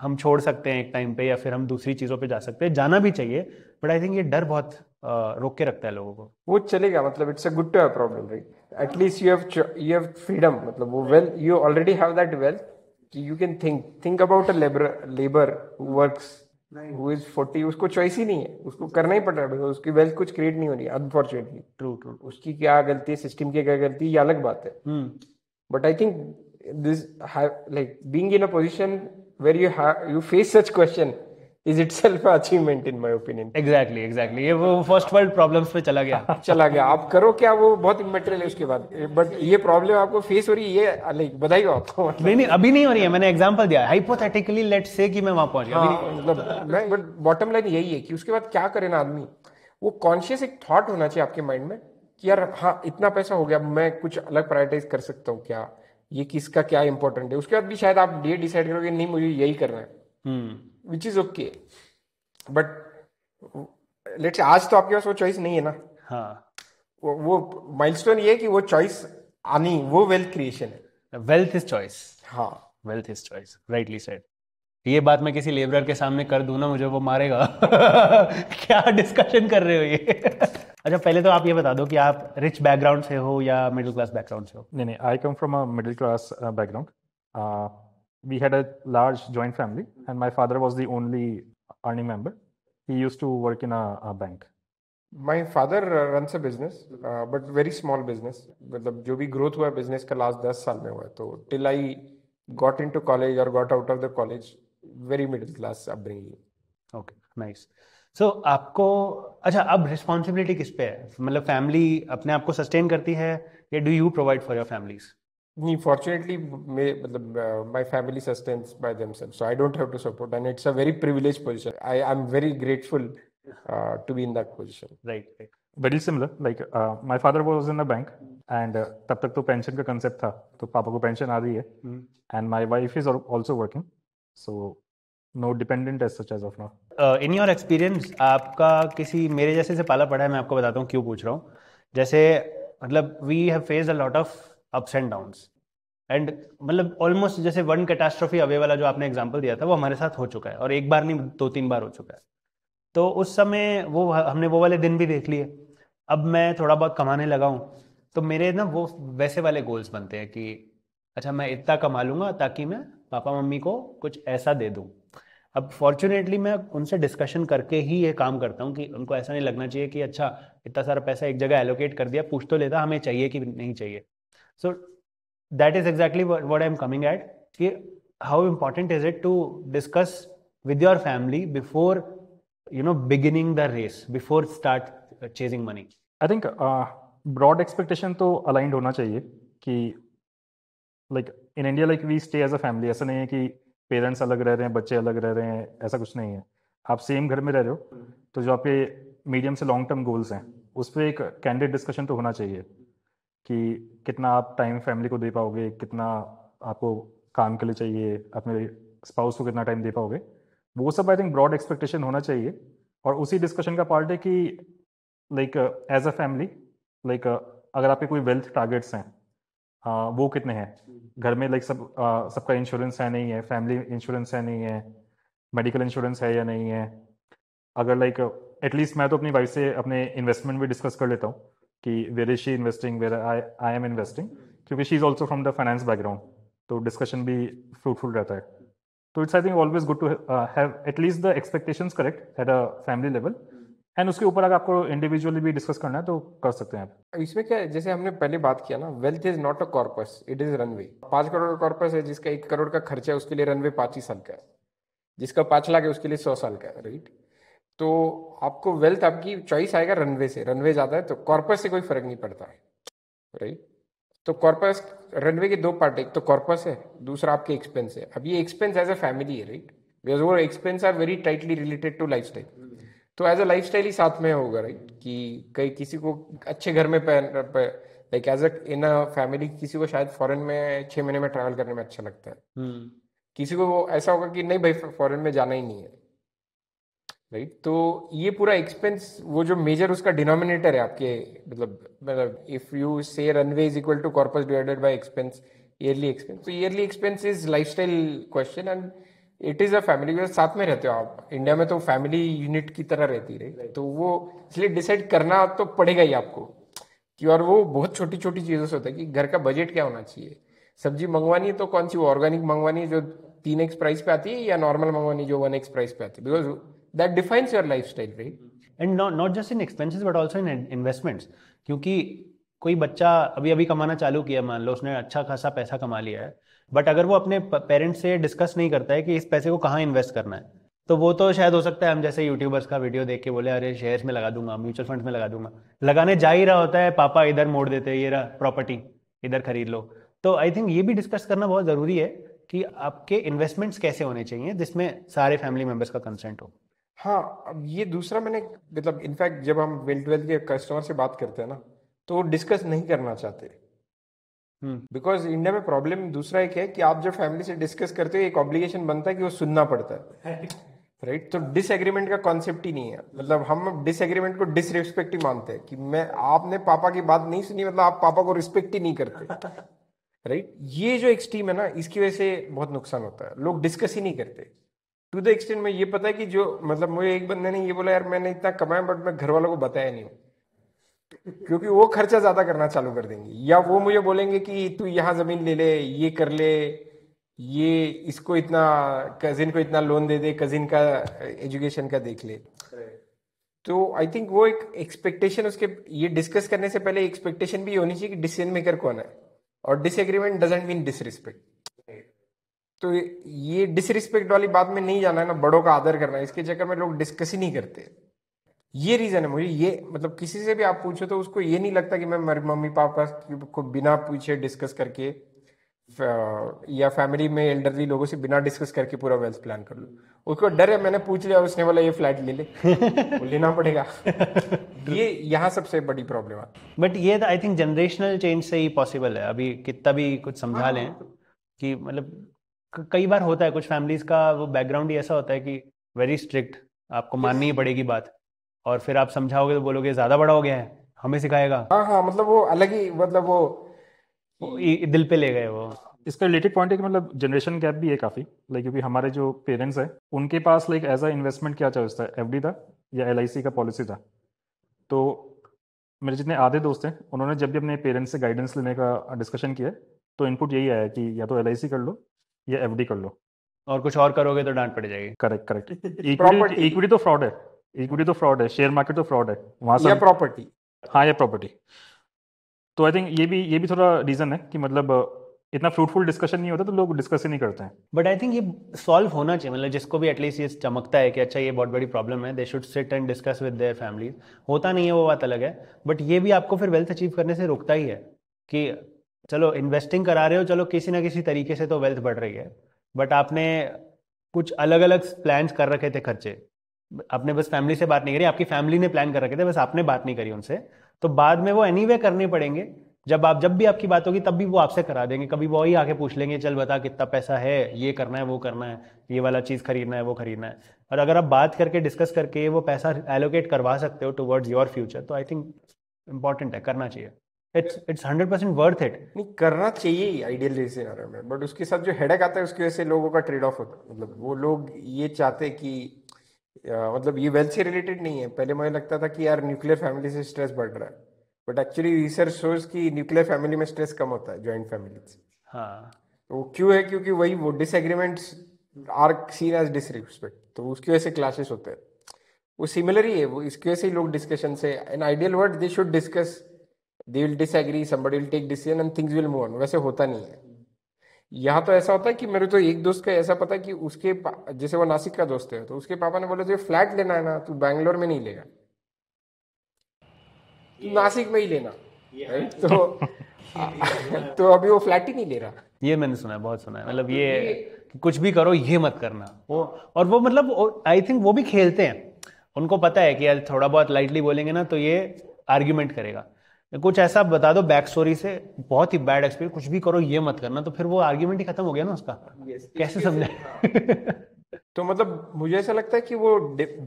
हम छोड़ सकते हैं एक टाइम पे या फिर हम दूसरी चीज़ों पे जा सकते हैं जाना भी चाहिए बट आई थिंक ये डर बहुत रोक के रखता है लोगों को वो चलेगा मतलब it's a good to have problem right at least you have you have freedom मतलब वो well you already have that wealth कि you can think think about a labour labour works is उसको चॉइस ही नहीं है उसको करना ही पड़ रहा है उसकी वेल्थ कुछ क्रिएट नहीं हो रही है अनफॉर्चुनेटली ट्रू ट्रू उसकी क्या गलती है सिस्टम की क्या गलती है ये अलग बात है but I think this like being in a position where you you face such question is itself achievement in my opinion exactly exactly ये वो फर्स्ट वर्ल्ड प्रॉब्लम पे चला गया हाँ, चला गया आप करो क्या वो बहुत इमेटेरियल है उसके बाद बट ये प्रॉब्लम आपको फेस हो रही है ये लाइक uh, बधाई हो आपको मतलब नहीं नहीं अभी नहीं हो रही है मैंने एग्जाम्पल दिया हाइपोथेटिकली लेट से कि मैं वहां पहुंच गया हाँ, मतलब बट बॉटम लाइन यही है कि उसके बाद क्या करे ना आदमी वो कॉन्शियस एक थॉट होना चाहिए आपके माइंड में कि यार हाँ इतना पैसा हो गया मैं कुछ अलग प्रायोरिटाइज कर सकता हूँ क्या ये किसका क्या इंपॉर्टेंट है उसके बाद भी शायद आप ये डिसाइड करोगे नहीं मुझे यही करना है hmm. Which is okay but let's आज तो आपके पास वो चॉइस नहीं है ना हाँ वो माइलस्टोन ये कि वो चॉइस आनी वो वेल्थ क्रिएशन है वेल्थ इज चॉइस हाँ wealth is choice rightly said ये बात मैं किसी लेबरर के सामने कर दू ना मुझे वो मारेगा क्या डिस्कशन कर रहे हो ये अच्छा पहले तो आप ये बता दो कि आप रिच बैकग्राउंड से हो या मिडिल क्लास बैकग्राउंड से हो नहीं नहीं I come from a middle class background we had a large joint family, and my father was the only earning member. He used to work in a, a bank. My father uh, runs a business, uh, but very small business. मतलब जो भी growth हुआ business का last दस साल में हुआ है तो till I got into college or got out of the college, very middle class upbringing. Okay, nice. so, आपको अच्छा अब responsibility किस पे है मतलब family अपने आप को सस्टेन करती है या you provide for your families? नहीं फॉर्चुनेटली मतलब my family sustains by themselves so I don't have to support and it's a very privilege position I I am very grateful to be in that position right very similar like my father was in the bank and तब तक तो pension का concept था तो पापा को pension आ रही है and my wife is also working so no dependent as such as of now in your experience आपका किसी मेरे जैसे से पाला पड़ा है मैं आपको बताता हूँ क्यों पूछ रहा हूँ जैसे मतलब we have faced a lot of ups and downs and मतलब ऑलमोस्ट जैसे वन कैटास्ट्रोफी अवे वाला जो आपने एग्जाम्पल दिया था वो हमारे साथ हो चुका है और एक बार नहीं दो तीन बार हो चुका है तो उस समय वो हमने वो वाले दिन भी देख लिए अब मैं थोड़ा बहुत कमाने लगा हूँ तो मेरे ना वो वैसे वाले गोल्स बनते हैं कि अच्छा मैं इतना कमा लूंगा ताकि मैं पापा मम्मी को कुछ ऐसा दे दूँ अब फॉर्चुनेटली मैं उनसे डिस्कशन करके ही ये काम करता हूँ कि उनको ऐसा नहीं लगना चाहिए कि अच्छा इतना सारा पैसा एक जगह एलोकेट कर दिया पूछ तो लेता हमें चाहिए कि नहीं चाहिए so that is exactly what, what i'm coming at ki how important is it to discuss with your family before you know beginning the race before start chasing money i think broad expectation तो aligned होना चाहिए कि like in India like we stay as a family ऐसा नहीं है कि parents अलग रह रहे हैं बच्चे अलग रह रहे हैं ऐसा कुछ नहीं है आप सेम घर में रह रहे हो तो जो आपके मीडियम से लॉन्ग टर्म गोल्स हैं उस पर एक कैंडिडेट डिस्कशन तो होना चाहिए कि कितना आप टाइम फैमिली को दे पाओगे कितना आपको काम के लिए चाहिए अपने स्पाउस को कितना टाइम दे पाओगे वो सब आई थिंक ब्रॉड एक्सपेक्टेशन होना चाहिए और उसी डिस्कशन का पार्ट है कि like as a family like अगर आपके कोई वेल्थ टारगेट्स हैं uh, वो कितने हैं घर में लाइक like, सब uh, सबका इंश्योरेंस है नहीं है फैमिली इंश्योरेंस है नहीं है मेडिकल इंश्योरेंस है या नहीं है अगर लाइक like, एटलीस्ट मैं तो अपनी वाइफ से अपने इन्वेस्टमेंट भी डिस्कस कर लेता हूँ कि where is she investing where I I am investing क्योंकि she is also from the finance background तो डिस्कशन भी फ्रूटफुल रहता है तो it's I think always good to have at least the expectation correct at a family level and उसके ऊपर अगर आपको इंडिविजुअली भी डिस्कस करना है तो कर सकते हैं आप इसमें क्या है जैसे हमने पहले बात किया ना wealth is not a corpus it is runway पांच करोड़ का कॉर्पस है जिसका एक करोड़ का खर्चा है उसके लिए रनवे पांच ही साल का है जिसका पांच लाख है उसके लिए सौ साल का है राइट तो आपको वेल्थ आपकी चॉइस आएगा रनवे से रनवे ज़्यादा है तो कॉर्पस से कोई फर्क नहीं पड़ता है राइट तो कॉर्पस रनवे के दो पार्ट एक तो कॉर्पस है दूसरा आपके एक्सपेंस है अब ये एक्सपेंस एज ए फैमिली है राइट बिकॉज वो expense are very tightly related to lifestyle तो एज अ लाइफ स्टाइल ही साथ में होगा राइट कि कहीं किसी को अच्छे घर में पहन like as a in a family किसी को शायद फॉरेन में छः महीने में ट्रैवल करने में अच्छा लगता है हम्म। किसी को वो ऐसा होगा कि नहीं भाई फॉरेन में जाना ही नहीं है राइट तो ये पूरा एक्सपेंस वो जो मेजर उसका डिनोमिनेटर है आपके मतलब मतलब if you say runway is equal to corpus divided by expense yearly expense तो yearly expense is lifestyle question and it is a family साथ में रहते हो आप इंडिया में तो फैमिली यूनिट की तरह रहती है तो वो इसलिए डिसाइड करना तो पड़ेगा ही आपको कि और वो बहुत छोटी छोटी चीजों से होता है कि घर का बजट क्या होना चाहिए सब्जी मंगवानी है तो कौन सी ऑर्गेनिक मंगवानी है जो तीन एक्स प्राइस पे आती है या नॉर्मल मंगवानी जो वन एक्स प्राइस पे आती है because that defines your lifestyle right mm-hmm. and not not just in expenses but also in investments क्योंकि कोई बच्चा अभी अभी कमाना चालू किया मान लो उसने अच्छा खासा पैसा कमा लिया है बट अगर वो अपने पेरेंट्स से डिस्कस नहीं करता है कि इस पैसे को कहाँ इन्वेस्ट करना है तो वो तो शायद हो सकता है हम जैसे यूट्यूबर्स का वीडियो देख के बोले अरे शेयर्स में लगा दूंगा म्यूचुअल फंड्स में लगा दूंगा लगाने जा ही रहा होता है पापा इधर मोड़ देते हैं ये रहा प्रॉपर्टी इधर खरीद लो तो आई थिंक ये भी डिस्कस करना बहुत ज़रूरी है कि आपके इन्वेस्टमेंट्स कैसे होने चाहिए जिसमें सारे फैमिली मेंबर्स का कंसेंट हो हाँ अब ये दूसरा मैंने मतलब इनफैक्ट जब हम विल ट्वेल्थ के कस्टमर से बात करते हैं ना तो वो डिस्कस नहीं करना चाहते हम्म बिकॉज इंडिया में प्रॉब्लम दूसरा एक है कि आप जब फैमिली से डिस्कस करते हो एक ऑब्लिगेशन बनता है कि वो सुनना पड़ता है राइट right? तो डिसएग्रीमेंट का कॉन्सेप्ट ही नहीं है मतलब हम डिसएग्रीमेंट को डिसरिस्पेक्ट ही मानते हैं कि मैं आपने पापा की बात नहीं सुनी मतलब आप पापा को रिस्पेक्ट ही नहीं करते राइट right? ये जो एक्सट्रीम है ना इसकी वजह से बहुत नुकसान होता है लोग डिस्कस ही नहीं करते टू द एक्सटेंट में ये पता है कि जो मतलब मुझे एक बंदे ने ये बोला यार मैंने इतना कमाया बट मैं घर वालों को बताया नहीं क्योंकि वो खर्चा ज्यादा करना चालू कर देंगे या वो मुझे बोलेंगे कि तू यहाँ जमीन ले ले ये कर ले ये इसको इतना कजिन को इतना लोन दे दे कजिन का एजुकेशन uh, का देख ले तो आई थिंक वो एक एक्सपेक्टेशन उसके ये डिस्कस करने से पहले एक्सपेक्टेशन भी होनी चाहिए कि डिसीजन मेकर कौन है और डिसएग्रीमेंट डजेंट मीन डिसरिस्पेक्ट तो ये डिसरिस्पेक्ट वाली बात में नहीं जाना है ना बड़ों का आदर करना है इसके चक्कर में लोग डिस्कस ही नहीं करते ये रीजन है मुझे ये मतलब किसी से भी आप पूछो तो उसको ये नहीं लगता कि मैं मेरे मम्मी पापा को बिना पूछे डिस्कस करके या फैमिली में एल्डरली लोगों से बिना डिस्कस करके पूरा वेल्थ प्लान कर लू उसको डर है मैंने पूछ लिया उसने बोला ये फ्लैट ले ले लेना पड़ेगा ये यहाँ सबसे बड़ी प्रॉब्लम है बट ये आई थिंक जनरेशनल चेंज से ही पॉसिबल है अभी कितना भी कुछ समझा हाँ, हाँ। लें कि मतलब कई बार होता है कुछ फैमिलीज का वो बैकग्राउंड ही ऐसा होता है कि वेरी स्ट्रिक्ट आपको माननी ही पड़ेगी बात और फिर आप समझाओगे तो बोलोगे ज्यादा बड़ा हो गया है हमें सिखाएगा हाँ हाँ मतलब वो अलग ही मतलब वो, वो दिल पे ले गए वो इसका रिलेटेड पॉइंट है कि मतलब जनरेशन गैप भी है काफ़ी लाइक क्योंकि हमारे जो पेरेंट्स हैं उनके पास लाइक एज अ इन्वेस्टमेंट क्या चॉइस था एफ था या एल का पॉलिसी था तो मेरे जितने आधे दोस्त हैं उन्होंने जब भी अपने पेरेंट्स से गाइडेंस लेने का डिस्कशन किया तो इनपुट यही आया कि या तो एल कर लो या एफडी कर लो और कुछ और करोगे तो डांट पड़ जाएगी करेक्ट करेक्ट इक्विटी इक्विटी तो फ्रॉड है इक्विटी तो फ्रॉड है शेयर मार्केट तो फ्रॉड है वहां से प्रॉपर्टी हाँ या प्रॉपर्टी तो आई थिंक ये भी ये भी थोड़ा रीजन है कि मतलब uh, इतना फ्रूटफुल डिस्कशन नहीं होता तो लोग डिस्कस ही नहीं करते हैं बट आई थिंक ये सॉल्व होना चाहिए मतलब जिसको भी एटलीस्ट ये चमकता है कि अच्छा ये बहुत बड़ी प्रॉब्लम है they should sit and discuss with their families होता नहीं है वो बात अलग है बट ये भी आपको फिर वेल्थ अचीव करने से रोकता ही है कि चलो इन्वेस्टिंग करा रहे हो चलो किसी ना किसी तरीके से तो वेल्थ बढ़ रही है बट आपने कुछ अलग अलग प्लान कर रखे थे खर्चे आपने बस फैमिली से बात नहीं करी आपकी फैमिली ने प्लान कर रखे थे बस आपने बात नहीं करी उनसे तो बाद में वो एनी anyway करने पड़ेंगे जब आप जब भी आपकी बात होगी तब भी वो आपसे करा देंगे कभी वो ही आके पूछ लेंगे चल बता कितना पैसा है ये करना है वो करना है ये वाला चीज़ खरीदना है वो खरीदना है और अगर आप बात करके डिस्कस करके वो पैसा एलोकेट करवा सकते हो टुवर्ड्स योर फ्यूचर तो आई थिंक इंपॉर्टेंट है करना चाहिए इट्स इट्स वर्थ इट नहीं करना चाहिए आइडियल में बट उसके साथ जो हेडेक आता है उसकी वजह से लोगों का ट्रेड ऑफ होता है मतलब वो लोग ये चाहते हैं कि आ, मतलब ये वेल्थ से रिलेटेड नहीं है पहले मुझे लगता था कि यार न्यूक्लियर फैमिली से स्ट्रेस बढ़ रहा है but actually research shows nuclear family में स्ट्रेस कम होता है ज्वाइंट फैमिली से हाँ तो क्यों है क्योंकि वही वो disagreements are seen as disrespect तो उसकी वजह से क्लासेस होते हैं वो सिमिलर ही है वो इसकी वजह से लोग डिस्कशन से ideal word they should discuss they will disagree somebody will take decision and things will move वैसे होता नहीं है यहाँ तो ऐसा होता है कि मेरे तो एक दोस्त का ऐसा पता है कि उसके जैसे वो नासिक का दोस्त है तो उसके पापा ने बोला तुझे तो फ्लैट लेना है ना तू बैंगलोर में नहीं लेगा तू नासिक में ही लेना तो तो अभी वो फ्लैट ही नहीं ले रहा ये मैंने सुना है बहुत सुना है मतलब ये कुछ भी करो ये मत करना वो और वो मतलब आई थिंक वो भी खेलते हैं उनको पता है कि यार थोड़ा बहुत लाइटली बोलेंगे ना तो ये आर्ग्यूमेंट करेगा कुछ ऐसा बता दो बैक स्टोरी से बहुत ही बैड एक्सपीरियंस कुछ भी करो ये मत करना तो फिर वो आर्ग्यूमेंट ही खत्म हो गया ना उसका कैसे समझा हाँ। तो मतलब मुझे ऐसा लगता है कि वो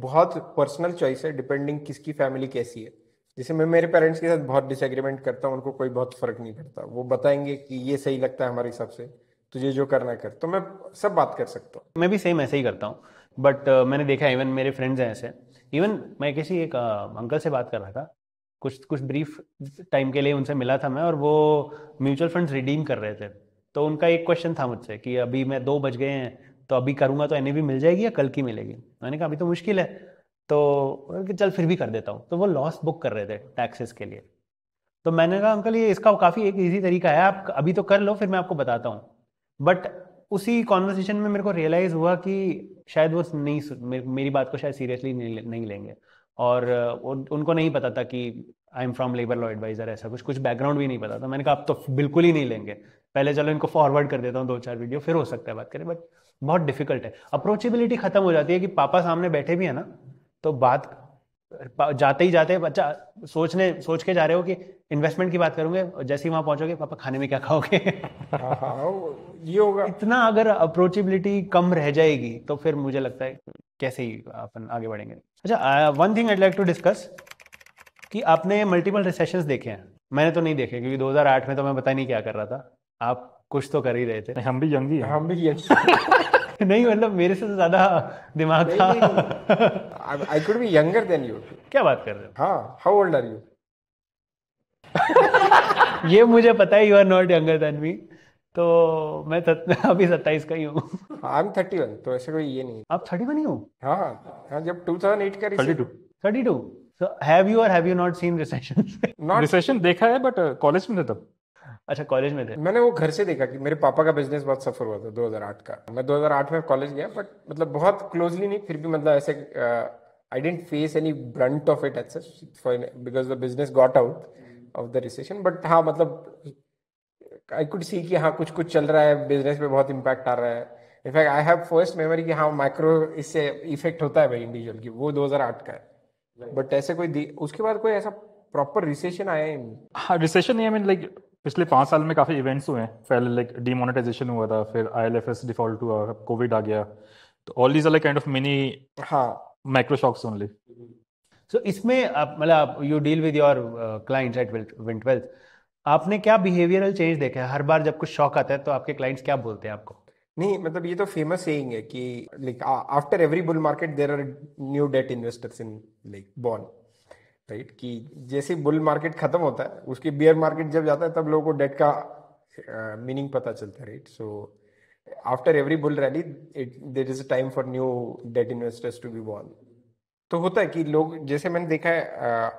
बहुत पर्सनल चॉइस है डिपेंडिंग किसकी फैमिली कैसी है जैसे मैं मेरे पेरेंट्स के साथ बहुत डिसएग्रीमेंट करता हूँ उनको कोई बहुत फर्क नहीं पड़ता वो बताएंगे कि ये सही लगता है हमारे हिसाब से तुझे जो करना कर तो मैं सब बात कर सकता हूँ मैं भी सेम ऐसे ही करता हूँ बट uh, मैंने देखा इवन मेरे फ्रेंड्स हैं ऐसे इवन मैं किसी एक uh, अंकल से बात कर रहा था कुछ कुछ ब्रीफ टाइम के लिए उनसे मिला था मैं और वो म्यूचुअल फंड्स रिडीम कर रहे थे तो उनका एक क्वेश्चन था मुझसे कि अभी मैं दो बज गए हैं तो अभी करूंगा तो एन मिल जाएगी या कल की मिलेगी मैंने कहा अभी तो मुश्किल है तो चल फिर भी कर देता हूँ तो वो लॉस बुक कर रहे थे टैक्सेस के लिए तो मैंने कहा अंकल ये इसका काफ़ी एक ईजी तरीका है आप अभी तो कर लो फिर मैं आपको बताता हूँ बट उसी कॉन्वर्सेशन में मेरे को रियलाइज़ हुआ कि शायद वो नहीं मेरी बात को शायद सीरियसली नहीं लेंगे और उनको नहीं पता था कि I am from labour law adviser ऐसा कुछ कुछ बैकग्राउंड भी नहीं पता था मैंने कहा आप तो बिल्कुल ही नहीं लेंगे पहले चलो इनको फॉरवर्ड कर देता हूँ दो चार वीडियो फिर हो सकता है बात करें बट बहुत डिफिकल्ट है अप्रोचेबिलिटी खत्म हो जाती है कि पापा सामने बैठे भी है ना तो बात जाते ही जाते बच्चा सोचने सोच के जा रहे हो कि इन्वेस्टमेंट की बात करूंगे और जैसे ही वहां पहुंचोगे पापा खाने में क्या खाओगे हाँ, हाँ, ये होगा इतना अगर अप्रोचेबिलिटी कम रह जाएगी तो फिर मुझे लगता है कैसे ही अपन आगे बढ़ेंगे अच्छा one thing I like to discuss कि आपने मल्टीपल रिसेशन देखे हैं मैंने तो नहीं देखे क्योंकि 2008 में तो मैं पता नहीं क्या कर रहा था आप कुछ तो कर ही रहे थे हम भी यंग हम भी नहीं मतलब मेरे से तो ज्यादा दिमाग था I could be younger than you क्या बात कर रहे हो हाँ हाउ ओल्ड आर यू ये मुझे पता है you are not younger than me तो मैं अभी सत्ताईस का ही हूँ आई एम थर्टी वन तो ऐसे कोई ये नहीं आप थर्टी वन ही हो हाँ हाँ जब टू थाउजेंड एट का thirty two thirty two so have you और have you not seen recession not recession देखा है बट कॉलेज में था तब अच्छा कॉलेज में थे मैंने वो घर से देखा कि मेरे पापा का बिजनेस बहुत सफर हुआ था 2008 का मैं 2008 में कॉलेज गया बट मतलब बहुत क्लोजली नहीं फिर भी मतलब ऐसे I didn't face any brunt of it at because the business got out of the recession but हाँ मतलब आई कुड सी कि हाँ कुछ कुछ चल रहा है बिजनेस पे बहुत इम्पैक्ट आ रहा है in fact I have first memory कि हाँ माइक्रो इससे इफेक्ट होता है भाई इंडिविजुअल की वो 2008 का है बट ऐसे कोई उसके बाद कोई ऐसा प्रॉपर रिसेशन आया हाँ रिसेशन नहीं आई मीन लाइक पिछले पाँच साल में काफ़ी इवेंट्स हुए हैं पहले लाइक डीमोनेटाइजेशन हुआ था फिर आईएलएफएस डिफॉल्ट हुआ कोविड आ गया तो all these are like kind of mini हाँ माइक्रो शॉक्स ओनली सो इसमें मतलब you deal with your clients at Wint Wealth आपने क्या बिहेवियरल चेंज देखा है हर बार जब कुछ शॉक आता है तो आपके क्लाइंट्स क्या बोलते हैं आपको नहीं मतलब ये तो फेमस सेइंग है कि like after every bull market there are new debt investors in like bond right कि जैसे बुल मार्केट खत्म होता है उसकी बियर मार्केट जब जाता है तब लोगों को डेट का मीनिंग पता चलता है right so after every bull rally it there is a time for new debt investors to be born तो होता है कि लोग जैसे मैंने देखा है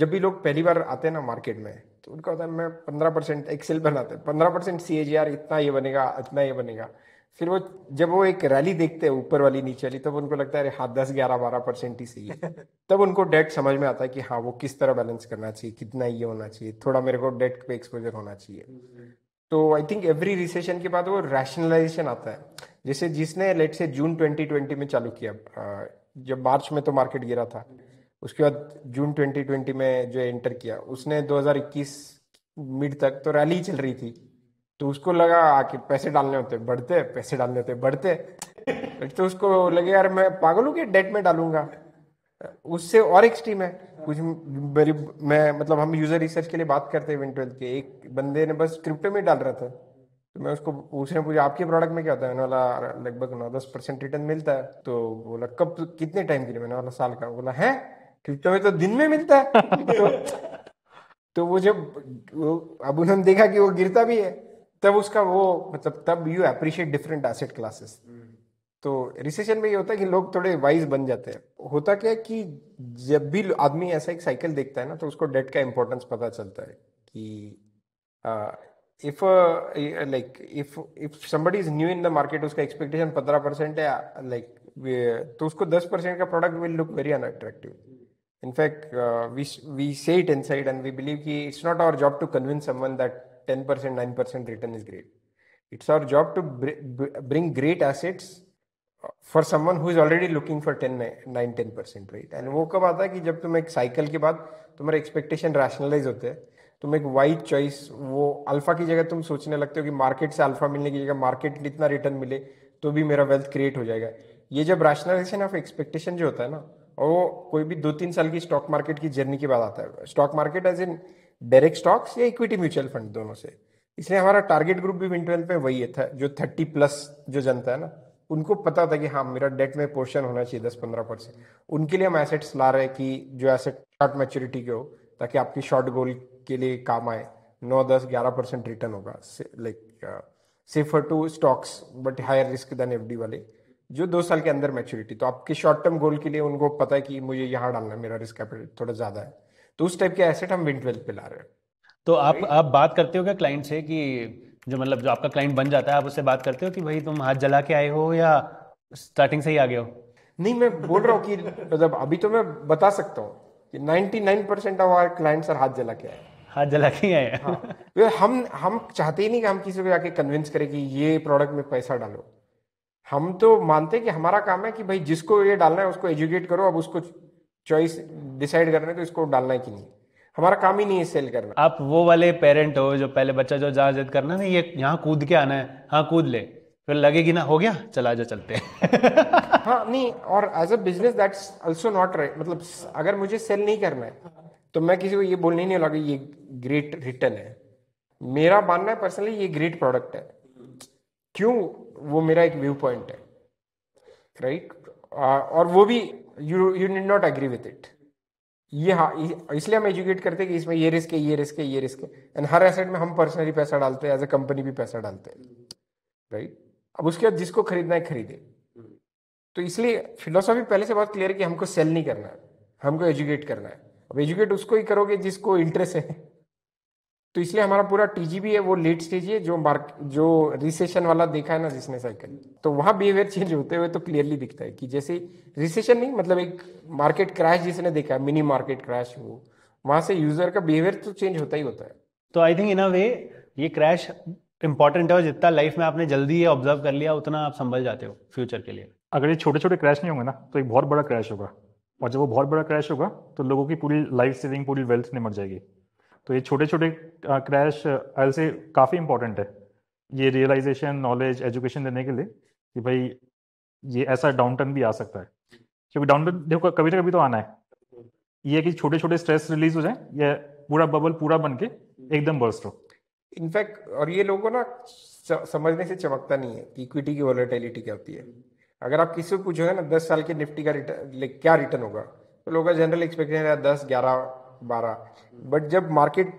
जब भी लोग पहली बार आते हैं ना मार्केट में तो उनका होता है मैं पंद्रह परसेंट एक्सेल बनाते हैं पंद्रह परसेंट सी इतना ये बनेगा इतना ये बनेगा फिर वो जब वो एक रैली देखते हैं ऊपर वाली नीचे वाली तब उनको लगता है अरे हाथ दस ग्यारह बारह परसेंट ही सही है तब उनको डेट समझ में आता है कि हाँ वो किस तरह बैलेंस करना चाहिए कितना ये होना चाहिए थोड़ा मेरे को डेट पे एक्सपोजर होना चाहिए हम्म। तो आई थिंक एवरी रिसेशन के बाद वो रैशनलाइजेशन आता है जैसे जिसने लेट से जून 2020 में चालू किया जब मार्च में तो मार्केट गिरा था हम्म। उसके बाद जून 2020 में जो एंटर किया उसने 2021 मिड तक तो रैली चल रही थी तो उसको लगा कि पैसे डालने होते बढ़ते पैसे डालने होते बढ़ते तो उसको लगे यार मैं पागल हूँ कि डेट में डालूंगा उससे और एक्सट्रीम है कुछ मेरी मैं मतलब हम यूजर रिसर्च के लिए बात करते हैं विन के एक बंदे ने बस क्रिप्टो में डाल रहा था तो मैं उसको उसने पूछा आपके प्रोडक्ट में क्या होता है मैंने वाला लगभग नौ दस परसेंट रिटर्न मिलता है तो बोला कब कितने टाइम के लिए मैंने वाला साल का बोला है क्रिप्टो में तो दिन में मिलता है तो, तो वो जब अब उन्होंने देखा कि वो गिरता भी है तब उसका वो मतलब तब you appreciate different asset classes तो रिसेशन में ये होता है कि लोग थोड़े वाइज बन जाते हैं होता क्या है कि जब भी आदमी ऐसा एक साइकिल देखता है ना तो उसको डेट का इम्पोर्टेंस पता चलता है कि if like if if somebody is new in the market उसका एक्सपेक्टेशन पंद्रह परसेंट है लाइक like, तो उसको दस परसेंट का product will look very unattractive in fact we we say it inside and we believe कि it's not our job to convince someone that that 10%, 9% return is great. It's our job to bring great assets for someone who is already looking for ten nine ten percent right एंड वो कब आता है कि जब तुम एक cycle के बाद तुम्हारे एक्सपेक्टेशन रैशनलाइज होते हैं तुम एक वाइड चॉइस वो अल्फा की जगह तुम सोचने लगते हो कि मार्केट से अल्फा मिलने की जगह मार्केट इतना रिटर्न मिले तो भी मेरा वेल्थ क्रिएट हो जाएगा ये जब रैशनलाइजेशन ऑफ एक्सपेक्टेशन जो होता है ना और वो कोई भी दो तीन साल की स्टॉक मार्केट की जर्नी के बाद आता है stock market as in direct stocks या इक्विटी म्यूचुअल फंड दोनों से इसलिए हमारा टारगेट ग्रुप भी विन ट्वेल्व में वही है था जो थर्टी प्लस जो जनता है ना उनको पता था कि हाँ मेरा डेट में पोर्शन होना चाहिए दस पंद्रह परसेंट उनके लिए हम एसेट्स ला रहे हैं कि जो एसेट शॉर्ट मेच्योरिटी के हो ताकि आपकी शॉर्ट गोल के लिए काम आए नौ दस ग्यारह परसेंट रिटर्न होगा like safer to stocks but higher risk than F वाले जो दो साल के अंदर मेच्योरिटी तो आपके शॉर्ट टर्म गोल के लिए उनको पता है कि मुझे यहाँ डालना है मेरा रिस्क कैपिटल थोड़ा ज़्यादा है तो उस टाइप के एसेट हम विंड पे ला रहे हैं तो आप आप बात करते हो क्या क्लाइंट से कि जो मतलब जो आपका क्लाइंट बन जाता है आप उससे बात करते हो कि भाई तुम हाथ जला के आए हो या स्टार्टिंग से ही आ गए हो नहीं मैं बोल रहा हूँ कि मतलब अभी तो मैं बता सकता हूँ कि 99 percent of our clients हाथ जला के आए हाथ जला के आए हाँ तो हम हम चाहते ही नहीं कि हम किसी को जाके कन्विंस करें कि ये प्रोडक्ट में पैसा डालो हम तो मानते हैं कि हमारा काम है कि भाई जिसको ये डालना है उसको एजुकेट करो अब उसको चॉइस डिसाइड कर रहे हैं तो इसको डालना है कि नहीं हमारा काम ही नहीं है सेल करना आप वो वाले पेरेंट हो जो पहले बच्चा जो जहाँ जिद करना ना ये यहाँ कूद के आना है हाँ कूद ले फिर लगेगी ना हो गया चला जा चलते हाँ नहीं और as a business that's also not right मतलब अगर मुझे सेल नहीं करना है तो मैं किसी को ये बोलने नहीं लगा ये ग्रेट रिटर्न है मेरा मानना है पर्सनली ये ग्रेट प्रोडक्ट है क्यों वो मेरा एक व्यू पॉइंट है राइट right? और वो भी you you need not agree with it ये हाँ इसलिए हम एजुकेट करते हैं कि इसमें ये रिस्क है ये रिस्क है ये रिस्क है एंड हर एसेट में हम पर्सनली पैसा डालते हैं एज ए कंपनी भी पैसा डालते हैं राइट अब उसके बाद जिसको खरीदना है खरीदे तो इसलिए फिलोसॉफी पहले से बहुत क्लियर है कि हमको सेल नहीं करना है हमको एजुकेट करना है अब एजुकेट उसको ही करोगे जिसको इंटरेस्ट है तो इसलिए हमारा पूरा टीजीबी है वो लेट स्टेज है जो मार्क जो रिसेशन वाला देखा है ना जिसने साइकिल तो वहाँ बिहेवियर चेंज होते हुए तो क्लियरली दिखता है कि जैसे रिसेशन नहीं मतलब एक मार्केट क्रैश जिसने देखा है मिनी मार्केट क्रैश वो वहां से यूजर का बिहेवियर तो चेंज होता ही होता है तो आई थिंक इन अ वे ये क्रैश इंपॉर्टेंट है और जितना लाइफ में आपने जल्दी ये ऑब्जर्व कर लिया उतना आप संभल जाते हो फ्यूचर के लिए अगर ये छोटे छोटे क्रैश नहीं होंगे ना तो एक बहुत बड़ा क्रैश होगा और जब वो बहुत बड़ा क्रैश होगा तो लोगों की पूरी लाइफ सेविंग पूरी वेल्थ निमट जाएगी तो ये छोटे छोटे क्रैश आई से काफ़ी इंपॉर्टेंट है ये रियलाइजेशन नॉलेज एजुकेशन देने के लिए कि भाई ये ऐसा डाउन टर्न भी आ सकता है क्योंकि डाउन टर्न देखो कभी ना कभी तो आना है ये कि छोटे छोटे स्ट्रेस रिलीज हो जाए या पूरा बबल पूरा बन के एकदम बर्स्ट हो इनफैक्ट और ये लोगों ना समझने से चमकता नहीं है कि इक्विटी की वॉलेटिलिटी क्या होती है अगर आप किसी को पूछोगे ना दस साल के निफ्टी का रिटर्न क्या रिटर्न होगा तो लोगों का जनरल एक्सपेक्टेशन है दस ग्यारह बारह बट जब मार्केट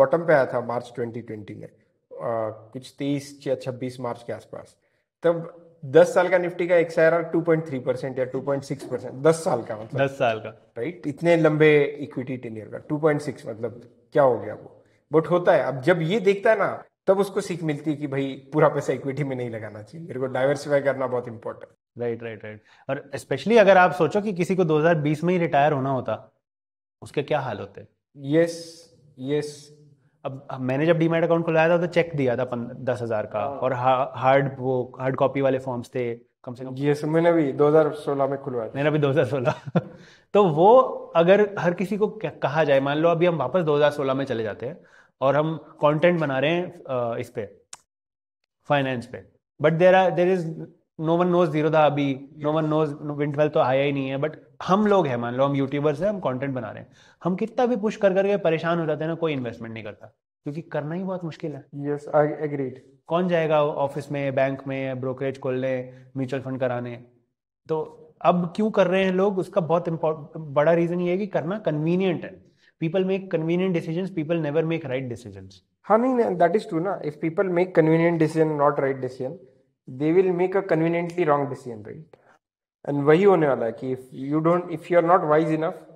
बॉटम पे आया था मार्च 2020 में आ, कुछ तेईस या छब्बीस मार्च के आसपास तब दस साल का निफ्टी का एक आई टू पॉइंट थ्री परसेंट या टू पॉइंट सिक्स परसेंट दस साल का मतलब दस साल का राइट इतने लंबे इक्विटी टेनियर का टू पॉइंट सिक्स मतलब क्या हो गया वो बट होता है अब जब ये देखता है ना तब उसको सीख मिलती है कि भाई पूरा पैसा इक्विटी में नहीं लगाना चाहिए मेरे को डाइवर्सिफाई करना बहुत इंपॉर्टेंट राइट राइट राइट और स्पेशली अगर आप सोचो कि किसी को 2020 में ही रिटायर होना होता उसके क्या हाल होते यस यस अब मैंने जब डीमेट अकाउंट खुलाया था तो चेक दिया था पन, दस हज़ार का हाँ। और हा, हार्ड वो हार्ड कॉपी वाले फॉर्म्स थे कम से कम यस मैंने भी 2016 में खुलवाया मैंने भी 2016 तो वो अगर हर किसी को कहा जाए मान लो अभी हम वापस 2016 में चले जाते हैं और हम कंटेंट बना रहे हैं इस पे फाइनेंस पे but there are there is no one knows zero था अभी नो वन नोज विंटवेल तो आया ही नहीं है बट हम लोग हैं मान लो हम यूट्यूबर्स हैं हम कंटेंट बना रहे हैं हम कितना भी पुश कर करके परेशान हो जाते हैं ना कोई इन्वेस्टमेंट नहीं करता क्योंकि करना ही बहुत मुश्किल है यस आई एग्रीड कौन जाएगा ऑफिस में बैंक में ब्रोकरेज खोलने म्यूचुअल फंड कराने तो अब क्यों कर रहे हैं लोग उसका बहुत बड़ा रीजन ये है कि करना कन्वीनियंट है people make convenient decision people never make right decision हाँ नहीं दैट इज ट्रू ना if people make convenient decision not right decision they will make a conveniently wrong decision right and वही होने वाला है कि if you don't if you are not wise enough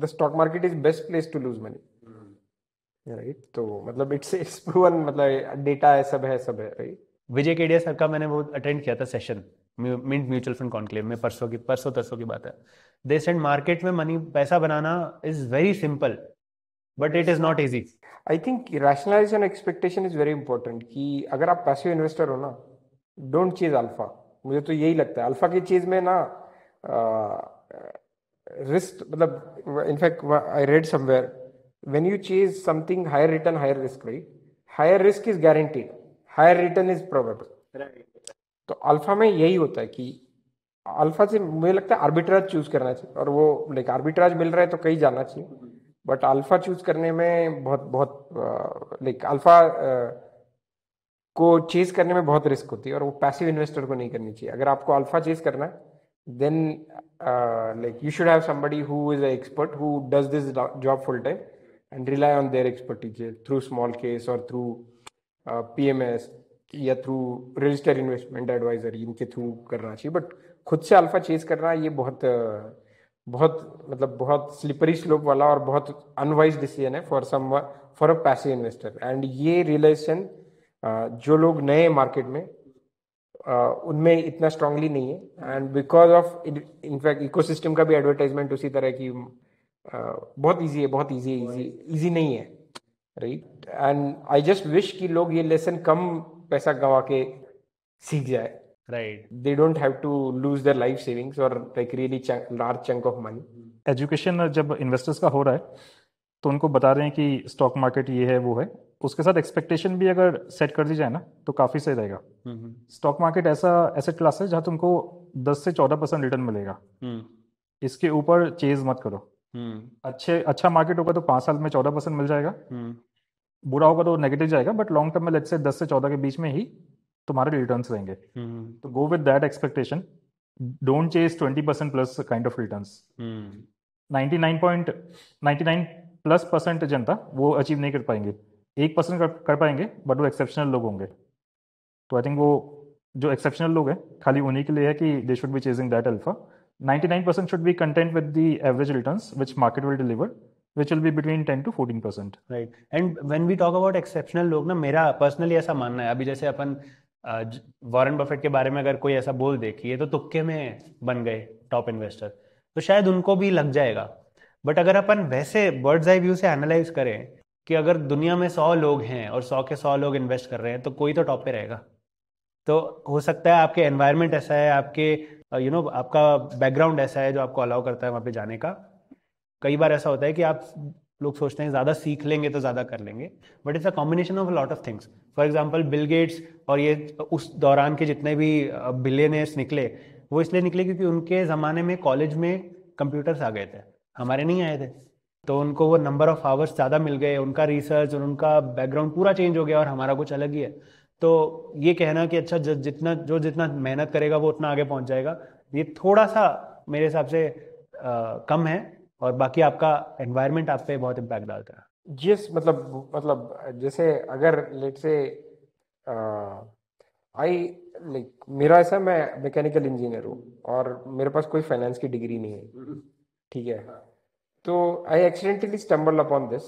the stock market is best place to lose money right तो मतलब it's it's proven मतलब data है सब है सब है राइट विजय केडिया सर का मैंने वो अटेंड किया था session Mint mutual fund conclave में परसों की परसों तरसों की बात है दे सेंड मार्केट में मनी पैसा बनाना is very simple but it is not easy I think rationalization expectation is very important कि अगर आप पैसिव इन्वेस्टर हो ना डोंट चीज अल्फा मुझे तो यही लगता है अल्फा की चीज में ना रिस्क मतलब in fact I read somewhere when you choose something higher return higher risk रही higher risk is guaranteed higher return is probable तो अल्फा में यही होता है कि अल्फा से मुझे लगता है आर्बिट्राज चूज करना चाहिए और वो लाइक आर्बिट्राज मिल रहा है तो कहीं जाना चाहिए बट अल्फा चूज करने में बहुत बहुत लाइक अल्फा को चेज करने में बहुत रिस्क होती है और वो पैसिव इन्वेस्टर को नहीं करनी चाहिए अगर आपको अल्फा चेज करना है then like you should have somebody who is expert who does this job full time and rely on their expertise through smallcase और थ्रू पी एम एस या थ्रू रजिस्टर इन्वेस्टमेंट एडवाइजर इनके through करना चाहिए but खुद से alpha chase करना ये बहुत uh, बहुत मतलब बहुत स्लिपरी स्लोप वाला और बहुत अनवाइज डिसीजन है for some for a passive investor and ये रियलाइजेशन जो लोग नए मार्केट में उनमें इतना स्ट्रांगली नहीं है and because of in fact ecosystem का भी एडवर्टाइजमेंट उसी तरह की बहुत ईजी है बहुत ईजी ईजी ईजी नहीं है right and I just wish कि लोग ये लेसन कम पैसा गवा के सीख जाए right they don't have to lose their life savings और like really large chunk of money education जब इन्वेस्टर्स का हो रहा है तो उनको बता रहे हैं कि स्टॉक मार्केट ये है वो है उसके साथ एक्सपेक्टेशन भी अगर सेट कर दी जाए ना तो काफ़ी सही रहेगा स्टॉक हम्म, मार्केट हम्म। ऐसा एसेट क्लास है जहां तुमको दस से चौदह परसेंट रिटर्न मिलेगा हम्म। इसके ऊपर चेज मत करो अच्छे अच्छा मार्केट होगा तो पांच साल में चौदह परसेंट मिल जाएगा बुरा होगा तो नेगेटिव जाएगा बट लॉन्ग टर्म में लेट से दस से चौदह के बीच में ही तुम्हारे रिटर्न रहेंगे तो go with that expectation don't chase twenty percent plus kind of return ninety nine point ninety nine plus percent जनता वो अचीव नहीं कर पाएंगे एक परसेंट कर, कर पाएंगे बट वो एक्सेप्शनल लोग होंगे तो आई थिंक वो जो एक्सेप्शनल लोग हैं खाली उन्हीं के लिए है कि they should be chasing that alpha nine percent should be content with the average return which market will deliver which will be between ten to fourteen percent right and when we talk about exceptional लोग ना मेरा personally ऐसा मानना है अभी जैसे अपन Warren Buffett के बारे में अगर कोई ऐसा बोल दे कि ये तो तुक्के में बन गए टॉप इन्वेस्टर तो शायद उनको भी लग जाएगा बट अगर अपन वैसे बर्ड्स आई व्यू से एनालाइज करें कि अगर दुनिया में सौ लोग हैं और सौ के सौ लोग इन्वेस्ट कर रहे हैं तो कोई तो टॉप पे रहेगा तो हो सकता है आपके एनवायरमेंट ऐसा है आपके you uh, you know know, आपका बैकग्राउंड ऐसा है जो आपको अलाउ करता है वहाँ पे जाने का कई बार ऐसा होता है कि आप लोग सोचते हैं ज़्यादा सीख लेंगे तो ज़्यादा कर लेंगे but it's a combination of lot of things for example Bill Gates और ये उस दौरान के जितने भी बिलियनर्स uh, निकले वो इसलिए निकले क्योंकि उनके ज़माने में कॉलेज में कंप्यूटर्स आ गए थे हमारे नहीं आए थे तो उनको वो नंबर ऑफ आवर्स ज़्यादा मिल गए उनका रिसर्च और उनका बैकग्राउंड पूरा चेंज हो गया और हमारा कुछ अलग ही है तो ये कहना कि अच्छा जितना जो जितना मेहनत करेगा वो उतना आगे पहुंच जाएगा ये थोड़ा सा मेरे हिसाब से आ, कम है और बाकी आपका एनवायरनमेंट आप पे बहुत इम्पैक्ट डालता है जिस मतलब मतलब जैसे अगर लेट से आई लाइक मेरा ऐसा मैं मैकेनिकल इंजीनियर हूँ और मेरे पास कोई फाइनेंस की डिग्री नहीं है हम्म। ठीक है हाँ। तो I accidentally stumble upon this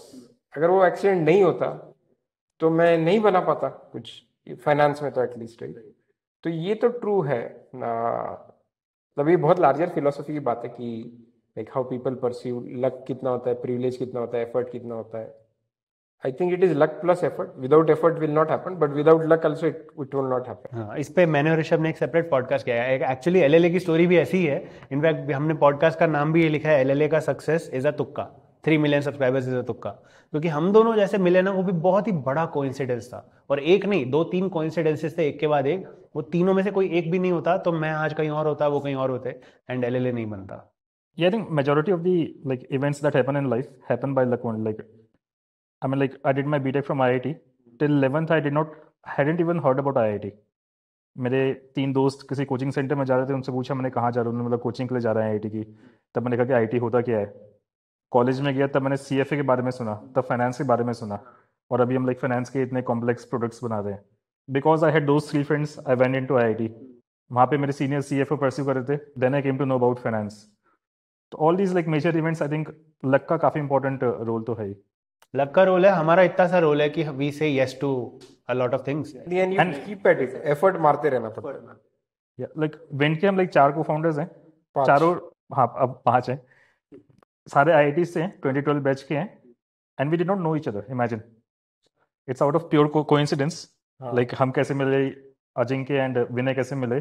अगर वो एक्सीडेंट नहीं होता तो मैं नहीं बना पाता कुछ फाइनेंस में तो एटलीस्ट राइट तो ये तो ट्रू है मतलब ये बहुत लार्जर फिलोसफी की बात है कि like how people perceive luck कितना होता है प्रिविलेज कितना होता है एफर्ट कितना होता है I think it is luck plus effort without effort will not happen but without luck also it it will not happen इस पे मैंने और ऋषभ ने एक सेपरेट पॉडकास्ट किया है एक्चुअली एलएलए की स्टोरी भी ऐसी है इनफैक्ट हमने पॉडकास्ट का नाम भी ये लिखा है एलएलए का सक्सेस इज अ तुक्का three million subscribers is a तुक्का क्योंकि हम दोनों जैसे मिले ना वो भी बहुत ही बड़ा कोइंसिडेंस था और एक नहीं दो तीन कोइंसिडेंसेस थे एक के बाद एक वो तीनों में से कोई एक भी नहीं होता तो मैं आज कहीं और होता वो कहीं और होते एंड एलएलए नहीं बनता Yeah, I think majority of the like events that happen in life happen by luck only. Like I mean, like I did my BTEC from IIT. Till eleventh, I did not hadn't even heard about IIT. मेरे तीन दोस्त किसी coaching centre में जा रहे थे उनसे पूछा मैंने कहाँ जा रहा हूँ उन्होंने मतलब कोचिंग के लिए जा रहे हैं आई की तब मैंने कहा कि आई होता क्या है कॉलेज में गया तब मैंने सी के बारे में सुना तब फाइनेंस के बारे में सुना और अभी हम लाइक फाइनेंस के इतने कॉम्प्लेक्स प्रोडक्ट्स बना रहे हैं बिकॉज आई हैड दोस्त three friends I went into I I T वहाँ पर मेरे senior C F O pursue कर रहे थे then I came to know about finance तो all these like major events I think luck का काफ़ी इंपॉर्टेंट रोल तो है ही लक का रोल है हमारा इतना सा रोल है कि we say yes to a lot of things and keep at it effort मारते रहना पड़ता है लाइक वेन के हम लाइक चार को फाउंडर्स हैं चारों हाँ अब पांच हैं सारे आईआईटी से हैं ट्वेंटी ट्वेल्व बैच के हैं and we did not know each other imagine it's out of pure coincidence like हम कैसे मिले अजिंक्य एंड विनय कैसे मिले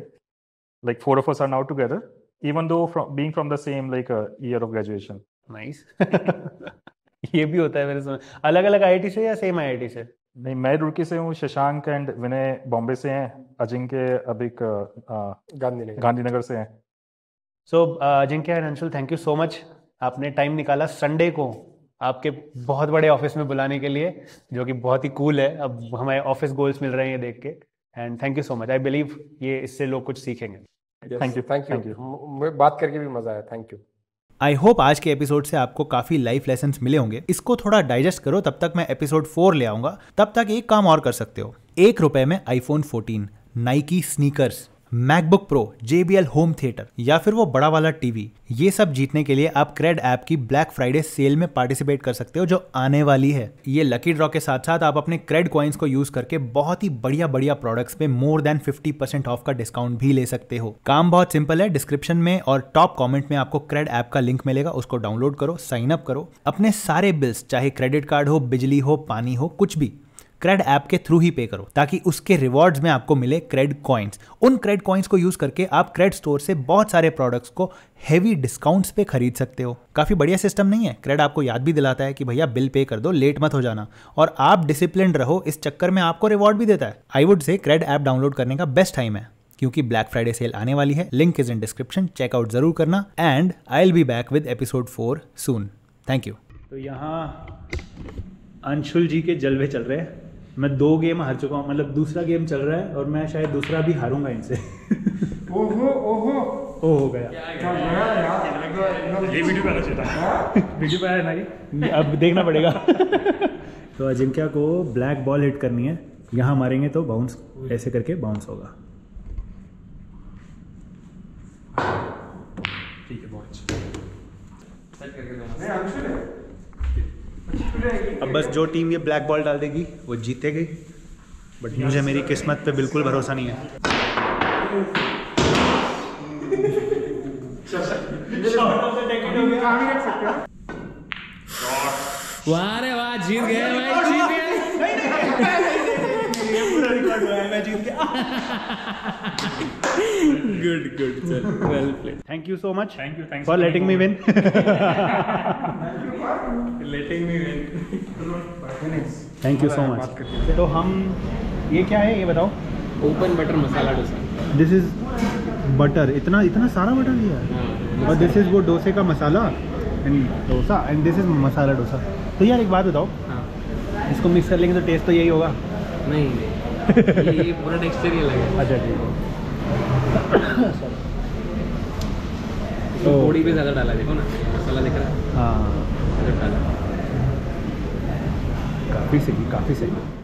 like four of us are now together even though from being from the same like uh, year of graduation nice ये भी होता है मेरे समय अलग अलग आई से या सेम आई से नहीं मैं रुड़की से हूँ शशांक एंड विनय बॉम्बे से हैं अजिंक्य अभी गांधीनगर गांधीनगर से हैं so so, Ajinkya and Anshul thank you so much आपने टाइम निकाला संडे को आपके बहुत बड़े ऑफिस में बुलाने के लिए जो कि बहुत ही कूल है अब हमारे ऑफिस गोल्स मिल रहे हैं ये देख के and thank you so much I believe ये इससे लोग कुछ सीखेंगे थैंक यू थैंक यू बात करके भी मजा आया थैंक यू आई होप आज के एपिसोड से आपको काफी लाइफ लेसन मिले होंगे इसको थोड़ा डाइजेस्ट करो तब तक मैं एपिसोड फोर ले आऊंगा तब तक एक काम और कर सकते हो एक रुपए में iPhone fourteen Nike sneakers MacBook Pro JBL home theatre या फिर वो बड़ा वाला टीवी ये सब जीतने के लिए आप क्रेड ऐप की ब्लैक फ्राइडे सेल में पार्टिसिपेट कर सकते हो जो आने वाली है ये लकी ड्रॉ के साथ साथ आप अपने क्रेड क्वाइंस को यूज करके बहुत ही बढ़िया बढ़िया प्रोडक्ट्स पे मोर देन 50% ऑफ का डिस्काउंट भी ले सकते हो काम बहुत सिंपल है डिस्क्रिप्शन में और टॉप कॉमेंट में आपको क्रेड ऐप का लिंक मिलेगा उसको डाउनलोड करो साइन अप करो अपने सारे बिल्स चाहे क्रेडिट कार्ड हो बिजली हो पानी हो कुछ भी क्रेड ऐप के थ्रू ही पे करो ताकि उसके रिवॉर्ड्स में आपको मिले क्रेड कॉइन्स उन क्रेड कॉइन्स को यूज करके आप क्रेड स्टोर से बहुत सारे प्रोडक्ट्स को हैवी डिस्काउंट्स पे खरीद सकते हो काफी बढ़िया सिस्टम नहीं है क्रेड आपको याद भी दिलाता है कि भैया बिल पे कर दो लेट मत हो जाना और आप डिसिप्लिन रहो इस चक्कर में आपको रिवॉर्ड भी देता है I would say CRED app download करने का बेस्ट टाइम है क्योंकि ब्लैक फ्राइडे सेल आने वाली है link is in description check out जरूर करना and I will be back with episode four soon thank you तो यहाँ अंशुल जी के जलवे चल रहे हैं मैं दो गेम हार चुका हूँ मतलब दूसरा गेम चल रहा है और मैं शायद दूसरा भी हारूंगा इनसे ओहो ओहो ओ हो गया तो वीडियो पे हाँ? ना अब देखना पड़ेगा तो अजिंक्या को ब्लैक बॉल हिट करनी है यहाँ मारेंगे तो बाउंस ऐसे करके बाउंस होगा ठीक है अच्छा। अब बस जो टीम ये ब्लैक बॉल डाल देगी वो जीतेगी बट मुझे मेरी किस्मत पे बिल्कुल भरोसा नहीं है वाह रे वाह जीत गए भाई जीत गए good good sir well played thank you so much thank you thank for letting me win letting me win thank you so much तो हम ये क्या है ये बताओ open butter masala dosa this is butter इतना इतना सारा बटर दिया है हाँ, और दिस इज वो डोसे का masala and dosa and this is masala dosa तो यार एक बात बताओ हाँ। इसको मिक्स कर लेंगे तो टेस्ट तो यही होगा नहीं पूरा टेक्सचर ही अलग है अच्छा ठीक तो ज़्यादा डाला देखो ना मसाला दिख रहा है हाँ काफ़ी सही काफ़ी सही